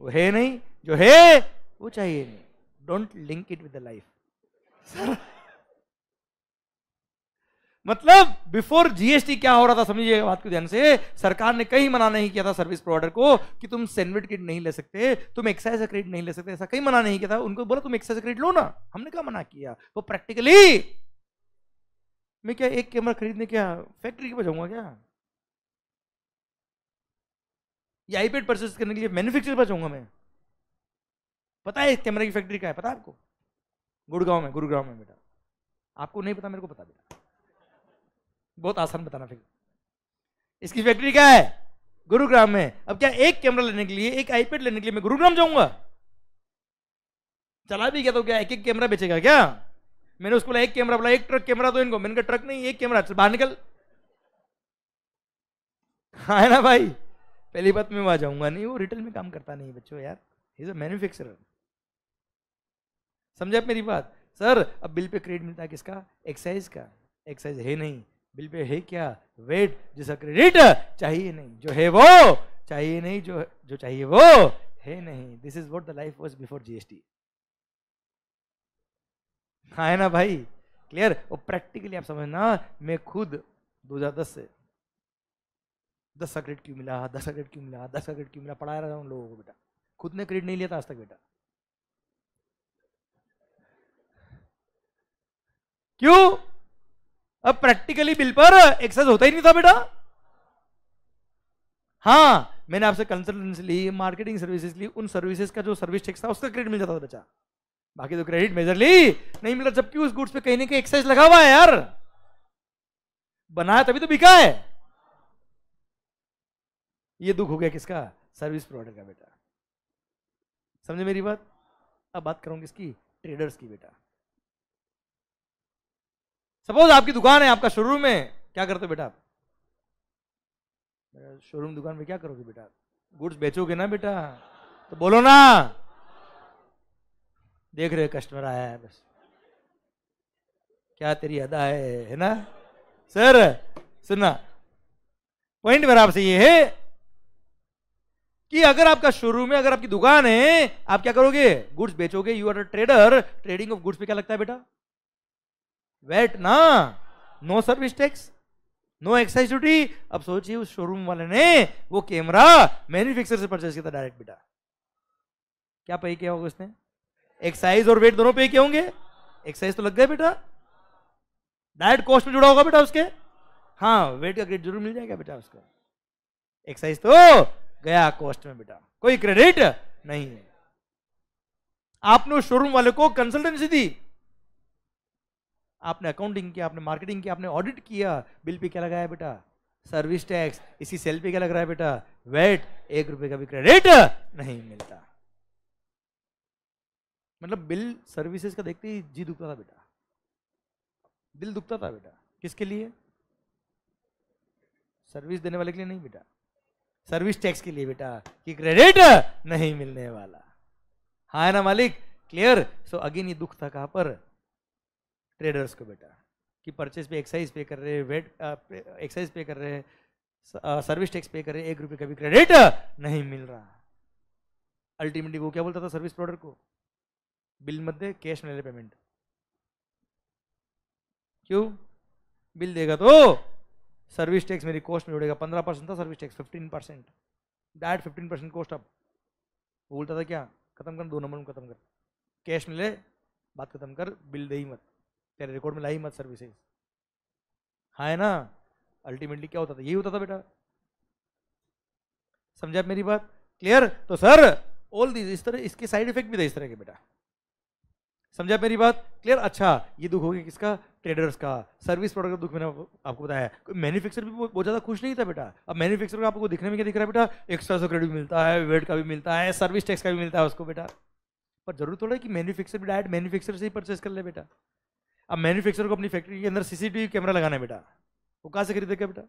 वो है नहीं जो है वो चाहिए नहीं don't link it with life मतलब बिफोर जीएसटी क्या हो रहा था समझिए बात को ध्यान से सरकार ने कहीं मना नहीं किया था सर्विस प्रोवाइडर को कि तुम सैंडविच क्रेडिट नहीं ले सकते तुम एक्साइज क्रेडिट नहीं ले सकते ऐसा कहीं मना नहीं किया था उनको बोला तुम एक्साइज क्रेडिट लो ना हमने क्या मना किया वो प्रैक्टिकली मैं क्या एक कैमरा खरीदने क्या फैक्ट्री के पास जाऊंगा क्या ये आईपैड परचेज करने के लिए मैन्युफैक्चर पर जाऊंगा मैं पता है कैमरा की फैक्ट्री का है पता है आपको गुड़गांव में गुरुग्राम में बेटा आपको नहीं पता मेरे को पता बेटा बहुत आसान बताना फिर इसकी फैक्ट्री क्या है गुरुग्राम में अब क्या एक कैमरा लेने के लिए एक आईपैड लेने के लिए मैं गुरुग्राम जाऊंगा चला भी गया तो क्या एक एक कैमरा बेचेगा क्या मैंने उसको बोला एक कैमरा बोला एक ट्रक कैमरा तो इनको मैंने कहा ट्रक नहीं एक कैमरा बाहर निकल हाँ है ना भाई पहली बात मैं वहां जाऊंगा नहीं वो रिटेल में काम करता नहीं बच्चों यार इज अ मैन्युफैक्चर समझे आप मेरी बात सर अब बिल पे क्रेडिट मिलता है किसका एक्साइज का एक्साइज है नहीं बिल पे है क्या वेट जिसका क्रेडिट चाहिए नहीं जो है वो चाहिए नहीं जो जो चाहिए वो है नहीं this is what the life was before GST हाँ है ना भाई क्लियर वो प्रैक्टिकली आप समझना मैं खुद 2010 से दस का क्रेडिट क्यों मिला दस का क्रेडिट क्यों मिला दस का क्रेडिट क्यों मिला पढ़ा रहा था उन लोगों को बेटा खुद ने क्रेडिट नहीं लिया था आज तक बेटा क्यों अब प्रैक्टिकली बिल पर एक्सरसाइज होता ही नहीं था बेटा हाँ मैंने आपसे कंसल्टेंसी ली मार्केटिंग सर्विसेज ली उन सर्विसेज का जो सर्विस टैक्स था उसका क्रेडिट मिल जाता था बच्चा बाकी तो क्रेडिट मेजरली नहीं मिला जबकि उस गुड्स पे कहीं ना कहीं एक्सरसाइज लगा हुआ है यार बनाया तभी तो बिका है ये दुख हो गया किसका सर्विस प्रोवाइडर का बेटा समझे मेरी बात अब बात करूंगी इसकी ट्रेडर्स की बेटा सपोज आपकी दुकान है आपका शोरूम है क्या करते हो बेटा आप शोरूम दुकान में क्या करोगे बेटा गुड्स बेचोगे ना बेटा तो बोलो ना देख रहे कस्टमर आया है बस क्या तेरी अदा है है ना सर सुनना पॉइंट मेरा आपसे ये है कि अगर आपका शोरूम में अगर आपकी दुकान है आप क्या करोगे गुड्स बेचोगे you are a trader trading of goods पे क्या लगता है बेटा वेट ना no service tax no excise duty अब सोचिए उस शोरूम वाले ने वो कैमरा मैन्युफैक्चर से परचेज किया था डायरेक्ट बेटा क्या पे किया होगा उसने एक्साइज और वेट दोनों पे किए होंगे एक्साइज तो लग गया बेटा डायरेक्ट कॉस्ट में जुड़ा होगा बेटा उसके हाँ वेट का ग्रेड जरूर मिल जाएगा बेटा उसका एक्साइज तो गया कॉस्ट में बेटा कोई क्रेडिट नहीं है आपने शोरूम वाले को कंसल्टेंसी दी आपने अकाउंटिंग किया आपने मार्केटिंग किया आपने ऑडिट किया बिल पे क्या लगाया बेटा सर्विस टैक्स इसी सेल पे क्या लग रहा है बेटा वेट एक रुपए का भी क्रेडिट नहीं मिलता मतलब बिल सर्विसेज का देखते ही जी दुखता था बेटा दिल दुखता था बेटा किसके लिए सर्विस देने वाले के लिए नहीं बेटा सर्विस टैक्स के लिए बेटा कि क्रेडिट नहीं मिलने वाला हा है ना मालिक क्लियर सो अगेन ये दुख था कहां पर ट्रेडर्स को बेटा कि परचेज पे एक्साइज पे कर रहे हैं वेट एक्साइज पे कर रहे हैं सर्विस टैक्स पे कर रहे हैं एक रुपये का भी क्रेडिट नहीं मिल रहा अल्टीमेटली वो क्या बोलता था सर्विस प्रोडक्ट को बिल मत दे कैश में ले पेमेंट क्यों बिल देगा तो सर्विस टैक्स मेरी कॉस्ट में जुड़ेगा पंद्रह परसेंट था service tax fifteen percent that fifteen percent cost अब बोलता था क्या खत्म कर दो नंबर में खत्म कर कैश में ले बात खत्म कर बिल दे ही मत तेरे रिकॉर्ड में लाई मत सर्विसेज हाँ है ना अल्टीमेटली क्या होता था यही होता था बेटा समझा मेरी बात क्लियर तो सर ऑल दिस इस तरह इसके साइड इफेक्ट भी था इस तरह के बेटा समझा मेरी बात क्लियर अच्छा ये दुख हो गया किसका ट्रेडर्स का सर्विस प्रोडक्ट का दुख मैंने आपको बताया मैन्युफैक्चर भी बहुत ज़्यादा खुश नहीं था बेटा अब मैन्युफैक्चर आपको दिखने में क्या दिख रहा है बेटा एक्स्ट्रा सौ क्रेडिट मिलता है वेट का भी मिलता है सर्विस टैक्स का भी मिलता है उसको बेटा पर जरूर थोड़ा कि मैन्युफैक्चर भी डायरेक्ट मैन्युफैक्चर से ही परचेस कर ले बेटा अब मैन्युफैक्चर को अपनी फैक्ट्री के अंदर सीसीटीवी कैमरा लगाना है बेटा वो कहाँ से खरीदेगा बेटा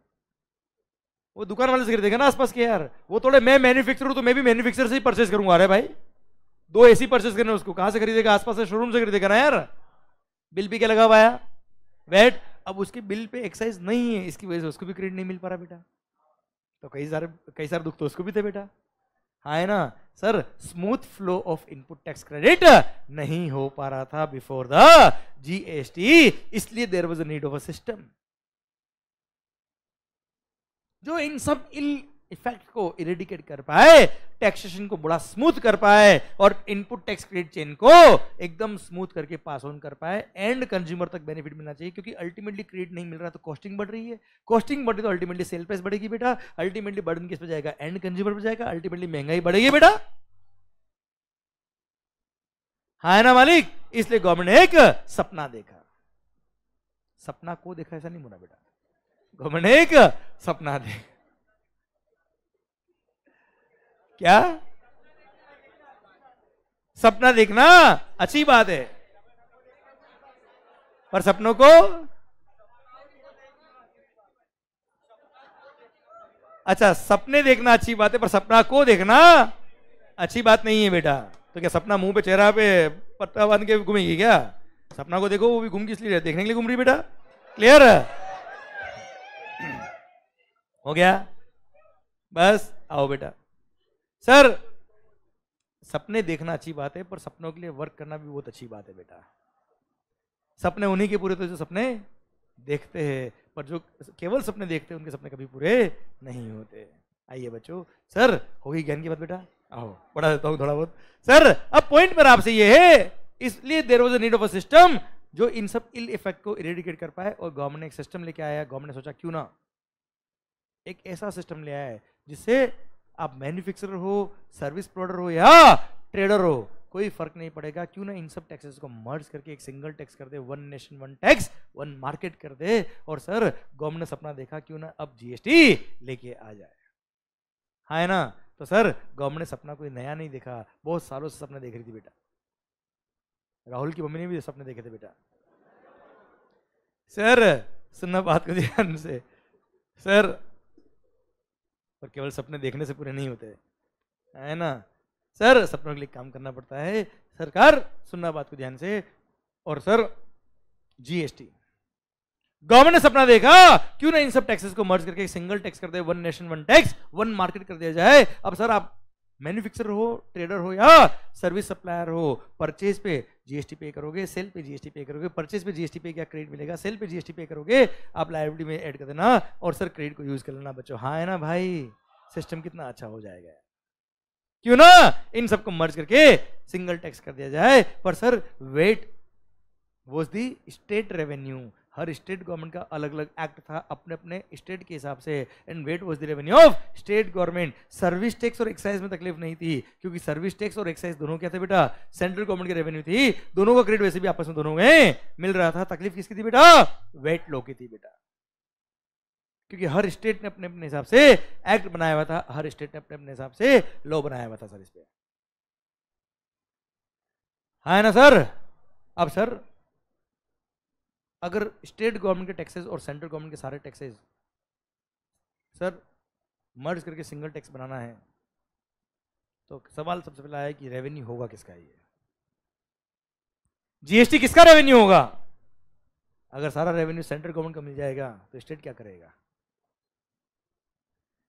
वो दुकान वाले से खरीदेगा ना आसपास के यार वो थोड़े मैं मैन्युफैक्चर हूँ तो मैं भी मैन्युफैक्चर से ही परचेस करूंगा अरे भाई दो एसी परचेस करने उसको कहां से खरीदेगा आसपास से शोरूम से खरीदेगा ना यार बिल भी क्या लगा हुआ है वेट अब उसके बिल पे एक्साइज नहीं है इसकी वजह से उसको भी क्रेडिट नहीं मिल पा रहा बेटा तो कई सारे कई सारे दुख तो उसको भी थे बेटा हाँ है ना sir smooth flow of input tax credit नहीं हो पा रहा था बिफोर द जीएसटी इसलिए there was a need of a system जो इन सब इफेक्ट को इरेडिकेट कर पाए टैक्सेशन को बड़ा स्मूथ कर पाए और इनपुट टैक्स क्रेडिट चेन को एकदम स्मूथ करके पास ऑन कर पाए एंड कंज्यूमर तक बेनिफिट मिलना चाहिए क्योंकि अल्टीमेटली क्रेडिट नहीं मिल रहा तो कॉस्टिंग बढ़ रही है कॉस्टिंग बढ़ रही तो अल्टीमेटली सेल प्राइस बढ़ेगी बेटा अल्टीमेटली बर्डन किस पर जाएगा एंड कंज्यूमर पर जाएगा अल्टीमेटली महंगाई बढ़ेगी बेटा हा है ना मालिक इसलिए गवर्नमेंट ने एक सपना देखा सपना को देखा ऐसा नहीं बोला बेटा गवर्नमेंट ने एक सपना देखा क्या सपना देखना अच्छी बात है पर सपनों को अच्छा सपने देखना अच्छी बात है पर सपना को देखना अच्छी बात नहीं है बेटा तो क्या सपना मुंह पे चेहरा पे पत्ता बांध के घूमेगी क्या सपना को देखो वो भी घूम के इसलिए देखने के लिए घूम रही बेटा क्लियर हो गया बस आओ बेटा सर सपने देखना अच्छी बात है पर सपनों के लिए वर्क करना भी बहुत अच्छी बात है बेटा सपने उन्हीं के पूरे तो जो सपने देखते हैं पर जो केवल सपने देखते हैं उनके सपने कभी पूरे नहीं होते आइए बच्चों सर होगी ज्ञान की बात बेटा आओ पढ़ा देता हूँ थोड़ा बहुत सर अब पॉइंट मेरा आपसे ये है इसलिए there was a need of a system जो इन सब इल इफेक्ट को इरेडिकेट कर पाए और गवर्नमेंट ने एक सिस्टम लेके आया गवर्नमेंट ने सोचा क्यों ना एक ऐसा सिस्टम ले आया है जिससे आप मैन्युफैक्चरर हो सर्विस प्रोवाइडर हो या ट्रेडर हो कोई फर्क नहीं पड़ेगा क्यों ना इन सब टैक्सेस को मर्ज करके एक सिंगल टैक्स कर दे one nation one tax one market कर दे और सर गवर्नमेंट ने सपना देखा क्यों ना अब जीएसटी लेके आ जाए हा है ना तो सर गवर्नमेंट ने सपना कोई नया नहीं देखा बहुत सालों से सपना देख रही थी बेटा राहुल की मम्मी ने भी सपने देखे थे बेटा सर सुनना बात को ध्यान से सर और केवल सपने देखने से पूरे नहीं होते है ना सर सपनों के लिए काम करना पड़ता है सरकार सुनना बात को ध्यान से और सर जीएसटी गवर्नमेंट ने सपना देखा क्यों ना इन सब टैक्सेस को मर्ज करके सिंगल टैक्स कर दे one nation one tax one market कर दिया जाए अब सर आप मैन्युफैक्चरर हो ट्रेडर हो या सर्विस सप्लायर हो परचेज पे जीएसटी पे करोगे सेल पे जीएसटी पे करोगे परचेज पे जीएसटी पे क्या क्रेडिट मिलेगा सेल पे जीएसटी पे करोगे आप लाइब्रेरी में ऐड कर देना और सर क्रेडिट को यूज कर लेना बच्चों हाँ है ना भाई सिस्टम कितना अच्छा हो जाएगा क्यों ना इन सबको मर्ज करके सिंगल टैक्स कर दिया जाए पर sir VAT was the state revenue हर स्टेट गवर्नमेंट का अलग अलग एक्ट था अपने अपने स्टेट के हिसाब से and VAT was the revenue of state government service tax और एक्साइज में तकलीफ नहीं थी क्योंकि सर्विस टैक्स और एक्साइज दोनों क्या थे बेटा सेंट्रल गवर्नमेंट की रेवेन्यू थी दोनों का क्रेडिट वैसे भी आपस में दोनों में मिल रहा था तकलीफ किसकी थी बेटा वेट लो की थी बेटा क्योंकि हर स्टेट ने अपने अपने हिसाब से एक्ट बनाया हुआ था हर स्टेट ने अपने अपने हिसाब से लॉ बनाया हुआ था सर इस पर हाँ है ना सर अब सर अगर स्टेट गवर्नमेंट के टैक्सेस और सेंट्रल गवर्नमेंट के सारे टैक्सेस सर मर्ज करके सिंगल टैक्स बनाना है तो सवाल सबसे पहला है कि रेवेन्यू होगा किसका ये जीएसटी किसका रेवेन्यू होगा अगर सारा रेवेन्यू सेंट्रल गवर्नमेंट को मिल जाएगा तो स्टेट क्या करेगा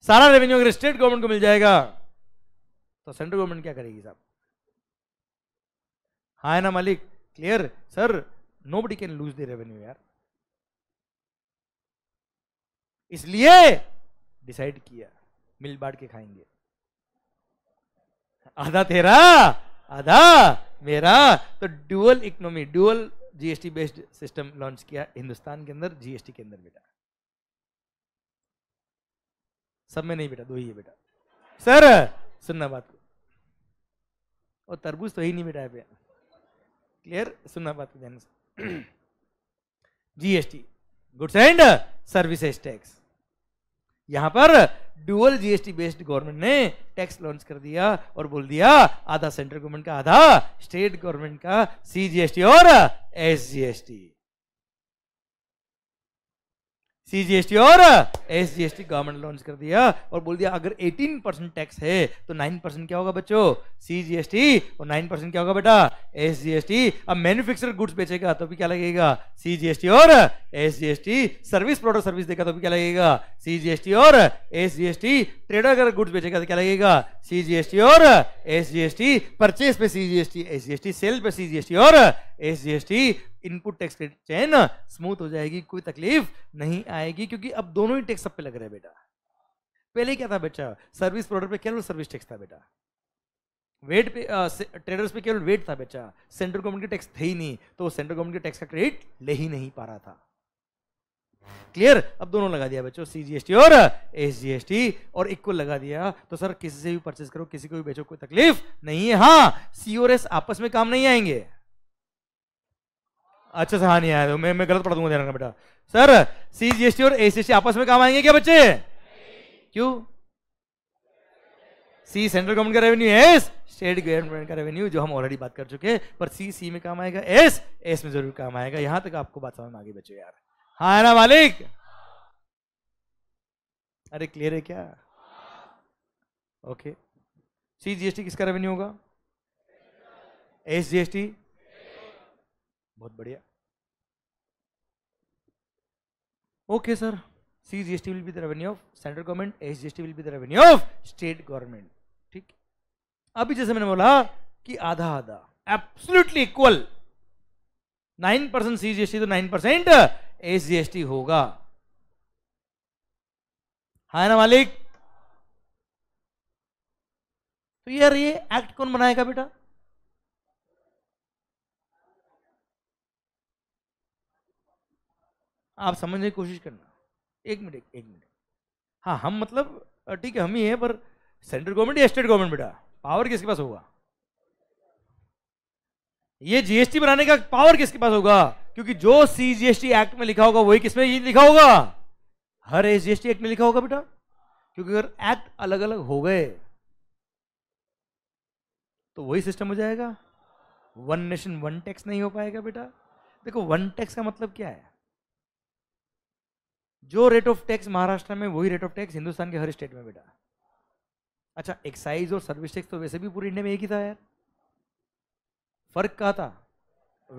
सारा रेवेन्यू अगर स्टेट गवर्नमेंट को मिल जाएगा तो सेंट्रल गवर्नमेंट क्या करेगी साहब हाँ ना मालिक clear sir nobody can lose the revenue यार इसलिए डिसाइड किया मिल बांट के खाएंगे आधा तेरा आधा मेरा तो dual economy dual GST based system launch किया हिंदुस्तान के अंदर जीएसटी के अंदर बेटा सब में नहीं बेटा दो ही है बेटा सर सुनना बात और तरबूज तो ही नहीं बेटा है क्लियर सुनना बात को ध्यान से GST goods and services tax यहां पर डुअल जीएसटी बेस्ड गवर्नमेंट ने टैक्स लॉन्च कर दिया और बोल दिया आधा सेंट्रल गवर्नमेंट का आधा स्टेट गवर्नमेंट का सीजीएसटी और एसजीएसटी सीजीएसटी और एसजीएसटी गवर्नमेंट लॉन्च कर दिया और बोल दिया अगर 18 परसेंट टैक्स है तो 9 परसेंट क्या होगा बच्चों सीजीएसटी और 9 परसेंट क्या होगा बेटा एसजीएसटी अब मैन्युफैक्चर गुड्स बेचेगा तो भी क्या लगेगा सीजीएसटी और एसजीएसटी सर्विस प्रोडक्ट सर्विस देगा तो भी क्या लगेगा सीजीएसटी और एसजीएसटी ट्रेडर अगर गुड्स बेचेगा तो क्या लगेगा सीजीएसटी और एसजीएसटी परचेस पे सीजीएसटी एसजीएसटी सेल पे सीजीएसटी और एसजीएसटी इनपुट टैक्स की चैन स्मूथ हो जाएगी कोई तकलीफ नहीं आएगी क्योंकि अब दोनों ही टैक्स सब पे लग रहे हैं बेटा पहले क्या था बेटा सर्विस प्रोडक्ट पे केवल सर्विस टैक्स था बेटा वेट पे ट्रेडर्स पे केवल वेट था बेटा सेंट्रल गवर्नमेंट के टैक्स थे ही नहीं तो सेंट्रल गवर्नमेंट के टैक्स का क्रेडिट ले ही नहीं पा रहा था क्लियर अब दोनों लगा दिया बच्चों सीजीएसटी और एसजीएसटी और एक को लगा दिया तो सर किसी से भी परचेज करो किसी को भी बेचो कोई तकलीफ नहीं है हाँ सीओरएस आपस में काम नहीं आएंगे अच्छा सर हाँ नहीं आया तो मैं मैं गलत पढ़ दूंगा ध्यान बेटा sir C G S T और ए सी एस टी आपस में काम आएंगे क्या बच्चे क्यों सी सेंट्रल गवर्नमेंट का रेवेन्यू एस स्टेट गवर्नमेंट का रेवेन्यू जो हम ऑलरेडी बात कर चुके हैं पर सी सी में काम आएगा एस एस में जरूर काम आएगा यहां तक आपको बात समझ में आ गई बच्चे यार हाँ है ना मालिक अरे क्लियर है क्या ओके सी जीएसटी किसका रेवेन्यू होगा एस जी एस टी बहुत बढ़िया okay sir C G S T will be the revenue of central government S G S T will be the revenue of state government ठीक अभी जैसे मैंने बोला कि आधा आधा absolutely equal nine percent C G S T तो nine percent S G S T होगा हाँ ना मालिक तो यार ये एक्ट कौन बनाएगा बेटा आप समझने की कोशिश करना एक मिनट एक मिनट हाँ हम मतलब ठीक है हम ही हैं पर सेंट्रल गवर्नमेंट या स्टेट गवर्नमेंट बेटा पावर किसके पास होगा ये जीएसटी बनाने का पावर किसके पास होगा क्योंकि जो सी जीएसटी एक्ट में लिखा होगा वही किसमें लिखा होगा हर एस जीएसटी एक्ट में लिखा होगा बेटा क्योंकि अगर एक्ट अलग अलग हो गए तो वही सिस्टम हो जाएगा वन नेशन वन टैक्स नहीं हो पाएगा बेटा देखो वन टैक्स का मतलब क्या है जो रेट ऑफ टैक्स महाराष्ट्र में वही रेट ऑफ टैक्स हिंदुस्तान के हर स्टेट में बेटा अच्छा एक्साइज और सर्विस टैक्स तो वैसे भी पूरे इंडिया में एक ही था यार फर्क कहा था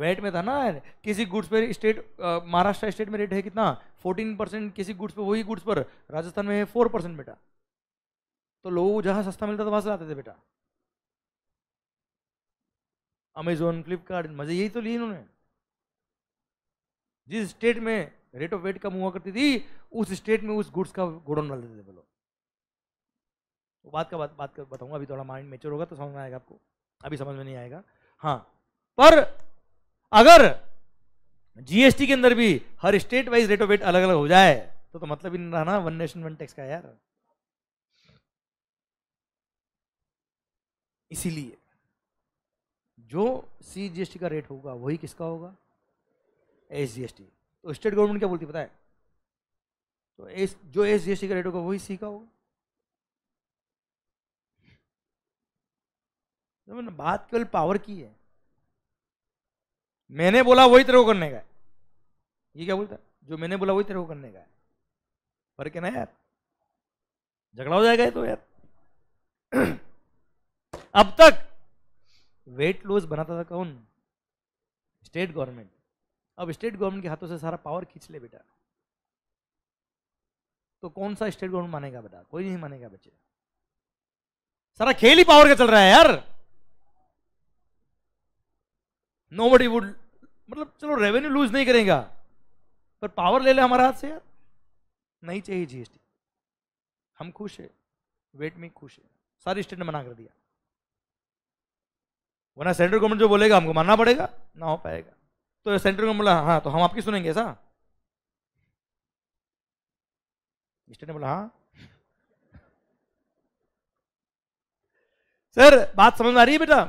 वेट में था ना किसी गुड्स पर स्टेट महाराष्ट्र स्टेट में रेट है कितना फोर्टीन परसेंट किसी गुड्स पर वही गुड्स पर राजस्थान में फोर परसेंट बेटा तो लोगों को जहां सस्ता मिलता था वहां से लाते थे बेटा अमेजोन फ्लिपकार्ट मजे यही तो लिए इन्होंने जिस स्टेट में रेट ऑफ वेट कम हुआ करती थी उस स्टेट में उस गुड्स का गोडाउन डाल देते थे बोलो वो बात का बात बात कर बताऊंगा अभी थोड़ा माइंड मेच्योर होगा तो समझ में आएगा आपको अभी समझ में नहीं आएगा हाँ पर अगर जीएसटी के अंदर भी हर state wise rate of VAT अलग अलग हो जाए तो तो मतलब ही नहीं रहा ना वन नेशन वन टैक्स का यार इसीलिए जो सी जीएसटी का रेट होगा वही किसका होगा एस जीएसटी तो स्टेट गवर्नमेंट क्या बोलती पता है तो एस जो एस जी का रेट होगा वही सी का होगा तो बात केवल पावर की है मैंने बोला वही तेरे को करने का है ये क्या बोलता है जो मैंने बोला वही तेरे को करने का है फर्क है ना यार झगड़ा हो जाएगा तो यार अब तक वेट लॉस बनाता था कौन स्टेट गवर्नमेंट अब स्टेट गवर्नमेंट के हाथों से सारा पावर खींच ले बेटा तो कौन सा स्टेट गवर्नमेंट मानेगा बेटा कोई नहीं मानेगा बच्चे सारा खेल ही पावर का चल रहा है यार नो बडी वुड मतलब चलो रेवेन्यू लूज नहीं करेगा पर पावर ले ले हमारे हाथ से यार नहीं चाहिए जीएसटी हम खुश है वेट में खुश है सारी स्टेट ने मना कर दिया वरना सेंट्रल गवर्नमेंट जो बोलेगा हमको मानना पड़ेगा ना हो पाएगा तो सेंटर ने बोला हाँ तो हम आपकी सुनेंगे ऐसा मिस्टर ने बोला हाँ सर बात समझ में आ रही है बेटा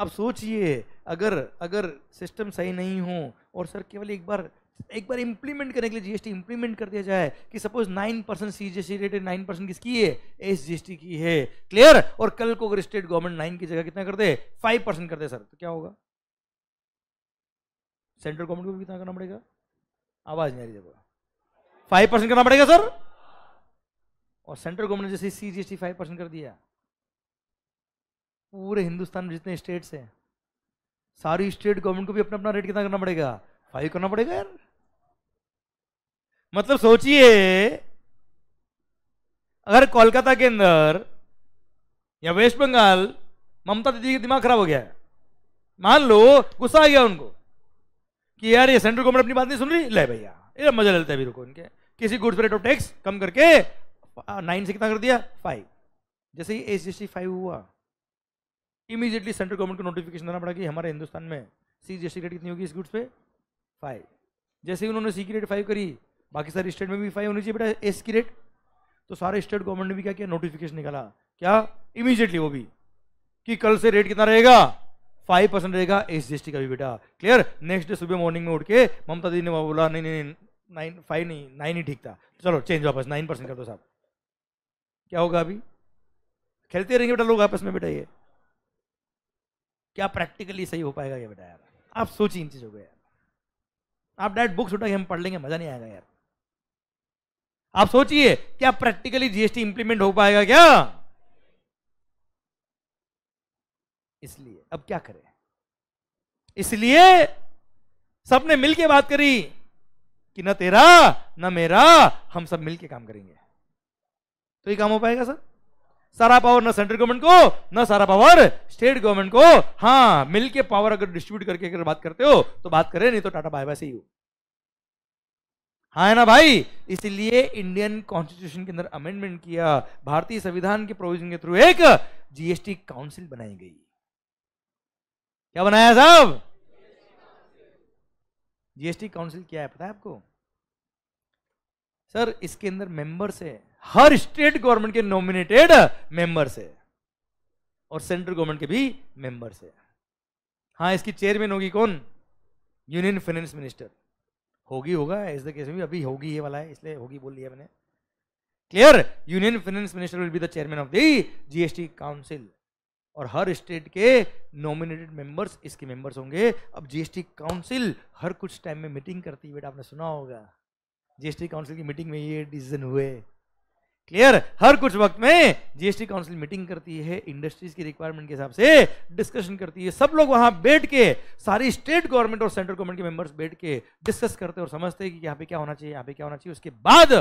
अब सोचिए अगर अगर सिस्टम सही नहीं हो और सर केवल एक बार एक बार इंप्लीमेंट करने के लिए जीएसटी इंप्लीमेंट कर दिया जाए कि suppose nine percent C G rate nine percent किसकी है एस जीएसटी की है क्लियर और कल को अगर स्टेट गवर्नमेंट नाइन की जगह कितना कर दे फाइव परसेंट कर दे सर तो क्या होगा सेंट्रल गवर्नमेंट को कितना करना पड़ेगा आवाज नहीं आ रही फाइव परसेंट करना पड़ेगा सर और सेंट्रल गवर्नमेंट जैसे C G S T five percent कर दिया पूरे हिंदुस्तान में जितने स्टेट्स हैं सारी स्टेट गवर्नमेंट को भी अपना अपना रेट कितना करना पड़ेगा फाइव करना पड़ेगा यार मतलब सोचिए अगर कोलकाता के अंदर या वेस्ट बंगाल ममता दीदी का दिमाग खराब हो गया मान लो गुस्सा आ गया उनको कि यार ये सेंट्रल गवर्नमेंट अपनी बात नहीं सुन रही ले भैया ये तो मजा लेते हैं रुको इनके किसी गुड्स रेट ऑफ टैक्स कम करके नाइन से कितना कर दिया फाइव जैसे ही एस जी फाइव हुआ इमीजिएटली सेंट्रल गवर्नमेंट को नोटिफिकेशन देना पड़ा कि हमारे हिंदुस्तान में सी जी रेट कितनी होगी इस गुड्स पे फाइव जैसे ही उन्होंने सी की रेट फाइव करी बाकी सारे स्टेट में भी फाइव होनी चाहिए बेटा एस की रेट तो सारे स्टेट गवर्नमेंट ने भी क्या किया नोटिफिकेशन निकाला क्या इमीजिएटली वो भी कि कल से रेट कितना रहेगा फाइव परसेंट रहेगा एस जी का भी बेटा क्लियर नेक्स्ट डे सुबह मॉर्निंग में उठ के ममता दीदी ने बोला नहीं नहीं नाइन फाइव नहीं नाइन ही ठीक था चलो चेंज वापस नाइन परसेंट कर दो साहब क्या होगा अभी खेलते रहेंगे बेटा लोग आपस में बेटा ये क्या प्रैक्टिकली सही हो पाएगा ये बेटा यार आप सोचिए इन चीज़ों को यार आप डायरेक्ट बुक्स उठा के हम पढ़ लेंगे मज़ा नहीं आएगा यार आप सोचिए क्या प्रैक्टिकली जीएसटी इंप्लीमेंट हो पाएगा क्या इसलिए अब क्या करें इसलिए सबने मिलके बात करी कि न तेरा न मेरा हम सब मिलके काम करेंगे तो ये काम हो पाएगा सर सारा पावर ना सेंट्रल गवर्नमेंट को ना सारा पावर स्टेट गवर्नमेंट को हाँ मिलके पावर अगर डिस्ट्रीब्यूट करके अगर बात करते हो तो बात करें नहीं तो टाटा बाय बाय से ही हो हाँ है ना भाई इसलिए इंडियन कॉन्स्टिट्यूशन के अंदर अमेंडमेंट किया भारतीय संविधान के प्रोविजन के थ्रू एक जीएसटी काउंसिल बनाई गई क्या बनाया साहब जीएसटी काउंसिल क्या है पता है आपको सर इसके अंदर मेंबर्स है हर स्टेट गवर्नमेंट के नॉमिनेटेड मेंबर्स है और सेंट्रल गवर्नमेंट के भी मेंबर्स है हाँ इसकी चेयरमैन होगी कौन यूनियन फाइनेंस मिनिस्टर होगी होगा इस द केस में भी अभी होगी ये वाला है इसलिए होगी बोल दिया मैंने clear union finance minister will be the chairman of the GST council और हर स्टेट के नॉमिनेटेड मेंबर्स इसके मेंबर्स होंगे अब जीएसटी काउंसिल हर कुछ टाइम में मीटिंग करती है बेटा आपने सुना होगा जीएसटी काउंसिल की मीटिंग में ये डिसीजन हुए क्लियर हर कुछ वक्त में जीएसटी काउंसिल मीटिंग करती है इंडस्ट्रीज की रिक्वायरमेंट के हिसाब से डिस्कशन करती है सब लोग वहां बैठ के सारी स्टेट गवर्नमेंट और सेंट्रल गवर्नमेंट के मेंबर्स बैठ के डिस्कस करते हैं और समझते हैं कि यहाँ पे क्या होना चाहिए यहाँ पे क्या होना चाहिए उसके बाद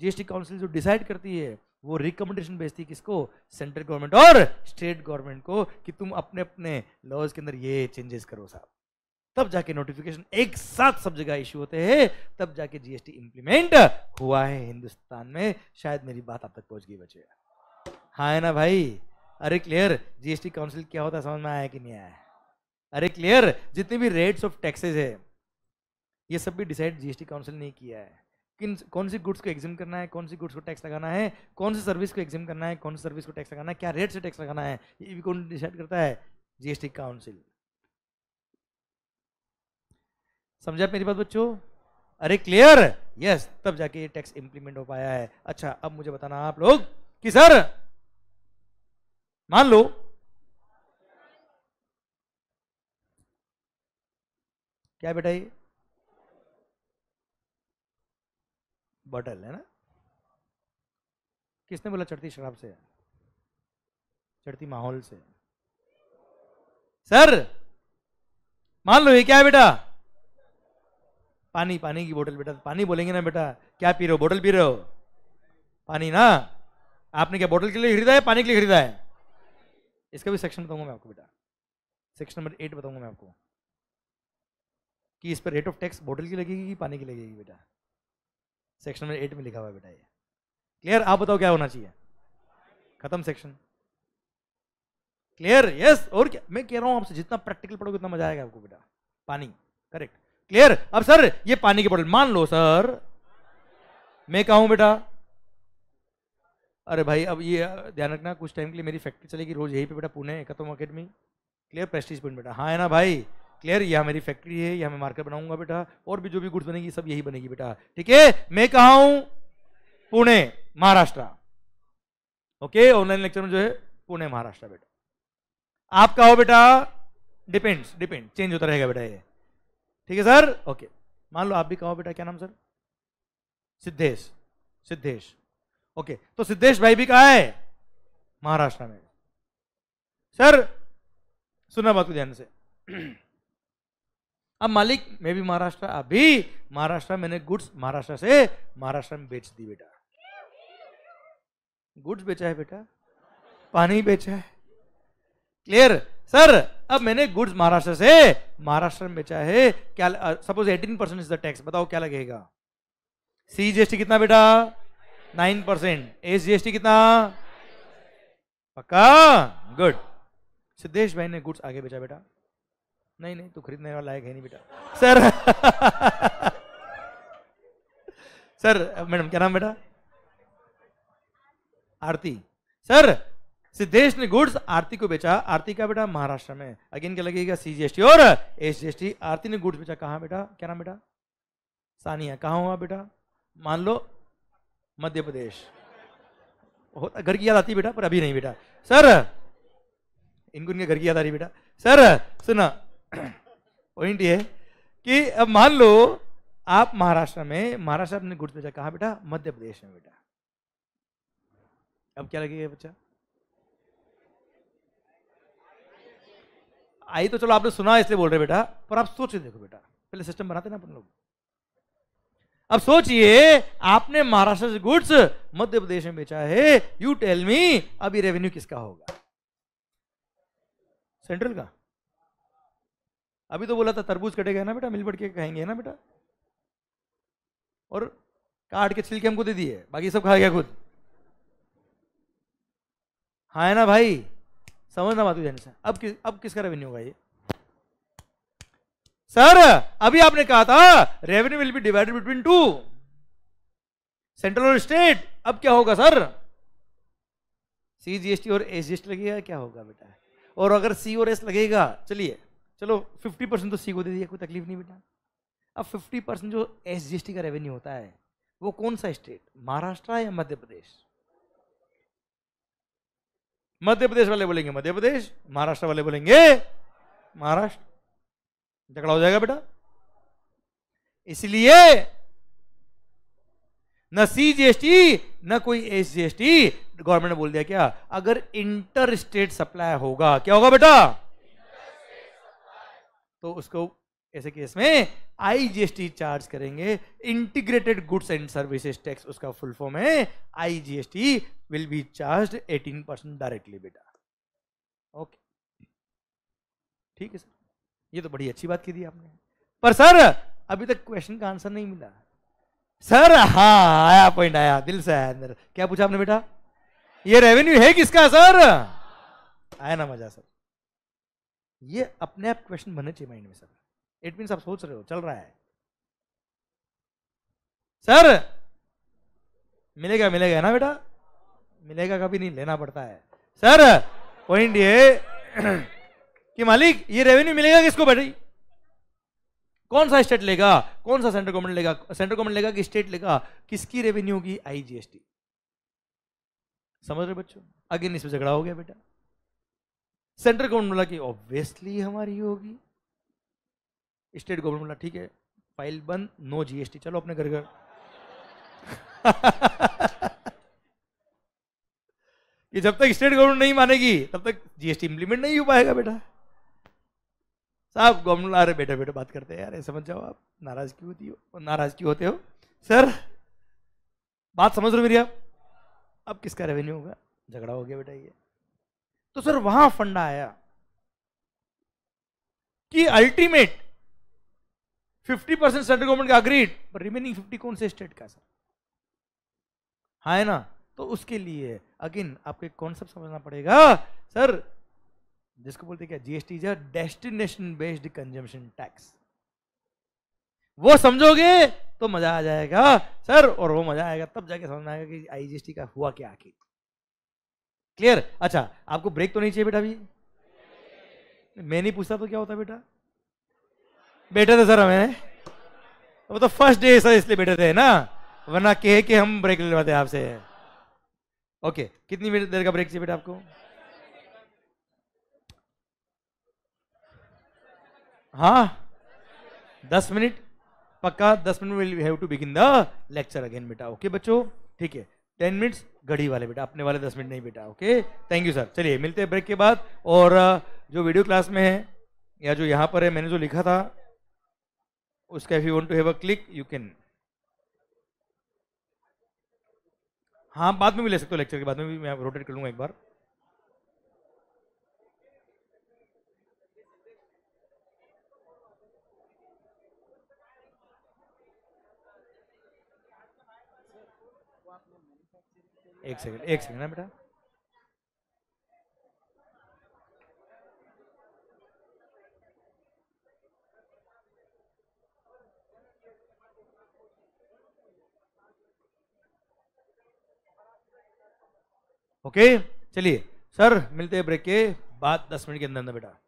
जीएसटी काउंसिल जो डिसाइड करती है वो रिकमेंडेशन भेजती किसको सेंट्रल गवर्नमेंट और स्टेट गवर्नमेंट को कि तुम अपने अपने लॉज के अंदर ये चेंजेस करो साहब तब जाके नोटिफिकेशन एक साथ सब जगह इश्यू होते हैं तब जाके जीएसटी इंप्लीमेंट हुआ है हिंदुस्तान में शायद मेरी बात आप तक पहुंच गई बचे हाँ है ना भाई अरे क्लियर जीएसटी काउंसिल क्या होता समझ में आया कि नहीं आया अरे क्लियर जितने भी रेट्स ऑफ टैक्सेस है ये सब भी डिसाइड जीएसटी काउंसिल ने किया है किन कौन सी गुड्स को एग्जिम करना है कौन सी गुड्स को टैक्स लगाना है कौन सी सर्विस को एग्जिम करना है कौन सी सर्विस को टैक्स लगाना है क्या रेट से टैक्स लगाना है ये भी कौन डिसाइड करता है जीएसटी काउंसिल समझा मेरी बात बच्चों अरे क्लियर यस तब जाके ये टैक्स इंप्लीमेंट हो पाया है अच्छा अब मुझे बताना आप लोग कि सर मान लो क्या बेटा ये बॉटल है ना किसने बोला चढ़ती शराब से चढ़ती माहौल से सर मान लो ये क्या है बेटा पानी पानी की बोतल बेटा पानी बोलेंगे ना बेटा क्या पी रहे हो बोतल पी रहे हो पानी ना आपने क्या बोतल के लिए खरीदा है पानी के लिए खरीदा है इसका भी सेक्शन बताऊंगा मैं आपको बेटा सेक्शन नंबर एट बताऊंगा मैं आपको कि इस पर रेट ऑफ टैक्स बोतल की लगेगी कि पानी की लगेगी बेटा सेक्शन नंबर एट में लिखा हुआ है बेटा ये क्लियर आप बताओ क्या होना चाहिए खत्म सेक्शन क्लियर यस और क्या मैं कह रहा हूं आपसे जितना प्रैक्टिकल पढ़ोगे उतना मजा आएगा आपको बेटा पानी करेक्ट क्लियर अब सर ये पानी की बोतल मान लो सर मैं कहा हूं बेटा अरे भाई अब ये ध्यान रखना कुछ टाइम के लिए मेरी फैक्ट्री चलेगी रोज यही पे बेटा पुणे एकतम अकेडमी क्लियर प्रेस्टीज पॉइंट बेटा हाँ है ना भाई क्लियर यह मेरी फैक्ट्री है यह मैं मार्केट बनाऊंगा बेटा और भी जो भी गुड्स बनेगी सब यही बनेगी बेटा ठीक है मैं कहा हूं Pune Maharashtra okay online lecture में जो है पुणे महाराष्ट्र बेटा आप कहो बेटा डिपेंड्स डिपेंड चेंज होता रहेगा बेटा ये ठीक है सर ओके मान लो आप भी कहो बेटा क्या नाम सर सिद्धेश सिद्धेश ओके तो सिद्धेश भाई भी कहा है महाराष्ट्र में सर सुना बात ध्यान से अब मालिक मैं भी महाराष्ट्र अभी महाराष्ट्र मैंने गुड्स महाराष्ट्र से महाराष्ट्र में बेच दी बेटा गुड्स बेचा है बेटा पानी बेचा है क्लियर सर अब मैंने गुड्स महाराष्ट्र से महाराष्ट्र में बेचा है क्या suppose eighteen percent is the tax बताओ क्या लगेगा सी जीएसटी कितना बेटा नाइन परसेंट एस जीएसटी कितना पक्का गुड सिद्धेश भाई ने गुड्स आगे बेचा बेटा नहीं नहीं तू खरीदने वाला लायक है नहीं बेटा सर सर मैडम क्या नाम बेटा आरती सर सिद्धेश ने गुड्स आरती को बेचा आरती का बेटा महाराष्ट्र में अगेन क्या लगेगा सीजीएसटी और एसजीएसटी आरती ने गुड्स बेचा कहा बेटा क्या नाम बेटा सानिया कहा हुआ बेटा मान लो मध्य प्रदेश होता घर की याद आती बेटा पर अभी नहीं बेटा सर इनको इनके घर की याद आ रही बेटा सर सुना पॉइंट ये कि अब मान लो आप महाराष्ट्र में महाराष्ट्र अपने गुड़ बेचा कहा बेटा मध्य प्रदेश में बेटा अब क्या लगेगा बच्चा आई तो चलो आपने सुना इसलिए बोल रहे बेटा पर आप सोच देखो बेटा पहले सिस्टम बनाते ना अपन लोग अब सोचिए आपने महाराष्ट्र से गुड्स मध्य प्रदेश में बेचा है यू टेल मी अभी रेवेन्यू किसका होगा सेंट्रल का अभी तो बोला था तरबूज कटेगा ना बेटा मिल बढ़ के खाएंगे ना बेटा और काट के छिलके हमको दे दिए बाकी सब खा गया खुद हाँ है ना भाई समझना बात ध्यान से अब किस अब किसका रेवेन्यू होगा ये सर अभी आपने कहा था revenue will be divided between two central और स्टेट अब क्या होगा सर सी जीएसटी और एस लगेगा क्या होगा बेटा और अगर सी और एस लगेगा चलिए चलो फिफ्टी परसेंट तो सी को दे दिया कोई तकलीफ नहीं बेटा अब फिफ्टी परसेंट जो एस जी का रेवेन्यू होता है वो कौन सा स्टेट महाराष्ट्र या मध्य प्रदेश मध्य प्रदेश वाले बोलेंगे मध्य प्रदेश महाराष्ट्र वाले बोलेंगे महाराष्ट्र झगड़ा हो जाएगा बेटा इसलिए न सी जीएसटी न कोई एस जीएसटी गवर्नमेंट ने बोल दिया क्या अगर इंटर स्टेट सप्लाई होगा क्या होगा बेटा तो उसको ऐसे केस में आईजीएसटी चार्ज करेंगे integrated goods and services tax उसका फुल फॉर्म है IGST will be charge 18 percent directly बेटा ओके ठीक है सर ये तो बड़ी अच्छी बात की थी आपने पर सर अभी तक क्वेश्चन का आंसर नहीं मिला सर हाँ आया पॉइंट आया दिल से आया अंदर क्या पूछा आपने बेटा ये रेवेन्यू है किसका सर आया ना मजा सर ये अपने आप क्वेश्चन बनने चाहिए माइंड में सर इट मीन्स आप सोच रहे हो चल रहा है सर मिलेगा मिलेगा ना बेटा मिलेगा कभी नहीं लेना पड़ता है सर पॉइंट ये कि मालिक ये रेवेन्यू मिलेगा किसको बेटी कौन सा स्टेट लेगा कौन सा सेंट्रल गवर्नमेंट लेगा सेंट्रल गवर्नमेंट लेगा कि स्टेट लेगा किसकी रेवेन्यू होगी आईजीएसटी समझ रहे बच्चों अगेन इसमें झगड़ा हो गया बेटा सेंट्रल गवर्नमेंट बोला कि ऑब्वियसली हमारी होगी स्टेट गवर्नमेंट बोला ठीक है फाइल बंद नो जीएसटी चलो अपने घर घर कि जब तक स्टेट गवर्नमेंट नहीं मानेगी तब तक जीएसटी इंप्लीमेंट नहीं हो पाएगा बेटा साहब गवर्नमेंट अरे बेटा बेटा बात करते हैं यार समझ जाओ आप नाराज क्यों होती हो नाराज क्यों होते हो सर बात समझ रहे मेरी आप अब किसका रेवेन्यू होगा झगड़ा हो गया बेटा ये तो सर वहां फंडा आया कि अल्टीमेट 50 परसेंट सेंट्रल गवर्नमेंट का अग्रीड पर रिमेनिंग 50 कौन से स्टेट का सर हा है ना तो उसके लिए अगेन आपको एक कॉन्सेप्ट समझना पड़ेगा सर जिसको बोलते क्या जीएसटी जो डेस्टिनेशन बेस्ड कंजम्पशन टैक्स वो समझोगे तो मजा आ जाएगा सर और वो मजा आएगा तब जाके समझ में आएगा कि आईजीएसटी का हुआ क्या आखिर क्लियर अच्छा आपको ब्रेक तो नहीं चाहिए बेटा अभी मैं नहीं पूछता तो क्या होता बेटा बेटे थे तो सर हमें वो तो फर्स्ट डे सर इसलिए बेटे थे ना वरना कह के हम ब्रेक ले लेते आपसे ओके कितनी मिनट देर का ब्रेक चाहिए बेटा आपको हाँ दस मिनट पक्का दस minute will have to begin the lecture again बेटा ओके बच्चों ठीक है टेन मिनट्स घड़ी वाले बेटा अपने वाले दस मिनट नहीं बेटा ओके थैंक यू सर चलिए मिलते हैं ब्रेक के बाद और जो वीडियो क्लास में है या जो यहाँ पर है मैंने जो लिखा था उसका if you want to have a click you can हाँ बाद में भी ले सकते हो लेक्चर के बाद में भी मैं रोटेट कर लूँगा एक बार एक सेकंड एक सेकंड ना बेटा ओके चलिए सर मिलते हैं ब्रेक के बाद दस मिनट के अंदर अंदर बेटा